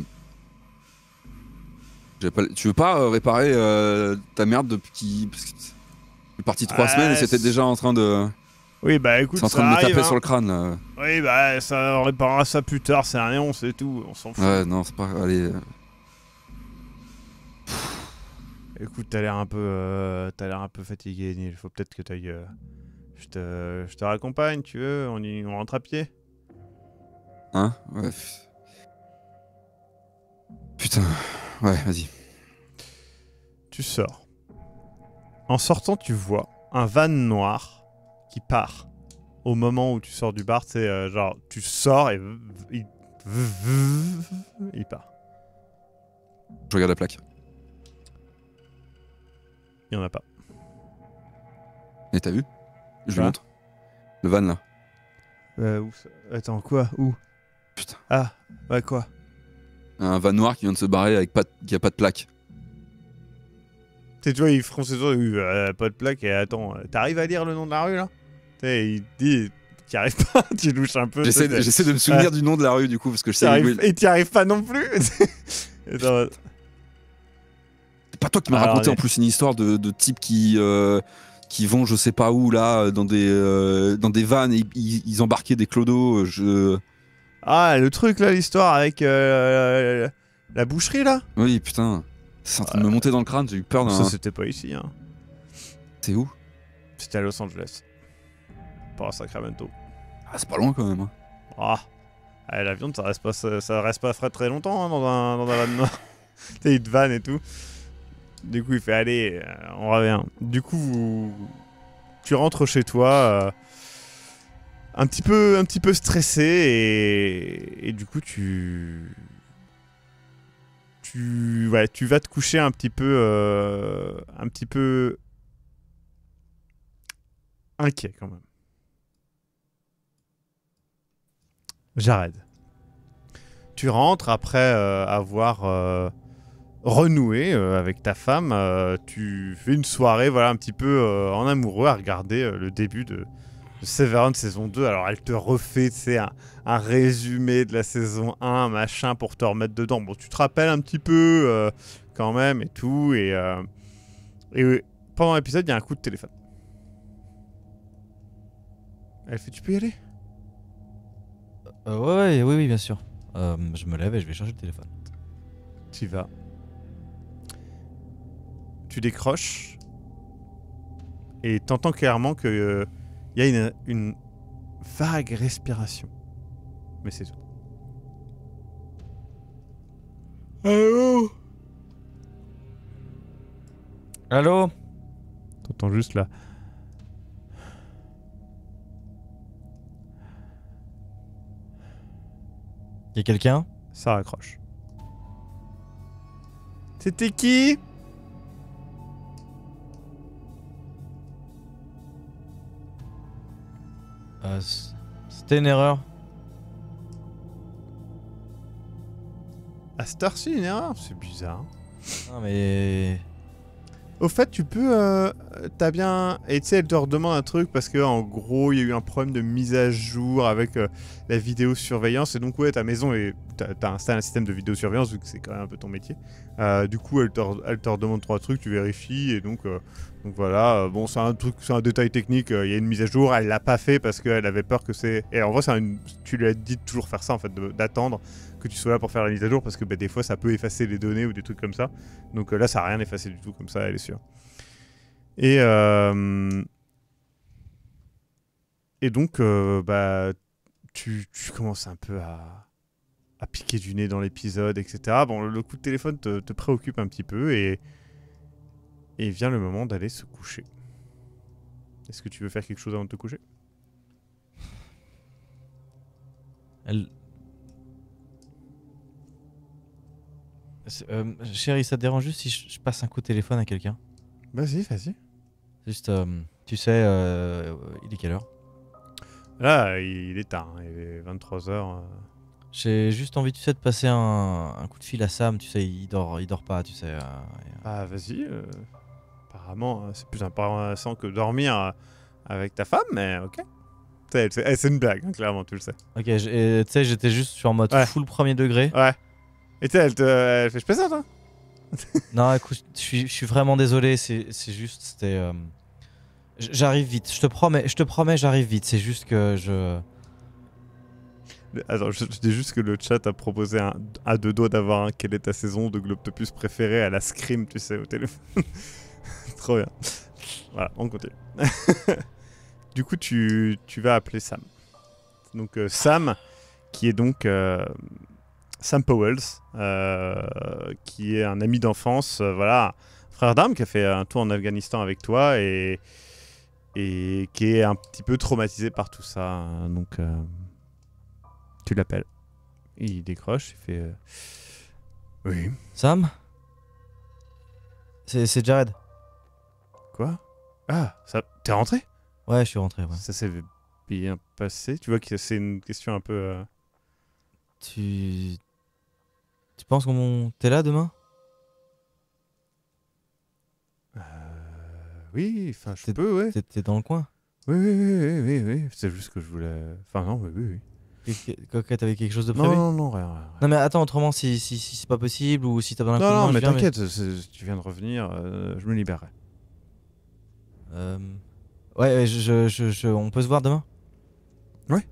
Pas... Tu veux pas euh, réparer euh, ta merde depuis. Parce est parti trois semaines et c'était déjà en train de. Oui, bah écoute, en train de me taper sur le hein. crâne. Oui, bah ça on réparera ça plus tard, c'est un néon, c'est tout, on s'en fout. Ouais, non, c'est pas. Allez. Écoute, t'as l'air un peu, euh, t'as l'air un peu fatigué, Neil. Faut peut-être que t'ailles. Euh, je te, je te raccompagne, tu veux On y, on rentre à pied. Hein Ouais. Putain. Ouais, vas-y. Tu sors. En sortant, tu vois un van noir qui part. Au moment où tu sors du bar, c'est euh, genre tu sors et il... part. Je regarde la plaque. Il n'y en a pas. Et t'as vu Je lui bah. montre. Le van là. Euh, Attends, quoi Où Putain. Ah, bah quoi Un van noir qui vient de se barrer avec pas qui a pas de plaque. Tu vois, ils fronce les euh, pas de plaque, et attends, euh, t'arrives à lire le nom de la rue, là il dit, t'y arrives pas, tu louches un peu. J'essaie de, me souvenir ah. du nom de la rue, du coup, parce que je sais... Et t'y arrives pas non plus C'est pas toi qui m'as raconté, en plus, une histoire de, de type qui... Euh, qui vont je sais pas où là dans des euh, dans des vannes et ils, embarquaient des clodos je ah le truc là l'histoire avec la boucherie là oui putain c'est en train de me monter dans le crâne, j'ai eu peur d'un. Ça, c'était pas ici. Hein. C'est où C'était à Los Angeles. Pas à Sacramento. Ah, c'est pas loin quand même. Hein. Ah, La eh, l'avion, ça reste pas, ça, reste pas frais très longtemps hein, dans un, dans un van noir. T'es une van et tout. Du coup, il fait allez, euh, on revient. Du coup, vous... tu rentres chez toi. Euh, un petit peu, un petit peu stressé et, et du coup tu tu, ouais, tu vas te coucher un petit peu, euh, un petit peu inquiet quand même. J'arrête. tu rentres après euh, avoir euh, renoué avec ta femme. tu fais une soirée, voilà, un petit peu en amoureux à regarder le début de, Severum saison 2, alors elle te refait un, un résumé de la saison 1, machin, pour te remettre dedans. Bon, tu te rappelles un petit peu euh, quand même et tout. Et, euh, euh, pendant l'épisode, il y a un coup de téléphone. Elle fait Tu peux y aller ouais, oui, oui, bien sûr. je me lève et je vais changer le téléphone. Tu vas. Tu décroches. Et t'entends clairement que il y a une, une vague respiration. Mais c'est tout. Allô Allô T'entends juste là. Y a quelqu'un Ça raccroche. C'était qui Euh, c'était une erreur. À aussi une erreur C'est bizarre. Non, mais. Au fait, tu peux. Euh, t'as bien. Et tu sais, elle te redemande un truc parce que, en gros, il y a eu un problème de mise à jour avec euh, la la vidéosurveillance. Et donc, ouais, ta maison est installé un système de vidéosurveillance, vu que c'est quand même un peu ton métier. Euh, du coup, elle te, elle te redemande trois trucs, tu vérifies, et donc, euh, donc voilà. Euh, bon, c'est un truc, c'est un détail technique, il y a une mise à jour, elle l'a pas fait parce qu'elle avait peur que c'est. Et en vrai, une, tu lui as dit de toujours faire ça, en fait, d'attendre que tu sois là pour faire la mise à jour, parce que bah, des fois, ça peut effacer les données ou des trucs comme ça. Donc là, ça a rien effacé du tout, comme ça, elle est sûre. Et. et donc, bah, tu, tu, commences un peu à, à piquer du nez dans l'épisode, etc. Bon, le coup de téléphone te, préoccupe un petit peu et, et vient le moment d'aller se coucher. Est-ce que tu veux faire quelque chose avant de te coucher Elle... Euh, chérie, ça te dérange juste si je passe un coup de téléphone à quelqu'un Vas-y, vas-y. Juste, euh, tu sais, euh, il est quelle heure Là, il est tard, hein, il est 23h. J'ai juste envie, tu sais, de passer un, coup de fil à Sam, tu sais, il dort, il dort pas, tu sais. Euh, euh. ah, vas-y. Euh, apparemment, c'est plus intéressant que dormir avec ta femme, mais ok. C'est une blague, hein, clairement, tu le sais. Ok, tu sais, j'étais juste sur mode full premier degré. Ouais. Et tu sais, elle, fait, je fais ça, toi Non, écoute, je suis vraiment désolé, c'est juste, c'était... J'arrive vite, je te promets, je te promets, j'arrive vite, c'est juste que je... Attends, je, dis juste que le chat a proposé à deux doigts d'avoir un quelle est ta saison de plus préférée à la Scream, tu sais, au téléphone. Trop bien. Voilà, on continue. du coup, tu, vas appeler Sam. Donc, euh, Sam, qui est donc euh, Sam Powells, euh, qui est un ami d'enfance, voilà, frère d'armes qui a fait un tour en Afghanistan avec toi et, et qui est un petit peu traumatisé par tout ça. Donc. Tu Il décroche, il fait. Euh, oui. Sam C'est c'est Jared. Quoi Ah, ça. T'es rentré Ouais, je suis rentré. Ouais. Ça s'est bien passé. Tu vois que c'est une question un peu. Euh, tu. Tu penses qu'on. T'es là demain euh, Oui, enfin, je peux, ouais. T'es- dans le coin Oui, oui, oui, oui, oui, C'est juste que je voulais. Enfin, non, mais oui, oui. Coquette t'avais quelque chose de prévu Non, non, non, rien. Non, mais attends, autrement, si, si, c'est pas possible ou si t'as besoin d'un Non, non, mais t'inquiète, tu viens de revenir, euh, je me libérerai. Euh... Ouais, je, je, on peut se voir demain Ouais.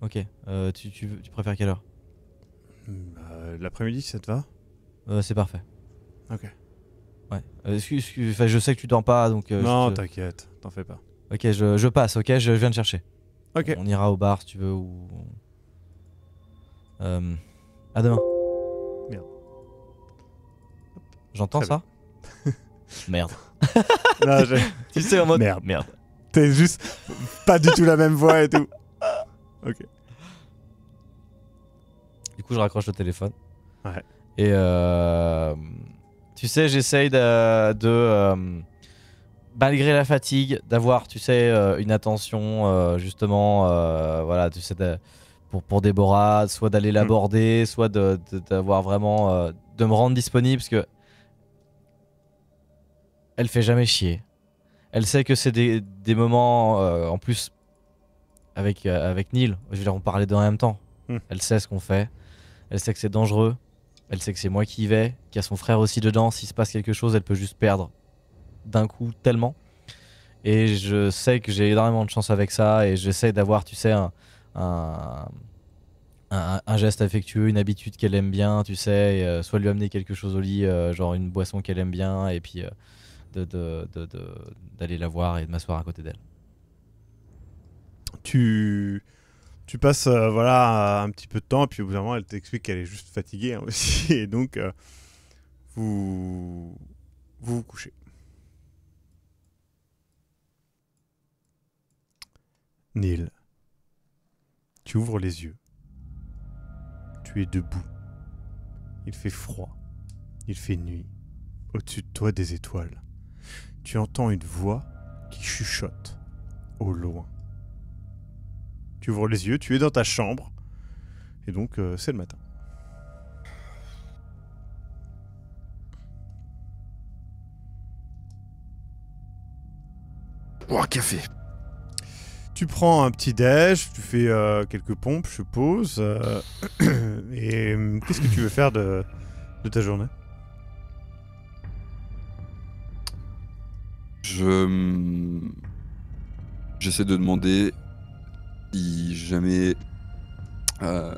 Ok, euh, tu, tu, préfères quelle heure hmm, bah, L'après-midi, ça te va euh, C'est parfait. Ok. Ouais. excuse, je sais que tu dors pas, donc. non, t'inquiète, t'en fais pas. Ok, je, je passe, ok, je viens te chercher. On ira au bar tu veux ou. Euh, à demain. Merde. J'entends ça Merde. Tu sais en mode. Merde. Merde. T'es juste pas du tout la même voix et tout. Ok. Du coup, je raccroche le téléphone. Ouais. Et euh... tu sais, j'essaye de. Euh, malgré la fatigue, d'avoir, tu sais, euh, une attention, euh, justement, euh, voilà, tu sais, pour, pour Déborah, soit d'aller mm. l'aborder, soit de, d'avoir vraiment. de me rendre disponible, parce que. Elle fait jamais chier. Elle sait que c'est des, moments, en plus, avec, avec Neil, je vais leur en parler dans même temps. Mm. Elle sait ce qu'on fait. Elle sait que c'est dangereux. Elle sait que c'est moi qui y vais, qu'il y a son frère aussi dedans. S'il se passe quelque chose, elle peut juste perdre d'un coup tellement. Et je sais que j'ai énormément de chance avec ça et j'essaie d'avoir, tu sais, un, geste affectueux, une habitude qu'elle aime bien, tu sais, euh, soit lui amener quelque chose au lit, euh, genre une boisson qu'elle aime bien, et puis euh, d'aller la voir et de m'asseoir à côté d'elle. Tu, tu passes voilà un petit peu de temps, et puis au elle t'explique qu'elle est juste fatiguée hein, aussi, et donc vous vous couchez. Neil, tu ouvres les yeux. Tu es debout. Il fait froid. Il fait nuit. Au-dessus de toi des étoiles. Tu entends une voix qui chuchote au loin. Tu ouvres les yeux, tu es dans ta chambre. Et donc euh, c'est le matin. Oh, café tu prends un petit déj, tu fais euh, quelques pompes, je suppose. Euh, et euh, qu'est-ce que tu veux faire de, ta journée Je. Hum, j'essaie de demander si jamais euh,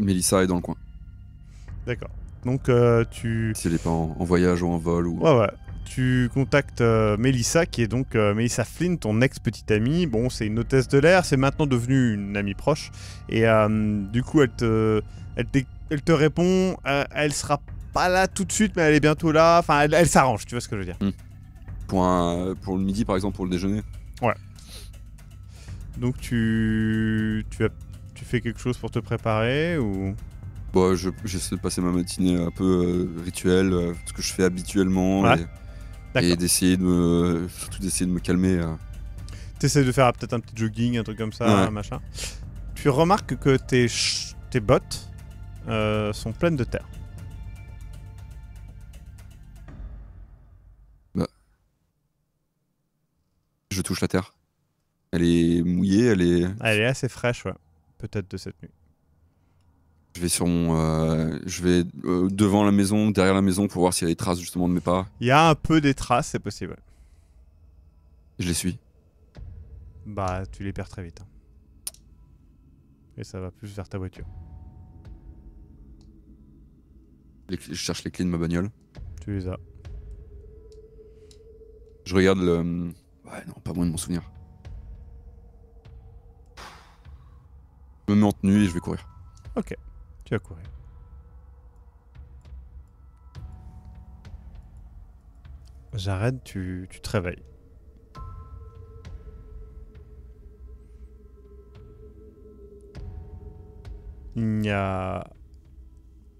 Mélissa est dans le coin. D'accord. Donc tu. Si elle n'est pas en, voyage ou en vol ou. Ouais, ouais tu contactes euh, Melissa, qui est donc euh, Melissa Flynn, ton ex-petite amie. Bon, c'est une hôtesse de l'air, c'est maintenant devenue une amie proche. Et euh, du coup, elle te, elle elle répond, elle sera pas là tout de suite, mais elle est bientôt là. Enfin, elle, s'arrange, tu vois ce que je veux dire. Hmm. Pour, le midi, par exemple, pour le déjeuner. Ouais. Donc tu, tu, fais quelque chose pour te préparer ou Bon, bah, j'essaie je, de passer ma matinée un peu rituel, rituelle, ce que je fais habituellement. Ouais. Et d'essayer de. Surtout d'essayer de me calmer. Euh. T'essayes de faire peut-être un petit jogging, un truc comme ça, machin. Tu remarques que tes, tes bottes euh, sont pleines de terre. Bah. Je touche la terre. Elle est mouillée, elle est. Elle est assez fraîche, ouais. Peut-être de cette nuit. Je vais sur mon, euh, je vais euh, devant la maison, derrière la maison pour voir s'il y a des traces justement de mes pas. Il y a un peu des traces, c'est possible. Je les suis. Bah, tu les perds très vite. Hein. Et ça va plus vers ta voiture. Je cherche les clés de ma bagnole. Tu les as. Je regarde le. Hum, ouais, non, pas moins de mon souvenir. Je me mets en tenue et je vais courir. Ok. Tu vas courir. J'arrête, tu, tu te réveilles. Il n'y a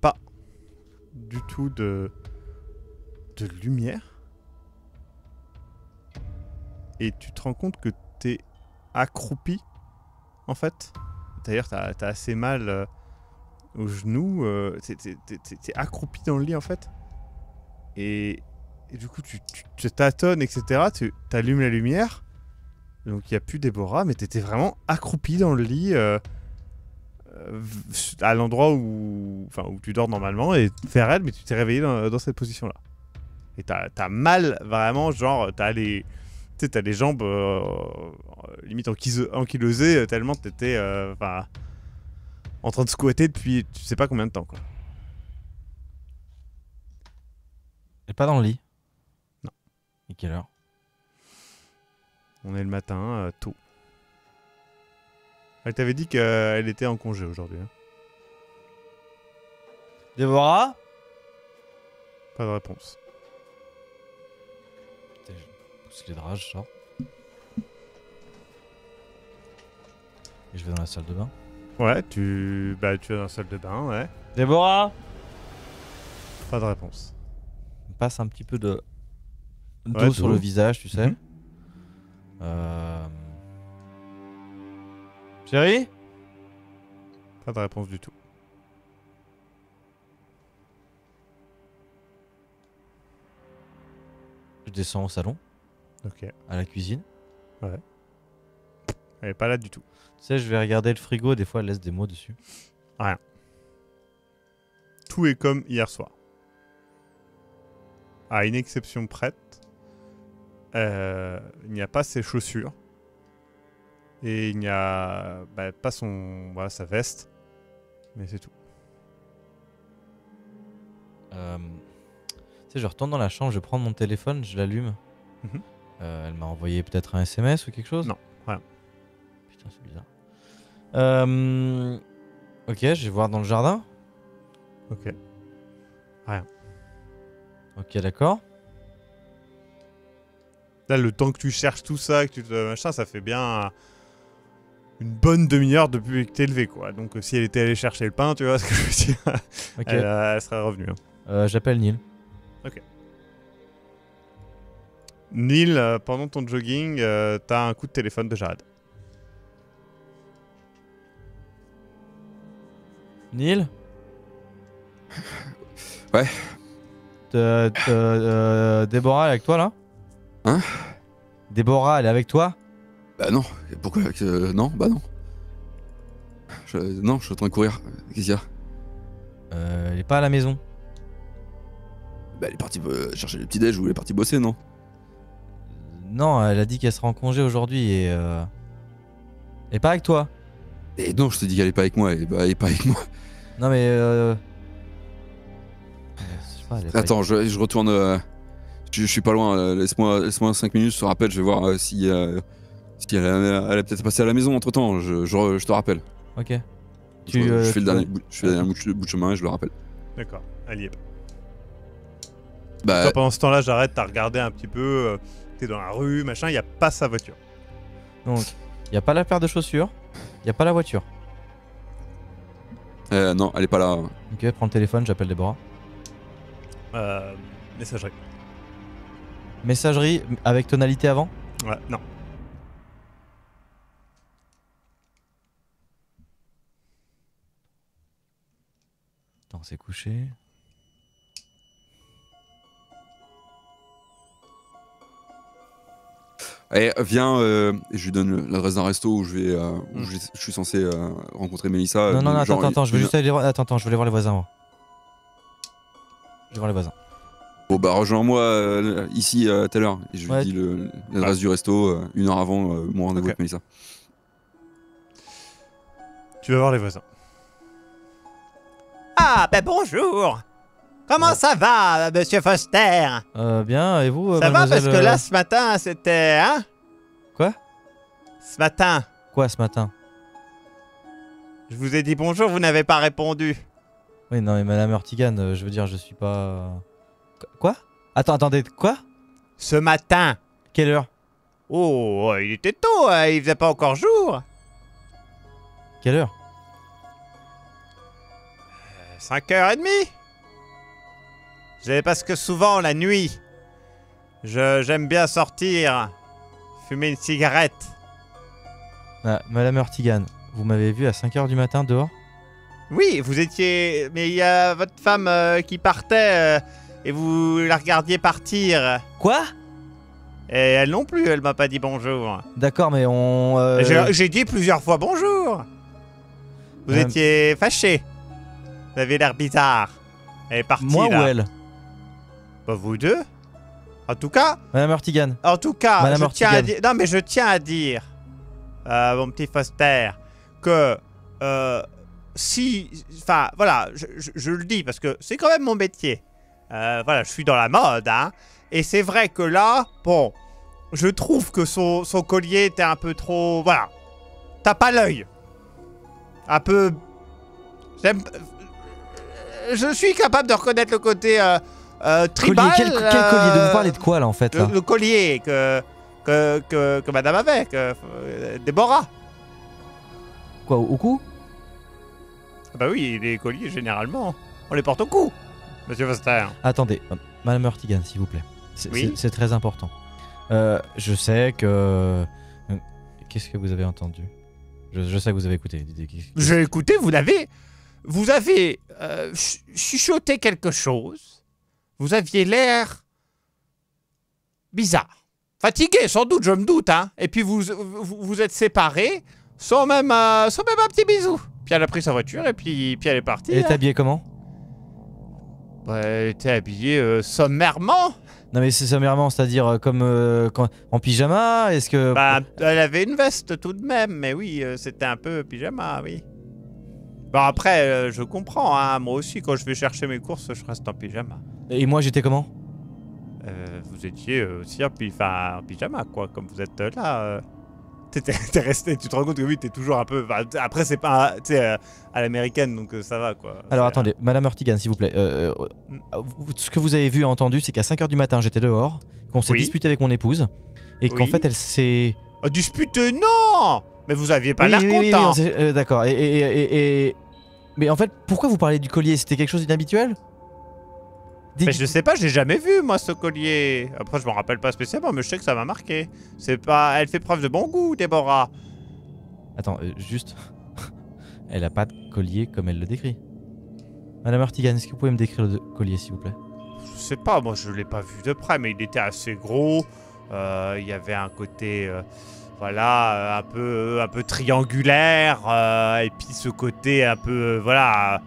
pas du tout de, de lumière. Et tu te rends compte que t'es accroupi, en fait. D'ailleurs, t'as as assez mal euh, au genou, t'es euh, accroupi dans le lit en fait. Et, du coup, tu, tu, tâtonnes, etc. Tu allumes la lumière. Donc il n'y a plus Déborah, mais t'étais vraiment accroupi dans le lit. Euh, euh, à l'endroit où, enfin, où tu dors normalement et faire elle, mais tu t'es réveillé dans, cette position-là. Et t'as mal, vraiment, genre, t'as les, t'as les jambes limite ankylosées tellement t'étais. Enfin en train de squatter depuis tu sais pas combien de temps. Quoi. Elle est pas dans le lit Non. Et quelle heure On est le matin, euh, tôt. Elle t'avait dit qu'elle était en congé aujourd'hui. Hein. Déborah Pas de réponse. Putain, je pousse les draps, je sors. Et je vais dans la salle de bain. Ouais, tu. Bah, tu es dans la salle de bain, ouais. Déborah Pas de réponse. On passe un petit peu de. d'eau sur le visage, tu sais. Mhm. Euh, pas de réponse du tout. Je descends au salon. Ok. À la cuisine. Ouais. Elle est pas là du tout. Tu sais, je vais regarder le frigo, des fois, elle laisse des mots dessus. Rien. Tout est comme hier soir. À une exception prête, euh, il n'y a pas ses chaussures. Et il n'y a bah, pas son, voilà, sa veste. Mais c'est tout. Euh, tu sais, je retourne dans la chambre, je prends mon téléphone, je l'allume. Mhm. Euh, elle m'a envoyé peut-être un SMS ou quelque chose Non, rien. Ah, c'est bizarre. Euh, ok, je vais voir dans le jardin. Ok. Rien. Ok, d'accord. Là, le temps que tu cherches tout ça, que tu te ça fait bien une bonne demi-heure depuis que t'es levé, quoi. Donc, euh, si elle était allée chercher le pain, tu vois ce que je veux dire, euh, elle, serait revenue. Hein. J'appelle Neil. Ok. Neil, pendant ton jogging, t'as un coup de téléphone de Jared. Neil Ouais. Euh, Déborah, elle est avec toi là Hein Déborah, elle est avec toi Bah non. Pourquoi euh, Non, bah non. non, je suis en train de courir. Qu'est-ce qu'il y a euh, Elle est pas à la maison. Bah elle est partie euh, chercher le petit déj ou elle est partie bosser, non Non, elle a dit qu'elle sera en congé aujourd'hui et. Elle est pas avec toi Et non, je te dis qu'elle est pas avec moi, elle bah elle est pas avec moi. Non mais. Euh, euh, Attends, je, retourne. Euh, je, suis pas loin. Laisse-moi laisse 5 minutes. Je te rappelle. Je vais voir si, euh, si elle, a- peut-être passé à la maison entre temps. Je, te rappelle. Ok. je, fais le dernier, bout- de- chemin et je le rappelle. D'accord, elle y bah, pendant ce temps-là, j'arrête, t'as regarder un petit peu, t'es dans la rue, machin, il y a pas sa voiture. Donc, il y a pas la paire de chaussures, il y a pas la voiture. Euh, non, elle est pas là. Ok, prends le téléphone, j'appelle les Euh, messagerie. Messagerie avec tonalité avant Ouais, non. Attends, c'est couché. Eh, viens, euh, je lui donne l'adresse d'un resto où je vais, euh, où hmm. je, suis censé euh, rencontrer Mélissa. Non, non, non, attends, attends, je veux juste aller voir, attends, je aller voir les voisins. Je vais voir les voisins. Bon bah rejoins-moi ici tout à l'heure. Et je lui dis l'adresse du resto une heure avant mon rendez-vous avec Mélissa. Tu vas voir les voisins. Ah bah bonjour Comment ça va, monsieur Foster Euh, bien, et vous, Ça va, parce que là, euh, ce matin, c'était... Hein Quoi Ce matin. Quoi, ce matin Je vous ai dit bonjour, vous n'avez pas répondu. Oui, non, mais madame Ortigan, euh, je veux dire, je suis pas... Euh, quoi Attends, attendez, quoi Ce matin. Quelle heure Oh, il était tôt, il faisait pas encore jour. Quelle heure 5h30 parce que souvent, la nuit, j'aime bien sortir, fumer une cigarette. Ah, Madame Ertigan, vous m'avez vu à 5h du matin dehors Oui, vous étiez... Mais il y a votre femme euh, qui partait euh, et vous la regardiez partir. Quoi et elle non plus, elle m'a pas dit bonjour. D'accord, mais on... Euh, j'ai dit plusieurs fois bonjour. Vous étiez fâché. Vous avez l'air bizarre. Elle est partie. Moi ou elle bah, vous deux En tout cas Madame Ortigan. En tout cas, je tiens à dire... Non mais je tiens à dire, euh, mon petit Foster, que... Euh, si... Enfin, voilà, je, le dis parce que c'est quand même mon métier. Euh, voilà, je suis dans la mode, hein. Et c'est vrai que là, bon, je trouve que son, collier était un peu trop... Voilà. T'as pas l'œil. Un peu... J'aime... Euh, je suis capable de reconnaître le côté... Euh, euh, quel, euh, collier de Vous parlez de quoi là en fait le, collier que que, que, madame avait, que, euh, Déborah. Quoi, au cou ah Bah oui, les colliers généralement, on les porte au cou, monsieur Foster. Attendez, madame Hurtigan, s'il vous plaît. C'est très important. je sais que. Qu'est-ce que vous avez entendu je, je, sais que vous avez écouté. J'ai écouté, vous l'avez. Vous avez chuchoté quelque chose vous aviez l'air bizarre. Fatigué, sans doute, je me doute. Hein. Et puis vous, vous, êtes séparés euh, sans même, un petit bisou. Puis elle a pris sa voiture et puis, puis elle est partie. Elle est hein. habillée comment bah, Elle était habillée euh, sommairement. Non mais c'est sommairement, c'est-à-dire euh, comme en pyjama Est-ce que... Bah, elle avait une veste tout de même, mais oui, c'était un peu pyjama, oui. Bon bah, après, je comprends, hein, moi aussi quand je vais chercher mes courses, je reste en pyjama. Et moi, j'étais comment euh, Vous étiez euh, aussi en, pyjama, quoi, comme vous êtes euh, là. T'es, resté, tu te rends compte que oui, t'es toujours un peu. Après, c'est pas à, l'américaine, donc ça va, quoi. Alors attendez, Madame Ortigan, s'il vous plaît. Mm. Ah, ce que vous avez vu et entendu, c'est qu'à 5h du matin, j'étais dehors, qu'on s'est disputé avec mon épouse, et qu'en fait, elle s'est. Oh, dispute, non Mais vous aviez pas l'air content D'accord, et. Mais en fait, pourquoi vous parlez du collier C'était quelque chose d'inhabituel mais je sais pas, j'ai jamais vu moi ce collier. Après, je m'en rappelle pas spécialement, mais je sais que ça m'a marqué. C'est pas, elle fait preuve de bon goût, Déborah. Attends, euh, juste, elle a pas de collier comme elle le décrit. Madame Artigan, est-ce que vous pouvez me décrire le collier, s'il vous plaît Je sais pas, moi je l'ai pas vu de près, mais il était assez gros. Euh, il y avait un côté. Euh, voilà, un peu, un peu triangulaire, et puis ce côté un peu, voilà,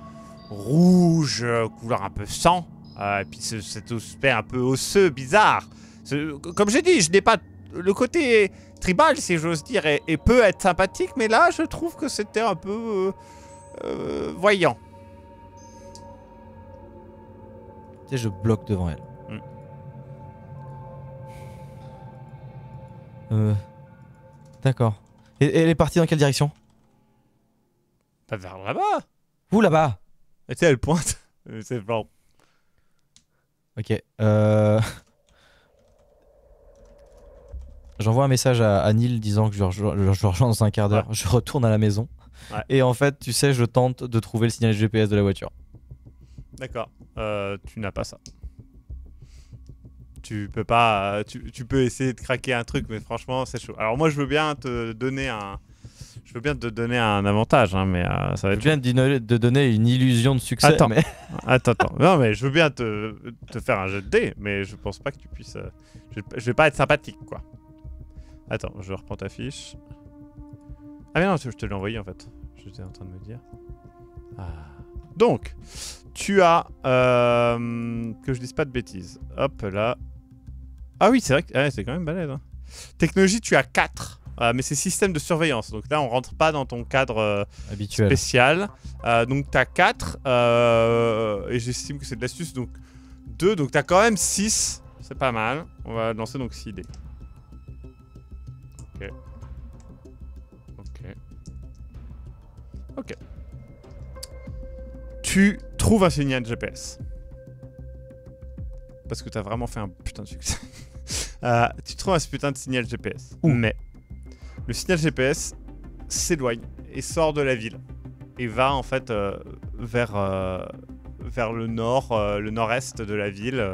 rouge, couleur un peu sang. Ah, et puis cet aspect un peu osseux, bizarre. Comme j'ai dit, je n'ai pas... Le côté tribal, si j'ose dire, et, peut être sympathique, mais là, je trouve que c'était un peu... Euh, euh, voyant. sais, je bloque devant elle. Mm. Euh, d'accord. Et elle est partie dans quelle direction Pas bah, vers là-bas Où là-bas Tu sais, elle pointe. C'est bon. Ok. Euh... J'envoie un message à, Neil disant que je, rejoins, rejoins dans un quart d'heure. Je retourne à la maison. Et en fait, tu sais, je tente de trouver le signal GPS de la voiture. D'accord. Euh, tu n'as pas ça. Tu peux pas. Euh, tu, peux essayer de craquer un truc, mais franchement, c'est chaud. Alors moi, je veux bien te donner un, je veux bien te donner un avantage, hein, mais euh, ça va être. Je veux bien te donner une illusion de succès. Attends, mais... attends, attends. Non, mais je veux bien te, faire un jet de dés, mais je pense pas que tu puisses. Euh, je, vais pas être sympathique, quoi. Attends, je reprends ta fiche. Ah, mais non, je te l'ai envoyé en fait. J'étais en train de me dire. Ah. Donc, tu as. Euh, que je dise pas de bêtises. Hop là. Ah oui, c'est vrai que. Ah, c'est quand même balèze. Hein. Technologie, tu as 4. Euh, mais c'est système de surveillance. Donc là, on rentre pas dans ton cadre euh, spécial. Euh, donc t'as as 4. et j'estime que c'est de l'astuce. Donc 2. Donc t'as quand même 6. C'est pas mal. On va lancer donc 6 d Ok. Ok. Ok. Tu trouves un signal GPS. Parce que t'as vraiment fait un putain de succès. tu trouves un putain de signal GPS. Mais le signal GPS s'éloigne et sort de la ville et va en fait euh, vers, euh, vers le nord, euh, le nord-est de la ville.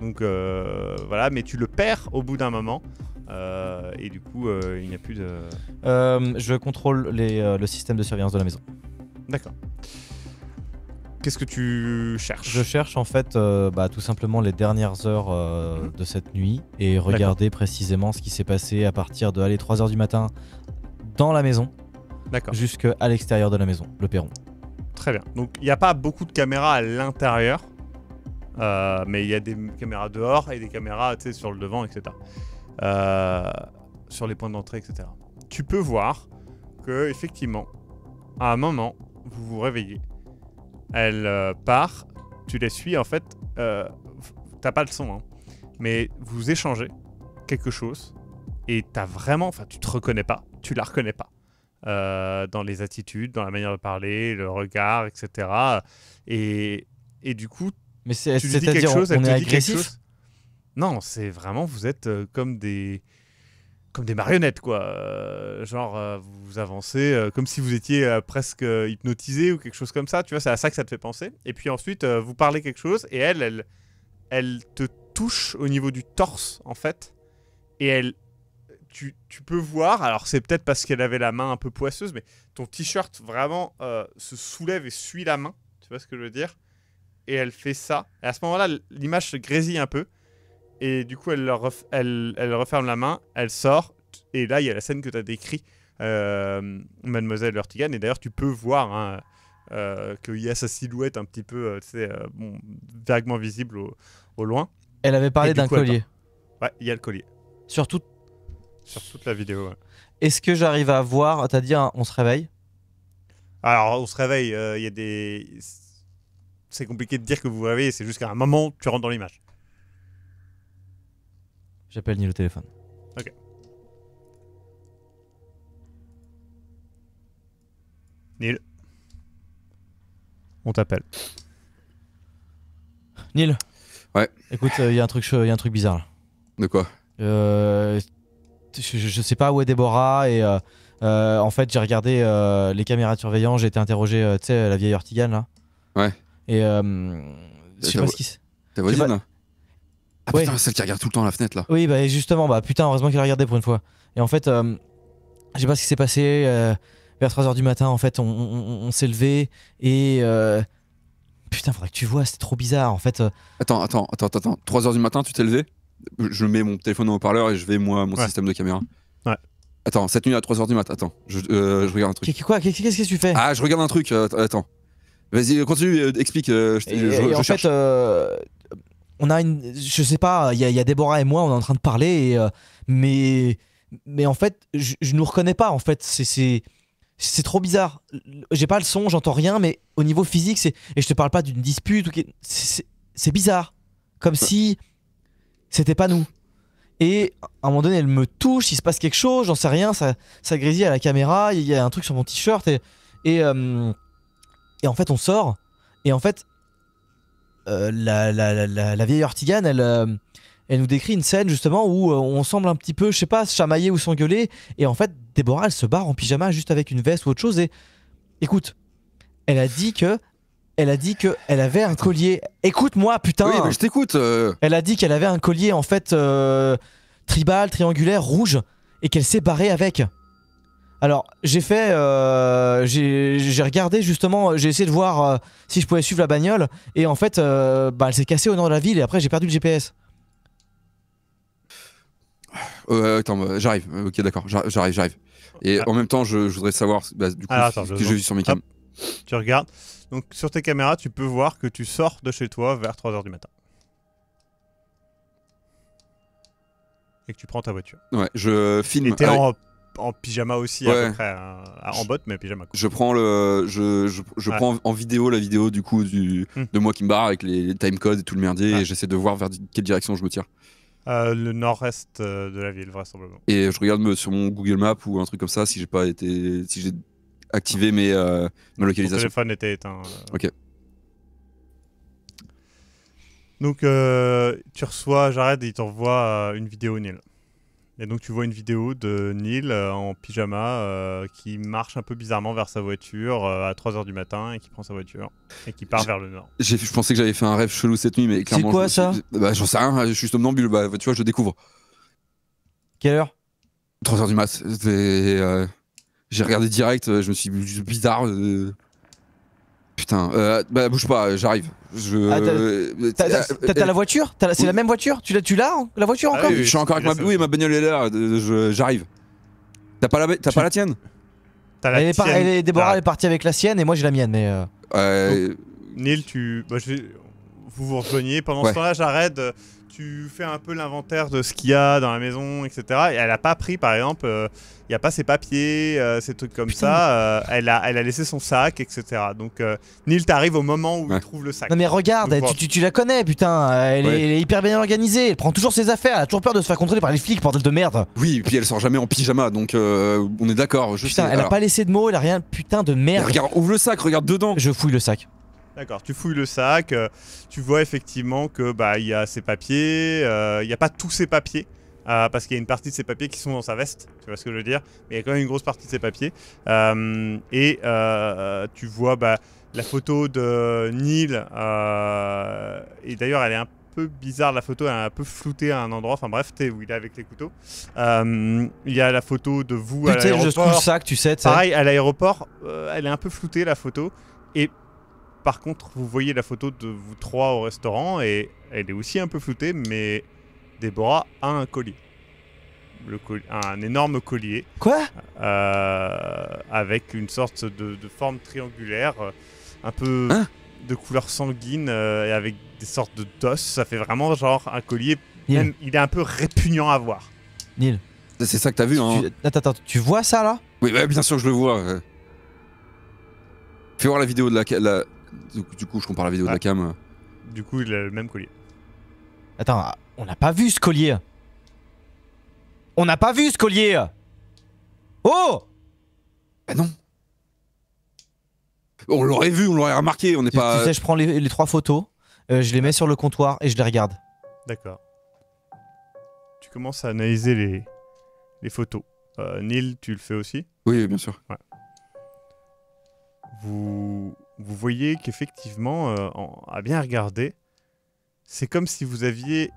donc voilà, mais tu le perds au bout d'un moment. et du coup, il n'y a plus de. je contrôle les, le système de surveillance de la maison. D'accord. Qu'est-ce que tu cherches Je cherche en fait euh, bah, tout simplement les dernières heures euh, de cette nuit et regarder précisément ce qui s'est passé à partir de 3h du matin dans la maison jusqu'à l'extérieur de la maison, le perron. Très bien. Donc il n'y a pas beaucoup de caméras à l'intérieur, euh, mais il y a des caméras dehors et des caméras sur le devant, etc. sur les points d'entrée, etc. Tu peux voir que effectivement, à un moment, vous vous réveillez elle euh, part, tu les suis, en fait, euh, t'as pas le son, hein, mais vous échangez quelque chose et t'as vraiment, enfin, tu te reconnais pas, tu la reconnais pas. Euh, dans les attitudes, dans la manière de parler, le regard, etc. Et, et du coup, mais c'est, tu lui dis quelque chose, elle dit quelque chose. Non, c'est vraiment, vous êtes comme des, comme des marionnettes, quoi. Euh, genre, euh, vous avancez euh, comme si vous étiez presque hypnotisé ou quelque chose comme ça. Tu vois, c'est à ça que ça te fait penser. Et puis ensuite, vous parlez quelque chose et elle, elle, elle te touche au niveau du torse, en fait. Et elle, tu, tu peux voir, alors c'est peut-être parce qu'elle avait la main un peu poisseuse, mais ton t-shirt vraiment se soulève et suit la main. Tu vois ce que je veux dire Et elle fait ça. Et à ce moment-là, l'image se grésille un peu. Et du coup, elle, elle, referme la main, elle sort, et là, il y a la scène que tu as décrit euh, Mademoiselle Hurtigan. Et d'ailleurs, tu peux voir hein, euh, qu'il y a sa silhouette un petit peu euh, euh bon, vaguement visible au, loin. Elle avait parlé d'un collier. Ouais, il y a le collier. Sur, toute la vidéo. Est-ce que j'arrive à voir T'as dit, dire on se réveille Alors, on se réveille, il y a des. C'est compliqué de dire que vous vous réveillez, c'est qu'à un moment, tu rentres dans l'image. J'appelle Neil au téléphone. Ok. Neil. On t'appelle. Neil. Ouais. Écoute, il euh, y a un truc, un truc bizarre là. De quoi euh, je, sais pas où est Déborah et euh, en fait j'ai regardé les caméras de surveillance, j'ai été interrogé, tu sais, la vieille Ortigan là. Ouais. Et je sais pas ce qui. Ta voisine. Hein. Ah putain, celle qui regarde tout le temps la fenêtre là. Oui, bah justement, bah putain, heureusement qu'elle a regardé pour une fois. Et en fait, euh, je sais pas ce qui s'est passé. Euh, vers 3h du matin, en fait, on, s'est levé et. Euh, putain, faudrait que tu vois, c'était trop bizarre en fait. Attends, attends, attends, attends. 3h du matin, tu t'es levé Je mets mon téléphone en haut-parleur et je vais, moi, mon système de caméra. Ouais. Attends, cette nuit à 3h du matin, attends, je, regarde un truc. quoi Qu'est-ce que tu fais Ah, je regarde un truc, attends. Vas-y, continue, explique. je, en fait, on a une, je sais pas, il y, a Déborah et moi, on est en train de parler, euh, mais, mais en fait, je, ne nous reconnais pas. En fait, c'est c'est trop bizarre. J'ai pas le son, j'entends rien, mais au niveau physique, c'est et je te parle pas d'une dispute c'est bizarre, comme si c'était pas nous. Et à un moment donné, elle me touche, il se passe quelque chose, j'en sais rien, ça, ça grésille à la caméra, il y a un truc sur mon t-shirt et et euh, en fait on sort et en fait euh, la, vieille ortigane elle, euh, elle nous décrit une scène justement où euh, on semble un petit peu, je sais pas, chamailler ou s'engueuler. Et en fait, Déborah, elle se barre en pyjama juste avec une veste ou autre chose. Et écoute, elle a dit que. Elle a dit que elle avait un collier. Écoute-moi, putain. Oui, mais je t'écoute. Elle a dit qu'elle avait un collier en fait tribal, triangulaire, rouge, et qu'elle s'est barrée avec. Alors, j'ai fait. Euh, j'ai regardé justement, j'ai essayé de voir euh, si je pouvais suivre la bagnole. Et en fait, euh, bah, elle s'est cassée au nord de la ville et après, j'ai perdu le GPS. attends, bah, j'arrive. Ok, d'accord, j'arrive, j'arrive. Et ah. en même temps, je, voudrais savoir bah, du coup, ah, ce que j'ai vu sur mes cam. Tu regardes. Donc, sur tes caméras, tu peux voir que tu sors de chez toi vers 3h du matin. Et que tu prends ta voiture. Ouais, je filme. Ah en pyjama aussi à peu près, hein. en botte mais pyjama. Je prends le, je, je, prends en vidéo la vidéo du coup du, hmm. de moi qui me barre avec les, timecodes et tout le merdier et j'essaie de voir vers quelle direction je me tire. Euh, le nord-est euh, de la ville vraisemblablement. Et je regarde sur mon Google map ou un truc comme ça si j'ai pas été, si j'ai activé mes, euh, ma localisation. Mon téléphone était éteint. Ok. Donc tu reçois, j'arrête il t'envoie une vidéo nil. Et donc tu vois une vidéo de Neil euh, en pyjama euh, qui marche un peu bizarrement vers sa voiture euh, à 3h du matin et qui prend sa voiture et qui part vers le nord. Je pensais que j'avais fait un rêve chelou cette nuit, mais clairement. C'est quoi ça Bah j'en sais rien, hein, je suis somnambule, bah tu vois, je découvre. Quelle heure 3h du mat. J'ai regardé direct, je me suis dit bizarre. Putain, euh, bah bouge pas, j'arrive. Ah, euh, t'as la voiture C'est la même voiture Tu l'as, tu l'as hein, la voiture ah encore oui, Je suis encore avec ma oui, ma bagnole est là. Euh, j'arrive. T'as pas la, tienne elle Est Déborah ah. est partie avec la sienne et moi j'ai la mienne, mais. Euh... euh Neil, tu, bah, je vous vous rejoignez. Pendant ce temps-là, j'arrête tu fais un peu l'inventaire de ce qu'il y a dans la maison, etc. Et elle n'a pas pris, par exemple, euh, il n'y a pas ses papiers, ses euh, ces trucs comme ça. Euh, elle, a, elle a laissé son sac, etc. Donc, Neil t'arrive au moment où il trouve le sac. Non, mais regarde, tu, la connais, putain. Elle, est, hyper bien organisée. Elle prend toujours ses affaires. Elle a toujours peur de se faire contrôler par les flics, bordel de merde. Oui, et puis elle sort jamais en pyjama. Donc, on est d'accord. Putain, elle n'a pas laissé de mots. Elle a rien. Putain de merde. regarde, ouvre le sac, regarde dedans. Je fouille le sac. D'accord, tu fouilles le sac, euh, tu vois effectivement que bah il y a ses papiers, euh, il n'y a pas tous ses papiers. Euh, parce qu'il y a une partie de ses papiers qui sont dans sa veste, tu vois ce que je veux dire, mais il y a quand même une grosse partie de ses papiers. et tu vois bah, la photo de Neil, et d'ailleurs elle est un peu bizarre la photo, est un peu floutée à un endroit, enfin bref, t'es où il est avec les couteaux. Il y a la photo de vous à l'aéroport. Putain, tu sais. Pareil, à l'aéroport, elle est un peu floutée la photo, et par contre, vous voyez la photo de vous trois au restaurant et elle est aussi un peu floutée, mais Déborah a un collier. Le un énorme collier. Quoi euh, Avec une sorte de, forme triangulaire, euh, un peu hein de couleur sanguine euh, et avec des sortes de d'os. Ça fait vraiment genre un collier. il est un peu répugnant à voir. Neil. C'est ça que t'as vu, hein tu, Attends, attends, tu vois ça là Oui, bien sûr je le vois. Fais voir la vidéo de la, la, du, coup, je compare la vidéo de la ah. cam. Euh. Du coup, il a le même collier. Attends, on n'a pas vu ce collier. On n'a pas vu ce collier. Oh Bah non. On l'aurait vu, on l'aurait remarqué, on n'est pas... Tu sais, je prends les, trois photos, euh, je les mets sur le comptoir et je les regarde. D'accord. Tu commences à analyser les, photos. Euh, Neil, tu le fais aussi Oui, bien sûr. Vous vous voyez qu'effectivement, euh, à bien regarder, c'est comme si vous aviez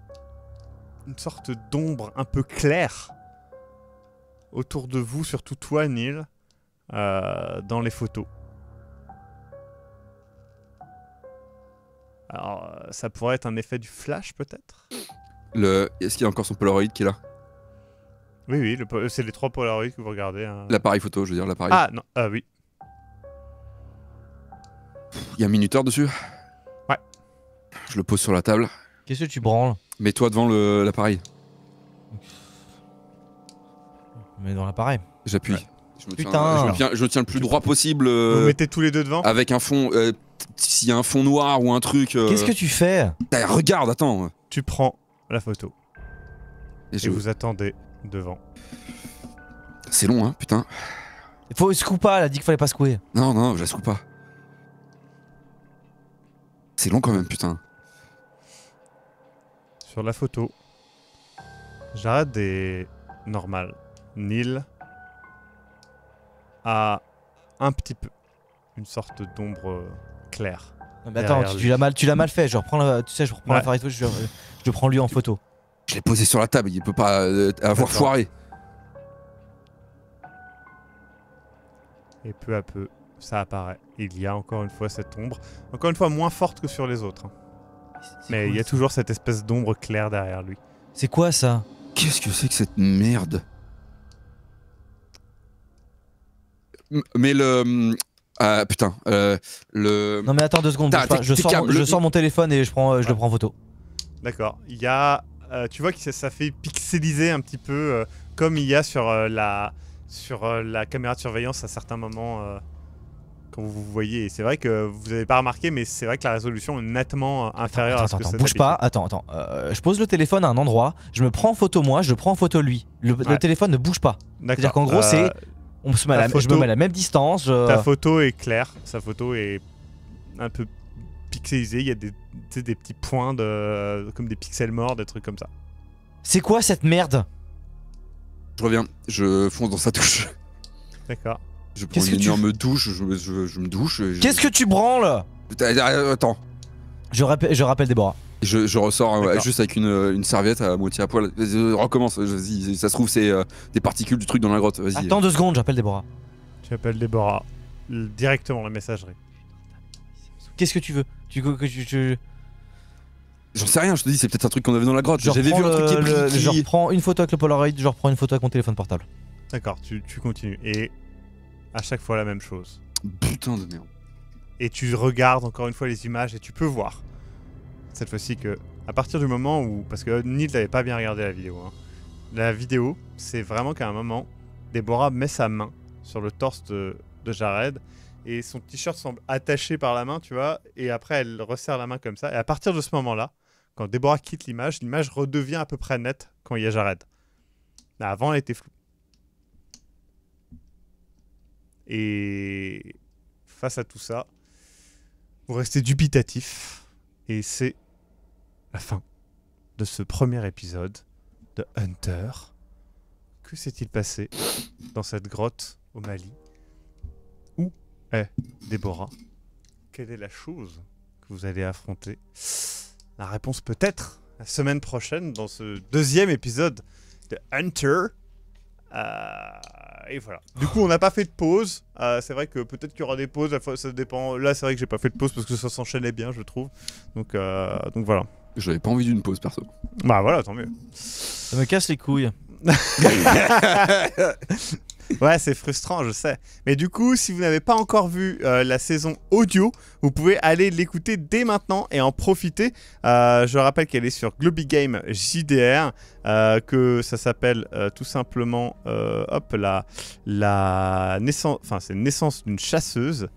une sorte d'ombre un peu claire autour de vous, surtout toi, Neil, euh, dans les photos. Alors, euh, ça pourrait être un effet du flash, peut-être le... Est-ce qu'il y a encore son Polaroid qui est là Oui, oui, c'est les trois Polaroids que vous regardez. Hein. L'appareil photo, je veux dire, l'appareil. Ah, non, ah oui, il y a un minuteur dessus Ouais. Je le pose sur la table. Qu'est-ce que tu branles Mets-toi devant l'appareil. Mets dans l'appareil. J'appuie. Je, Putain. je, me tiens, le plus droit possible. Euh, vous mettez tous les deux devant Avec un fond. Euh, s'il y a un fond noir ou un truc. Euh. Qu'est-ce que tu fais eh, Regarde, attends. Tu prends la photo. Et, je... vous attendez devant. C'est long, hein, putain. Il faut se pas, elle a dit qu'il fallait pas secouer. Non, non, je la secoue pas. C'est long quand même, putain. Sur la photo, Jade est normal. Neil a un petit peu une sorte d'ombre euh, claire. Non, ah, mais attends, tu, l'as mal, tu l'as mal fait. Je reprends, la, tu sais, je reprends la photo, je, je prends lui en photo. Je l'ai posé sur la table, il peut pas euh, avoir foiré. Et peu à peu, ça apparaît. Il y a encore une fois cette ombre, encore une fois moins forte que sur les autres. Hein. Mais il y a toujours cette espèce d'ombre claire derrière lui. C'est quoi ça Qu'est-ce que c'est que cette merde Mais le. Hum, ah, putain. Euh, le. Non mais attends deux secondes, je, sors, mon téléphone et je, prends, euh, je le prends en photo. D'accord. Il y a, euh, tu vois que ça- fait pixeliser un petit peu, comme il y a sur la sur la caméra de surveillance à certains moments quand vous voyez. C'est vrai que vous n'avez pas remarqué, mais c'est vrai que la résolution est nettement inférieure à ce que attends, Bouge pas, attends, attends. Euh, je pose le téléphone à un endroit, je me prends en photo moi, je prends en photo lui. Le, téléphone ne bouge pas. C'est-à-dire qu'en gros, euh, c'est. On se je me mets à la même distance. Ta photo est claire, sa photo est un peu pixelisée, il y a des, des petits points de, comme des pixels morts, des trucs comme ça. C'est quoi cette merde Je reviens, je fonce dans sa touche. D'accord. Je prends une énorme douche, je, me douche. Qu'est-ce que tu branles Attends. Je, je rappelle Déborah. Je, ressors juste avec euh, une, serviette à moitié à poil. Euh, recommence. Vas-y, ça se trouve, c'est euh, des particules du truc dans la grotte. vas Attends deux secondes, j'appelle Déborah. appelles Déborah. Directement la messagerie. Qu'est-ce que tu veux Tu que J'en sais rien, je te dis, c'est peut-être un truc qu'on avait dans la grotte. J'avais vu un truc qui est le, Je reprends une photo avec le Polaroid, je reprends une photo avec mon téléphone portable. D'accord, tu, tu continues. Et à chaque fois la même chose. Putain de néant. Et tu regardes encore une fois les images et tu peux voir. Cette fois-ci que, à partir du moment où. Parce que Neil n'avait pas bien regardé la vidéo. Hein, la vidéo, c'est vraiment qu'à un moment, Déborah met sa main sur le torse de, Jared et son t-shirt semble attaché par la main, tu vois. Et après, elle resserre la main comme ça. Et à partir de ce moment-là, quand Déborah quitte l'image, l'image redevient à peu près nette quand il y a Jared. Avant, elle était Et face à tout ça, vous restez dubitatif. Et c'est la fin de ce premier épisode de Hunter. Que s'est-il passé dans cette grotte au Mali Où est Déborah Quelle est la chose que vous allez affronter La réponse peut-être la semaine prochaine dans ce deuxième épisode de Hunter. Euh, et voilà. Du coup, on n'a pas fait de pause. Euh, c'est vrai que peut-être qu'il y aura des pauses. Ça dépend. Là, c'est vrai que j'ai pas fait de pause parce que ça s'enchaînait bien, je trouve. Donc, euh, donc voilà. J'avais pas envie d'une pause, perso. Bah voilà, tant mieux. Ça me casse les couilles. ouais, c'est frustrant, je sais. Mais du coup, si vous n'avez pas encore vu euh, la saison audio, vous pouvez aller l'écouter dès maintenant et en profiter. Euh, je rappelle qu'elle est sur Globigame Game JDR, euh, que ça s'appelle tout simplement hop, la, la naissance, enfin c'est naissance d'une chasseuse.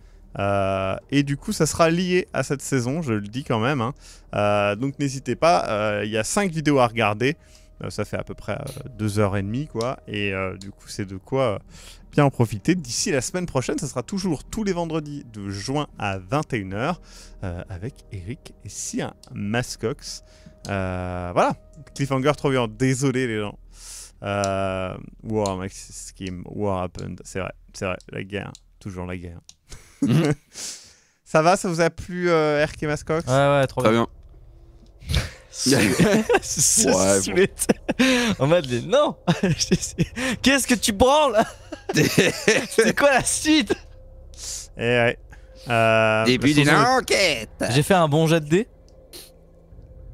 et du coup, ça sera lié à cette saison, je le dis quand même. Hein. donc n'hésitez pas, il y a 5 vidéos à regarder. Euh, ça fait à peu près euh, deux heures et demie, quoi. Et euh, du coup, c'est de quoi bien en profiter. D'ici la semaine prochaine, ça sera toujours tous les vendredis de juin à 21h avec Eric et un Mascox. voilà, cliffhanger trop bien. Désolé, les gens. War Max Scheme, War Happened. C'est vrai, c'est vrai, la guerre, toujours la guerre. Mhm. ça va, ça vous a plu, Eric RK Mascox Ouais, ouais, trop, bien. bien. ouais, On En mode, non Qu'est-ce que tu branles C'est quoi la suite Et eh ouais. Euh, Début d'une enquête J'ai fait un bon jet de dés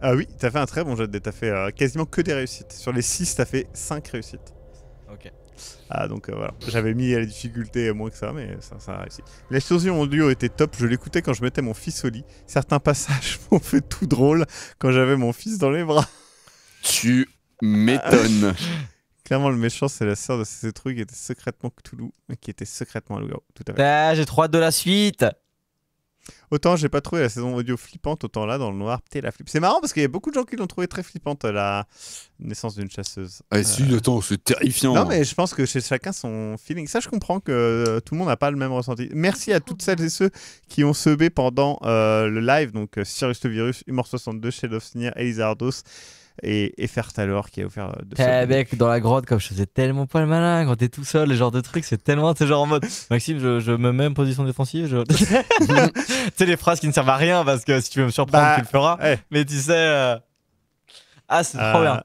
Ah oui, t'as fait un très bon jet de dés. T'as fait euh, quasiment que des réussites. Sur les 6, t'as fait 5 réussites. Ok. Ah, donc euh, voilà, j'avais mis à la difficulté euh, moins que ça, mais ça, a réussi. L'explosion en duo était top, je l'écoutais quand je mettais mon fils au lit. Certains passages m'ont fait tout drôle quand j'avais mon fils dans les bras. Tu m'étonnes. Clairement, le méchant, c'est la sœur de ces trucs qui était secrètement Cthulhu, mais qui était secrètement un Tout à fait. Ah, j'ai trop de la suite. Autant j'ai pas trouvé la saison audio flippante, autant là dans le noir, peut-être la flippe. C'est marrant parce qu'il y a beaucoup de gens qui l'ont trouvé très flippante la naissance d'une chasseuse. Ah euh, si, attends, c'est terrifiant. Non mais je pense que chez chacun son feeling. Ça je comprends que euh, tout le monde n'a pas le même ressenti. Merci à toutes celles et ceux qui ont sebé pendant euh, le live, donc Cyrus Virus, Humor 62, Shadow of Elisa et, et faire alors qui a offert euh, de Eh mec, dans la grotte, comme je faisais tellement pas le malin quand t'es tout seul, les genres de trucs, c'est tellement, t'es genre en mode Maxime, je, me mets en position défensive. tu sais, les phrases qui ne servent à rien parce que si tu veux me surprendre, bah, tu le feras. Mais tu sais, euh, ah, c'est trop euh, bien.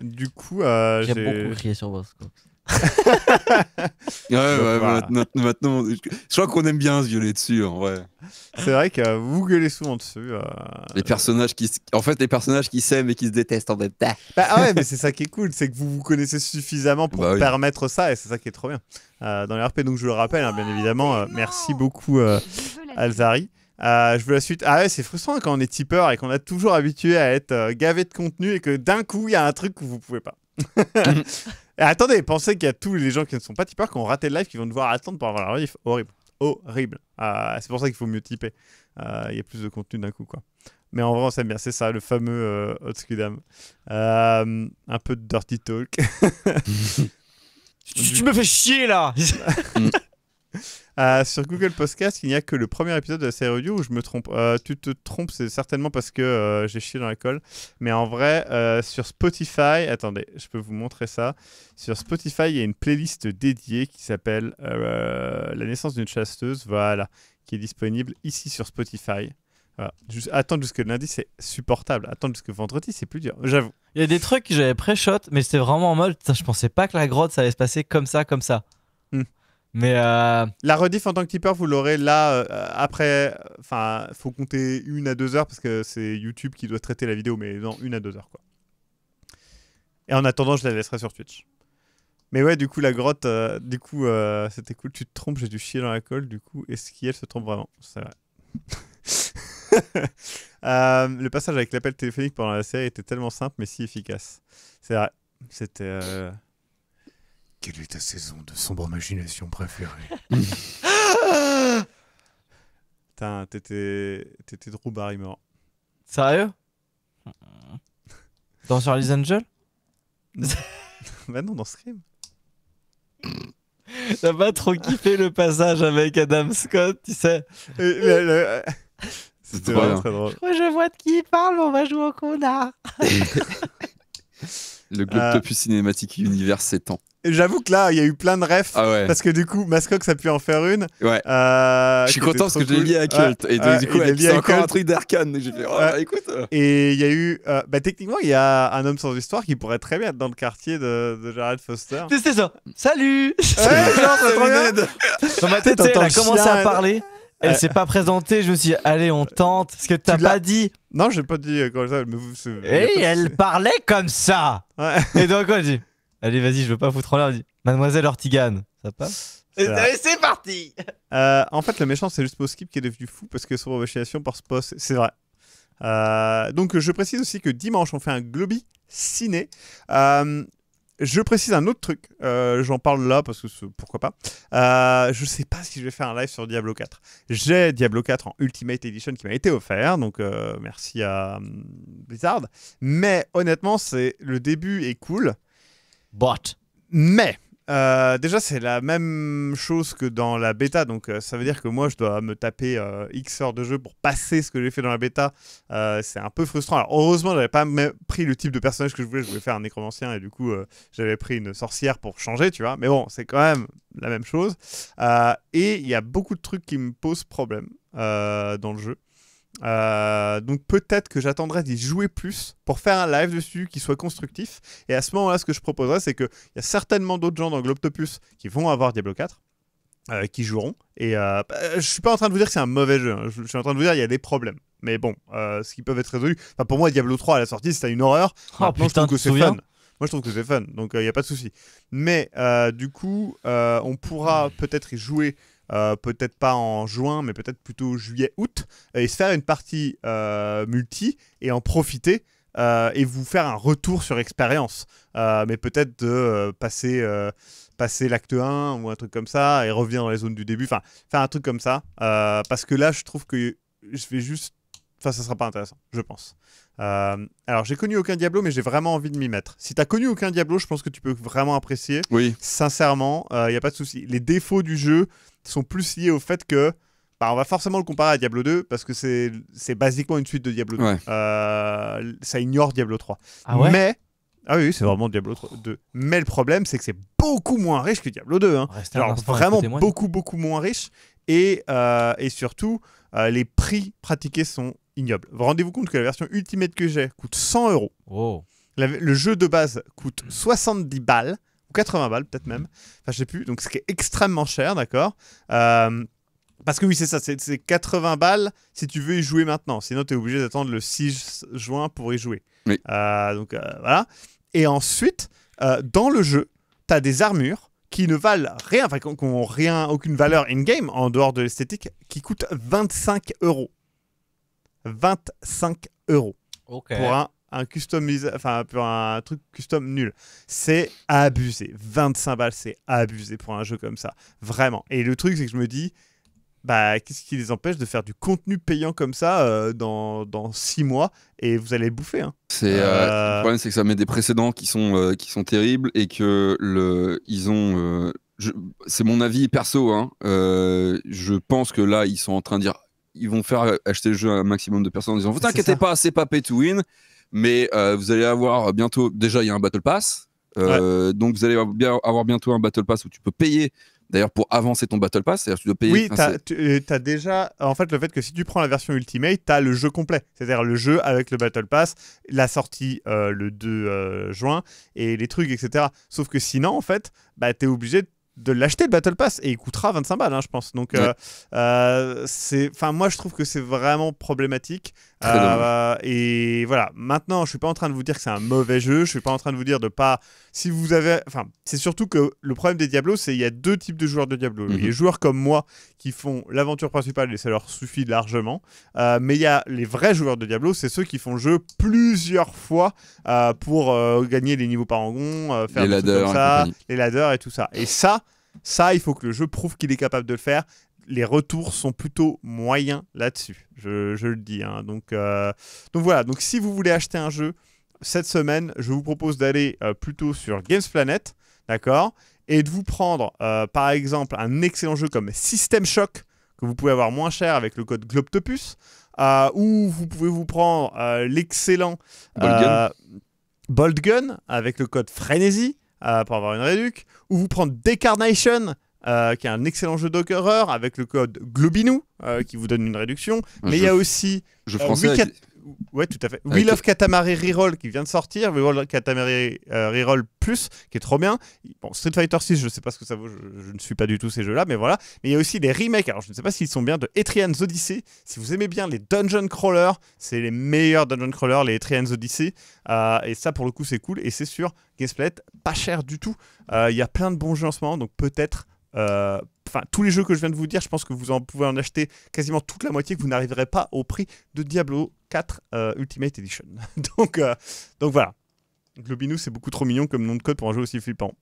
Du coup, j'ai beaucoup crié sur Boss. ouais, ouais, maintenant, je crois qu'on aime bien se violer dessus, en vrai. C'est vrai que vous gueulez souvent dessus. Euh, les personnages qui, en fait, les personnages qui s'aiment et qui se détestent en même temps. Bah ah ouais, mais c'est ça qui est cool, c'est que vous vous connaissez suffisamment pour bah permettre ça, et c'est ça qui est trop bien euh, dans les RP. Donc je le rappelle, hein, bien évidemment. Euh, merci beaucoup, Alzari. je veux la suite. Ah ouais, c'est frustrant quand on est tipeur et qu'on a toujours habitué à être gavé de contenu et que d'un coup, il y a un truc que vous pouvez pas. attendez, pensez qu'il y a tous les gens qui ne sont pas tipeurs, qui ont raté le live, qui vont devoir attendre pour avoir leur live. Horrible. Horrible. Euh, c'est pour ça qu'il faut mieux tiper euh, Il y a plus de contenu d'un coup, quoi. Mais en vrai, on s'aime bien. C'est ça, le fameux euh, Hot Squidam. un peu de dirty talk. tu me fais chier, là mm. Euh, sur Google Podcast, il n'y a que le premier épisode de la série audio où je me trompe. Euh, tu te trompes, c'est certainement parce que euh, j'ai chié dans la colle. Mais en vrai, sur Spotify, attendez, je peux vous montrer ça. Sur Spotify, il y a une playlist dédiée qui s'appelle La naissance d'une chasseuse, voilà, qui est disponible ici sur Spotify. Voilà. Juste, attendre jusque lundi, c'est supportable. Attendre jusqu'à vendredi, c'est plus dur. J'avoue. Il y a des trucs que j'avais pré-shot, mais c'était vraiment en mode, je pensais pas que la grotte, ça allait se passer comme ça, comme ça. Hmm. Mais euh, La rediff en tant que tipeur, vous l'aurez là euh, après. Enfin, faut compter une à deux heures parce que c'est YouTube qui doit traiter la vidéo, mais dans une à deux heures quoi. Et en attendant, je la laisserai sur Twitch. Mais ouais, du coup, la grotte, euh, du coup, c'était cool. Tu te trompes, j'ai du chier dans la colle, du coup, est-ce qu'elle se trompe vraiment C'est vrai. le passage avec l'appel téléphonique pendant la série était tellement simple, mais si efficace. C'est vrai. C'était. Quelle est ta saison de sombre imagination préférée T'étais Droubarimor. Sérieux Dans Charlie's Angel Bah non, dans Scream. T'as pas trop kiffé le passage avec Adam Scott, tu sais C'est vraiment très drôle. Je, je vois de qui il parle, on va jouer au connard. le Globe euh, Cinématique Univers s'étend. J'avoue que là, il y a eu plein de refs. Ah parce que du coup, Mascox a pu en faire une. Ouais. Euh, je suis content parce que je l'ai lié à Cult. et, du coup, c'est encore un truc d'Arkane. J'ai fait, oh, écoute. Et il y a eu. Euh, bah, techniquement, il y a un homme sans histoire qui pourrait très bien être dans le quartier de, de Jared Foster. C'est ça. Salut Dans ma tête, elle a commencé à parler. Elle s'est pas présentée, je me suis dit, allez, on tente. Ce que t'as pas dit. Non, j'ai pas dit euh, comme ça. et elle parlait comme ça. Et donc, on dit, Allez, vas-y, je veux pas foutre en l'air. Mademoiselle Ortigan, ça passe c'est parti euh, En fait, le méchant, c'est juste Moskip qui est devenu fou parce que son revéchation par ce poste, c'est vrai. Euh, donc, je précise aussi que dimanche, on fait un Globi ciné. Euh, je précise un autre truc, j'en parle là parce que pourquoi pas. je sais pas si je vais faire un live sur Diablo 4. J'ai Diablo 4 en Ultimate Edition qui m'a été offert, donc merci à hum, Blizzard. Mais honnêtement, c'est le début est cool. But. Mais, euh, déjà, c'est la même chose que dans la bêta, donc euh, ça veut dire que moi, je dois me taper euh, X heures de jeu pour passer ce que j'ai fait dans la bêta. c'est un peu frustrant. Alors, heureusement, j'avais pas pris le type de personnage que je voulais. Je voulais faire un nécromancien et du coup, j'avais pris une sorcière pour changer, tu vois. Mais bon, c'est quand même la même chose. et il y a beaucoup de trucs qui me posent problème dans le jeu. Euh, donc peut-être que j'attendrai d'y jouer plus pour faire un live dessus qui soit constructif. Et à ce moment-là, ce que je proposerais c'est qu'il y a certainement d'autres gens dans Globtopus qui vont avoir Diablo 4. Euh, qui joueront. Et euh, bah, je suis pas en train de vous dire que c'est un mauvais jeu. Hein. Je, suis en train de vous dire qu'il y a des problèmes. Mais bon, ce qui peut être résolu pour moi, Diablo 3 à la sortie, c'était une horreur. Oh, que c'est fun. Moi, je trouve que c'est fun, donc il n'y a pas de souci. Mais du coup, on pourra peut-être y jouer euh, peut-être pas en juin, mais peut-être plutôt juillet-août, et se faire une partie euh, multi et en profiter. Euh, et vous faire un retour sur expérience, mais peut-être de passer, passer l'acte 1 ou un truc comme ça et revenir dans les zones du début, enfin faire un truc comme ça, parce que là je trouve que je vais juste, enfin ça sera pas intéressant, je pense. alors, j'ai connu aucun Diablo, mais j'ai vraiment envie de m'y mettre. Si t'as connu aucun Diablo, je pense que tu peux vraiment apprécier. Oui. Sincèrement, il n'y a pas de souci. Les défauts du jeu, sont plus liés au fait que bah, on va forcément le comparer à Diablo 2 parce que c'est basiquement une suite de Diablo 2. Euh, ça ignore Diablo 3. Ah Mais ah oui, c'est vraiment Diablo 2. Mais le problème, c'est que c'est beaucoup moins riche que Diablo 2. Hein. Alors vraiment beaucoup, beaucoup moins riche. Et, euh, et surtout, euh, les prix pratiqués sont ignobles. Vous rendez-vous compte que la version Ultimate que j'ai coûte 100 euros. Oh. le jeu de base coûte 70 balles. 80 balles peut-être même, enfin je sais plus, donc ce qui est extrêmement cher, d'accord euh, parce que oui, c'est ça, c'est 80 balles si tu veux y jouer maintenant. Sinon, tu es obligé d'attendre le 6 juin pour y jouer. Oui. Euh, donc euh, voilà. Et ensuite, dans le jeu, tu as des armures qui ne valent rien, enfin, qui n'ont rien, aucune valeur in-game, en dehors de l'esthétique, qui coûtent 25 euros. 25 euros. Ok. Pour un un customise, enfin pour un truc custom nul. C'est abusé. 25 balles, c'est abusé pour un jeu comme ça. Vraiment. Et le truc, c'est que je me dis, bah, qu'est-ce qui les empêche de faire du contenu payant comme ça euh, dans, dans six mois et vous allez bouffer. Hein. C'est euh, euh, le problème, c'est que ça met des précédents qui sont qui sont terribles et que le ils ont. c'est mon avis perso. Hein. je pense que là, ils sont en train de dire ils vont faire acheter le jeu à un maximum de personnes en disant Vous inquiétez pas, c'est pas pay to win. Mais euh, vous allez avoir bientôt, déjà il y a un Battle Pass, euh, donc vous allez avoir bientôt un Battle Pass où tu peux payer D'ailleurs, pour avancer ton Battle Pass, c'est-à-dire tu dois payer. Oui, as, euh, déjà. En fait, le fait que si tu prends la version Ultimate, tu as le jeu complet. C'est-à-dire le jeu avec le Battle Pass, la sortie le 2 juin et les trucs, etc. Sauf que sinon, en fait, bah, tu es obligé de l'acheter le Battle Pass et il coûtera 25 balles, hein, je pense. Donc, c'est. Enfin, moi, je trouve que c'est vraiment problématique. Euh, et voilà. Maintenant, je suis pas en train de vous dire que c'est un mauvais jeu. Je suis pas en train de vous dire de pas. Si vous avez, enfin, c'est surtout que le problème des Diablo, c'est il y a deux types de joueurs de Diablo. y a Les mhm. joueurs comme moi qui font l'aventure principale et ça leur suffit largement. Euh, mais il y a les vrais joueurs de Diablo, c'est ceux qui font le jeu plusieurs fois euh, pour gagner les niveaux par faire faire les ladders, ça, les ladders et tout ça. Et ça, ça, il faut que le jeu prouve qu'il est capable de le faire les retours sont plutôt moyens là-dessus, je, le dis. Hein. Euh, donc, voilà, donc si vous voulez acheter un jeu cette semaine, je vous propose d'aller euh, plutôt sur Games Planet, d'accord Et de vous prendre euh, par exemple un excellent jeu comme System Shock, que vous pouvez avoir moins cher avec le code Globtopus, ou vous pouvez vous prendre l'excellent Bold Gun avec le code FRENESI, pour avoir une réduc, ou vous prendre Decarnation euh, qui est un excellent jeu d'horreur avec le code Globinou euh, qui vous donne une réduction. mais il y a aussi. je euh, français. Ouais, tout à fait. Avec... Wheel of Katamari Reroll qui vient de sortir, Wheel of Katamari Reroll Plus qui est trop bien. Bon, Street Fighter 6, je sais pas ce que ça vaut, je, ne suis pas du tout ces jeux-là, mais voilà. Mais il y a aussi des remakes, alors je ne sais pas s'ils sont bien, de Etrian's Odyssey. Si vous aimez bien les Dungeon Crawlers, c'est les meilleurs Dungeon Crawlers, les Etrian's Odyssey. et ça, pour le coup, c'est cool. Et c'est sur Gamesplat, pas cher du tout. Il y a plein de bons jeux en ce moment, donc peut-être euh, enfin, tous les jeux que je viens de vous dire, je pense que vous en pouvez en acheter quasiment toute la moitié que vous n'arriverez pas au prix de Diablo 4 euh, Ultimate Edition. donc, euh, donc voilà. Globinou, c'est beaucoup trop mignon comme nom de code pour un jeu aussi flippant.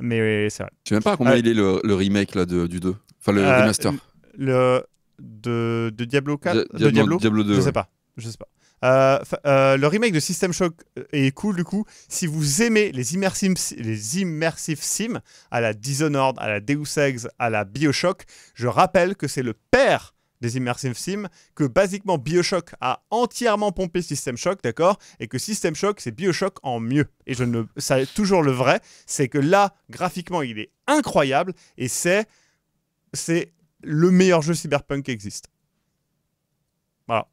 Mais c'est vrai. Je sais même pas à combien il est le, remake là, du 2. Enfin, le remaster. Le, de, Diablo 4 de Diablo, Je sais pas. Je sais pas. Euh, euh, le remake de System Shock euh, est cool du coup. Si vous aimez les immersive, les sim à la Dishonored, à la Deus Ex, à la Bioshock, je rappelle que c'est le père des immersive sim que basiquement BioShock a entièrement pompé System Shock, d'accord Et que System Shock c'est BioShock en mieux. Et je ne ça toujours le vrai, c'est que là graphiquement, il est incroyable et c'est c'est le meilleur jeu cyberpunk qui existe. Voilà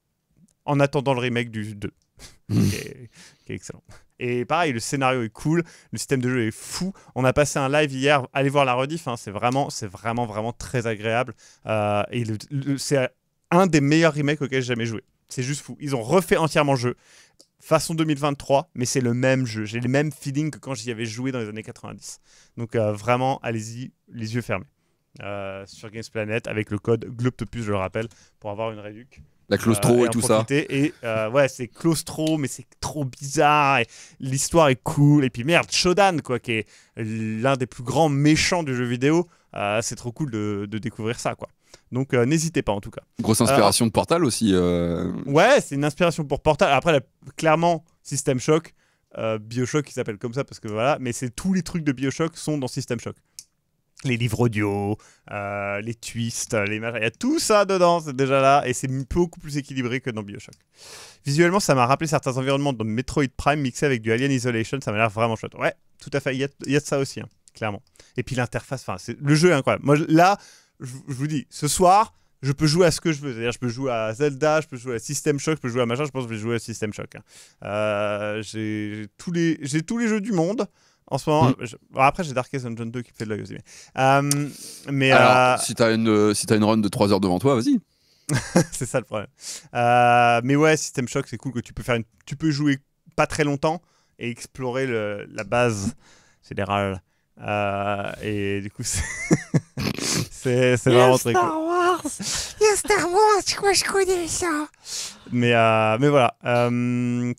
en attendant le remake du 2, mmh. qui, est, excellent. Et pareil, le scénario est cool, le système de jeu est fou. On a passé un live hier, allez voir la rediff, hein, c'est vraiment, c'est vraiment, vraiment très agréable. Euh, et c'est un des meilleurs remakes auxquels j'ai jamais joué. C'est juste fou. Ils ont refait entièrement le jeu. Façon 2023, mais c'est le même jeu. J'ai les mêmes feelings que quand j'y avais joué dans les années 90. Donc euh, vraiment, allez-y, les yeux fermés. Euh, sur Games Planet avec le code GLOBTOPUS, je le rappelle, pour avoir une réduc la claustro euh, et, tout ça. Et euh, ouais, c'est claustro, mais c'est trop bizarre. L'histoire est cool. Et puis merde, Shodan, quoi, qui est l'un des plus grands méchants du jeu vidéo. Euh, c'est trop cool de, découvrir ça, quoi. Donc n'hésitez pas en tout cas. Grosse inspiration de Portal aussi. Ouais, c'est une inspiration pour Portal. Après, clairement, System Shock, Bioshock, qui s'appelle comme ça parce que voilà, mais c'est tous les trucs de Bioshock sont dans System Shock les livres audio, euh, les twists, les machins. Il y a tout ça dedans, c'est déjà là, et c'est beaucoup plus équilibré que dans Bioshock. Visuellement, ça m'a rappelé certains environnements dans Metroid Prime mixé avec du Alien Isolation, ça m'a l'air vraiment chouette. Ouais, tout à fait, il y a, de ça aussi, hein, clairement. Et puis l'interface, enfin, le jeu est incroyable. Moi, là, je, vous dis, ce soir, je peux jouer à ce que je veux. C'est-à-dire, je peux jouer à Zelda, je peux jouer à System Shock, je peux jouer à machin. Je pense que je vais jouer à System Shock. Hein. Euh, j'ai tous j'ai tous les jeux du monde. En ce moment, hmm. après j'ai Darkest Dungeon 2 qui fait de l'œil aussi. Euh, mais Alors, euh, si t'as une euh, si as une run de 3 heures devant toi, vas-y. c'est ça le problème. mais ouais, System Shock, c'est cool que tu peux faire une... tu peux jouer pas très longtemps et explorer la base générale. Euh, et du coup, c'est c'est vraiment très cool. Star Wars Star Wars, je crois que je connais ça Mais, mais voilà.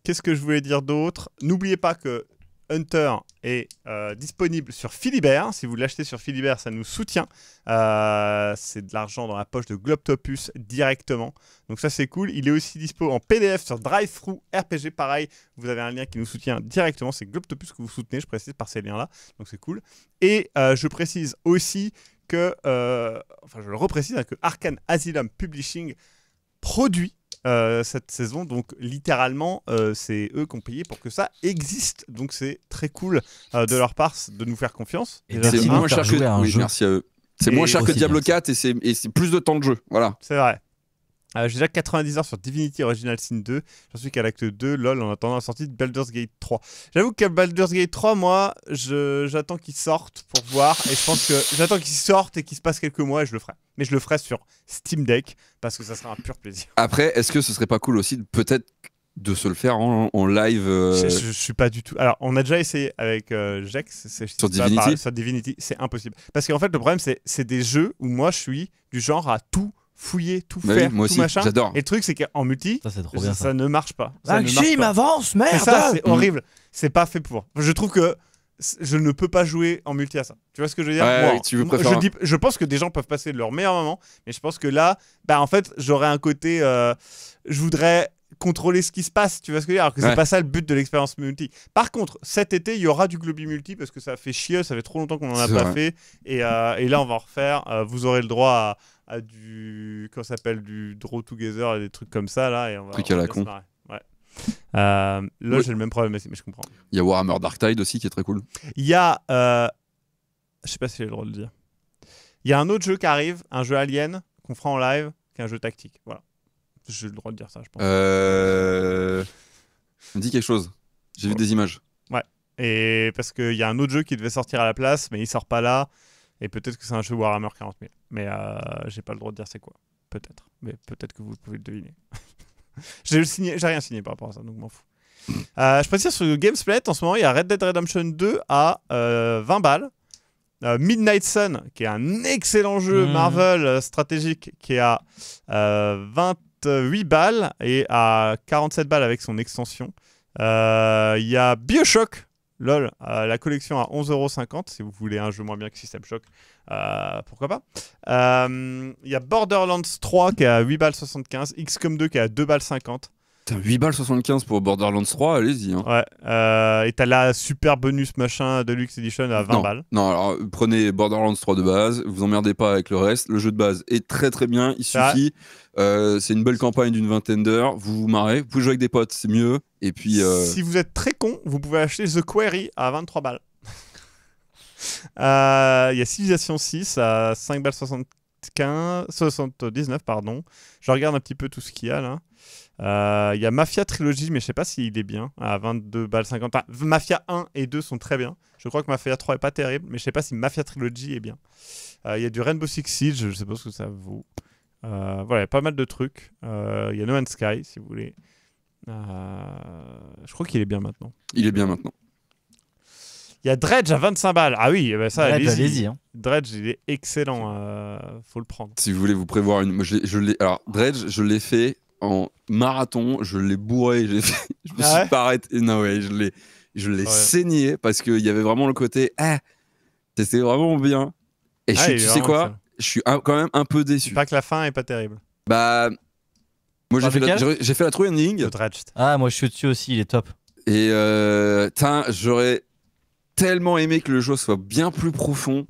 Qu'est-ce que je voulais dire d'autre N'oubliez pas que Hunter est euh, disponible sur Philibert. Si vous l'achetez sur Philibert, ça nous soutient. Euh, c'est de l'argent dans la poche de Globtopus directement. Donc ça c'est cool. Il est aussi dispo en PDF sur DriveThru RPG. Pareil, vous avez un lien qui nous soutient directement. C'est Globtopus que vous soutenez, je précise, par ces liens-là. Donc c'est cool. Et euh, je précise aussi que, enfin je le reprécise, hein, que Arkane Asylum Publishing produit euh, cette saison. Donc littéralement, euh, c'est eux qui ont payé pour que ça existe. Donc c'est très cool euh, de leur part de nous faire confiance. Et c'est moins cher que... C'est moins cher que Diablo 4 et c'est plus de temps de jeu. Voilà. C'est vrai. J'ai déjà 90 heures sur Divinity Original Sin 2. J'en suis qu'à l'acte 2, lol, en attendant la sortie de Baldur's Gate 3. J'avoue que Baldur's Gate 3, moi, j'attends qu'il sorte pour voir. Et je pense que j'attends qu'il sorte et qu'il se passe quelques mois et je le ferai. Mais je le ferai sur Steam Deck parce que ça sera un pur plaisir. Après, est-ce que ce serait pas cool aussi de peut-être de se le faire en, live. Euh, je, suis pas du tout. Alors, on a déjà essayé avec euh, Jex sur Divinity. sur Divinity, c'est impossible. Parce qu'en fait, le problème, c'est des jeux où moi, je suis du genre à tout fouiller, tout bah faire, tout machin. Et le truc, c'est qu'en multi, ça, ça. ne marche pas. Ça ah, m'avance, merde. Ça, c'est ah, horrible. C'est pas fait pour. Je trouve que je ne peux pas jouer en multi à ça. Tu vois ce que je veux dire je, dis, je, pense que des gens peuvent passer leur meilleur moment, mais je pense que là, bah en fait, j'aurais un côté. Euh, je voudrais contrôler ce qui se passe, tu vois ce que je veux dire Alors que c'est pas ça le but de l'expérience multi. Par contre, cet été, il y aura du Globi multi parce que ça fait chier, ça fait trop longtemps qu'on en a pas fait. Euh, et, là, on va en refaire. Euh, vous aurez le droit à, du. Qu'on s'appelle Du Draw Together et des trucs comme ça, là. Et on va, Truc à la con. Ouais. Euh, là, j'ai le même problème, mais je comprends. Il y a Warhammer Dark Tide aussi qui est très cool. Il y a. Je sais pas si j'ai le droit de le dire. Il y a un autre jeu qui arrive, un jeu Alien qu'on fera en live, qui est un jeu tactique. Voilà. J'ai le droit de dire ça, je pense. Euh... me dit quelque chose. J'ai vu oh. des images. Ouais. Et parce qu'il y a un autre jeu qui devait sortir à la place, mais il sort pas là. Et peut-être que c'est un jeu Warhammer 40000 Mais euh, j'ai pas le droit de dire c'est quoi. Peut-être. Mais peut-être que vous pouvez le deviner. j'ai, signé, j'ai rien signé par rapport à ça, donc m'en fous. Euh, je précise sur Gamesplat, en ce moment, il y a Red Dead Redemption 2 à 20 euh, balles. Midnight Sun, qui est un excellent jeu mmh. Marvel stratégique, qui est à 20 8 euh, balles et à 47 balles avec son extension. Euh, il y a Bioshock, lol, euh, la collection à 11,50€ si vous voulez un jeu moins bien que System Shock, pourquoi pas. Il y a Borderlands 3 qui est à 8 balles 75, XCOM 2 qui est à 2 balles 50. T'as 8 balles 75 pour Borderlands 3, allez-y. Hein. Ouais. Euh, et t'as la super bonus machin Deluxe Edition à 20 balles. Non, alors prenez Borderlands 3 de base, vous emmerdez pas avec le reste. Le jeu de base est très très bien, il ah. suffit. Euh, c'est une belle campagne d'une vingtaine d'heures, vous vous marrez, vous jouez avec des potes, c'est mieux. Et puis. Euh, si vous êtes très con, vous pouvez acheter The Query à 23 balles. Il y a Civilization 6 à 5 balles 75, 79, pardon. Je regarde un petit peu tout ce qu'il y a là. Il euh, y a Mafia Trilogy, mais je sais pas s'il est bien, à 22 balles 50. Mafia 1 et 2 sont très bien. Je crois que Mafia 3 est pas terrible, mais je sais pas si Mafia Trilogy est bien. Il euh, y a du Rainbow Six Siege, je sais pas ce que ça vaut. Euh, voilà, y a pas mal de trucs. Il euh, y a No Man's Sky, si vous voulez. je crois qu'il est bien maintenant. Il est bien maintenant. Il y a Dredge à 25 balles. Ah oui, eh ben ça, allez-y. Hein. Dredge, il est excellent. Euh, faut le prendre. Si vous voulez vous prévoir une. Je, Alors, Dredge, je l'ai fait en marathon, je l'ai bourré, je, je me ah suis pas arrêté. Non, ouais, je l'ai, saigné parce qu'il y avait vraiment le côté, eh, c'était vraiment bien. Et ah, je, tu sais quoi, je suis quand même un peu déçu. Pas que la fin est pas terrible. Bah, moi j'ai fait, la, j'ai, fait la true ending. Ah, moi je suis dessus aussi, il est top. Et euh, j'aurais tellement aimé que le jeu soit bien plus profond.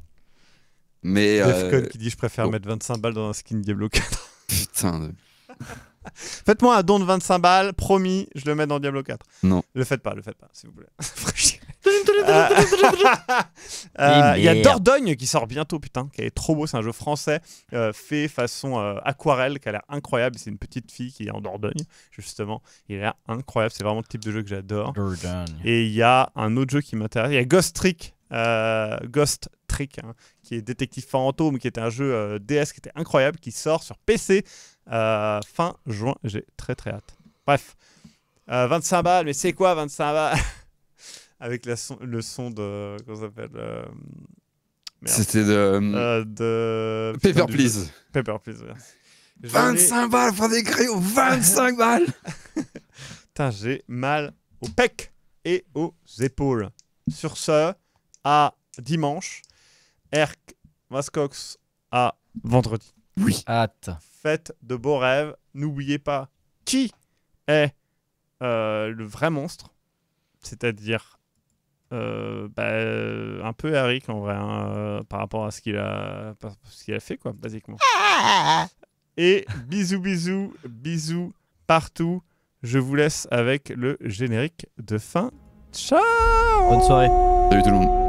Mais. Euh, qui dit je préfère mettre 25 balles dans un skin Diablo 4. Putain Faites-moi un don de 25 balles, promis, je le mets dans Diablo 4. Non. Le faites pas, le faites pas, Si vous voulez euh, Il y a Dordogne qui sort bientôt, putain, qui est trop beau. C'est un jeu français euh, fait façon euh, aquarelle qui a l'air incroyable. C'est une petite fille qui est en Dordogne, justement. Il a l'air incroyable. C'est vraiment le type de jeu que j'adore. Dordogne. Et il y a un autre jeu qui m'intéresse. Il y a Ghost Trick. Ghost Trick, hein, qui est Détective Fantôme, qui était un jeu DS qui était incroyable, qui sort sur PC euh, fin juin, j'ai très très hâte. Bref, 25 euh, balles, mais c'est quoi 25 balles Avec la le son de. Comment s'appelle euh, C'était de. de Paper Please. Paper Please, 25 balles pour des crayons, 25 balles Putain, j'ai mal au pec et aux épaules. Sur ce, à dimanche, Erk Vascox à vendredi. Oui. Hâte faites de beaux rêves. N'oubliez pas qui est euh, le vrai monstre, c'est-à-dire euh, bah, euh, un peu Eric en vrai, hein, par rapport à ce qu'il a, ce qu'il a fait, quoi, basiquement. Et bisous, bisous, bisous partout. Je vous laisse avec le générique de fin. Ciao Bonne soirée. Salut tout le monde.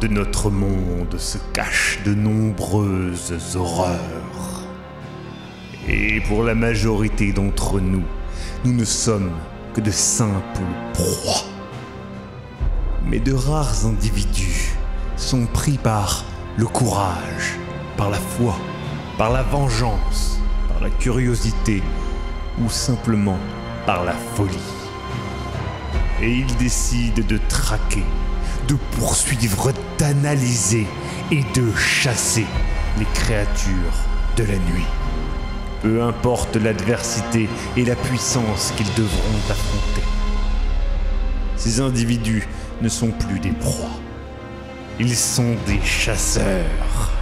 de notre monde se cachent de nombreuses horreurs. Et pour la majorité d'entre nous, nous ne sommes que de simples proies. Mais de rares individus sont pris par le courage, par la foi, par la vengeance, par la curiosité ou simplement par la folie. Et ils décident de traquer de poursuivre, d'analyser et de chasser les créatures de la nuit. Peu importe l'adversité et la puissance qu'ils devront affronter. Ces individus ne sont plus des proies. Ils sont des chasseurs.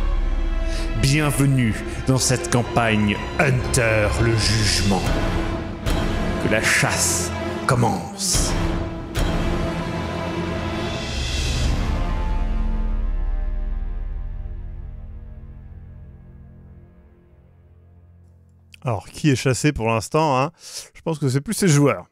Bienvenue dans cette campagne Hunter le Jugement. Que la chasse commence. Alors, qui est chassé pour l'instant hein Je pense que c'est plus ses joueurs.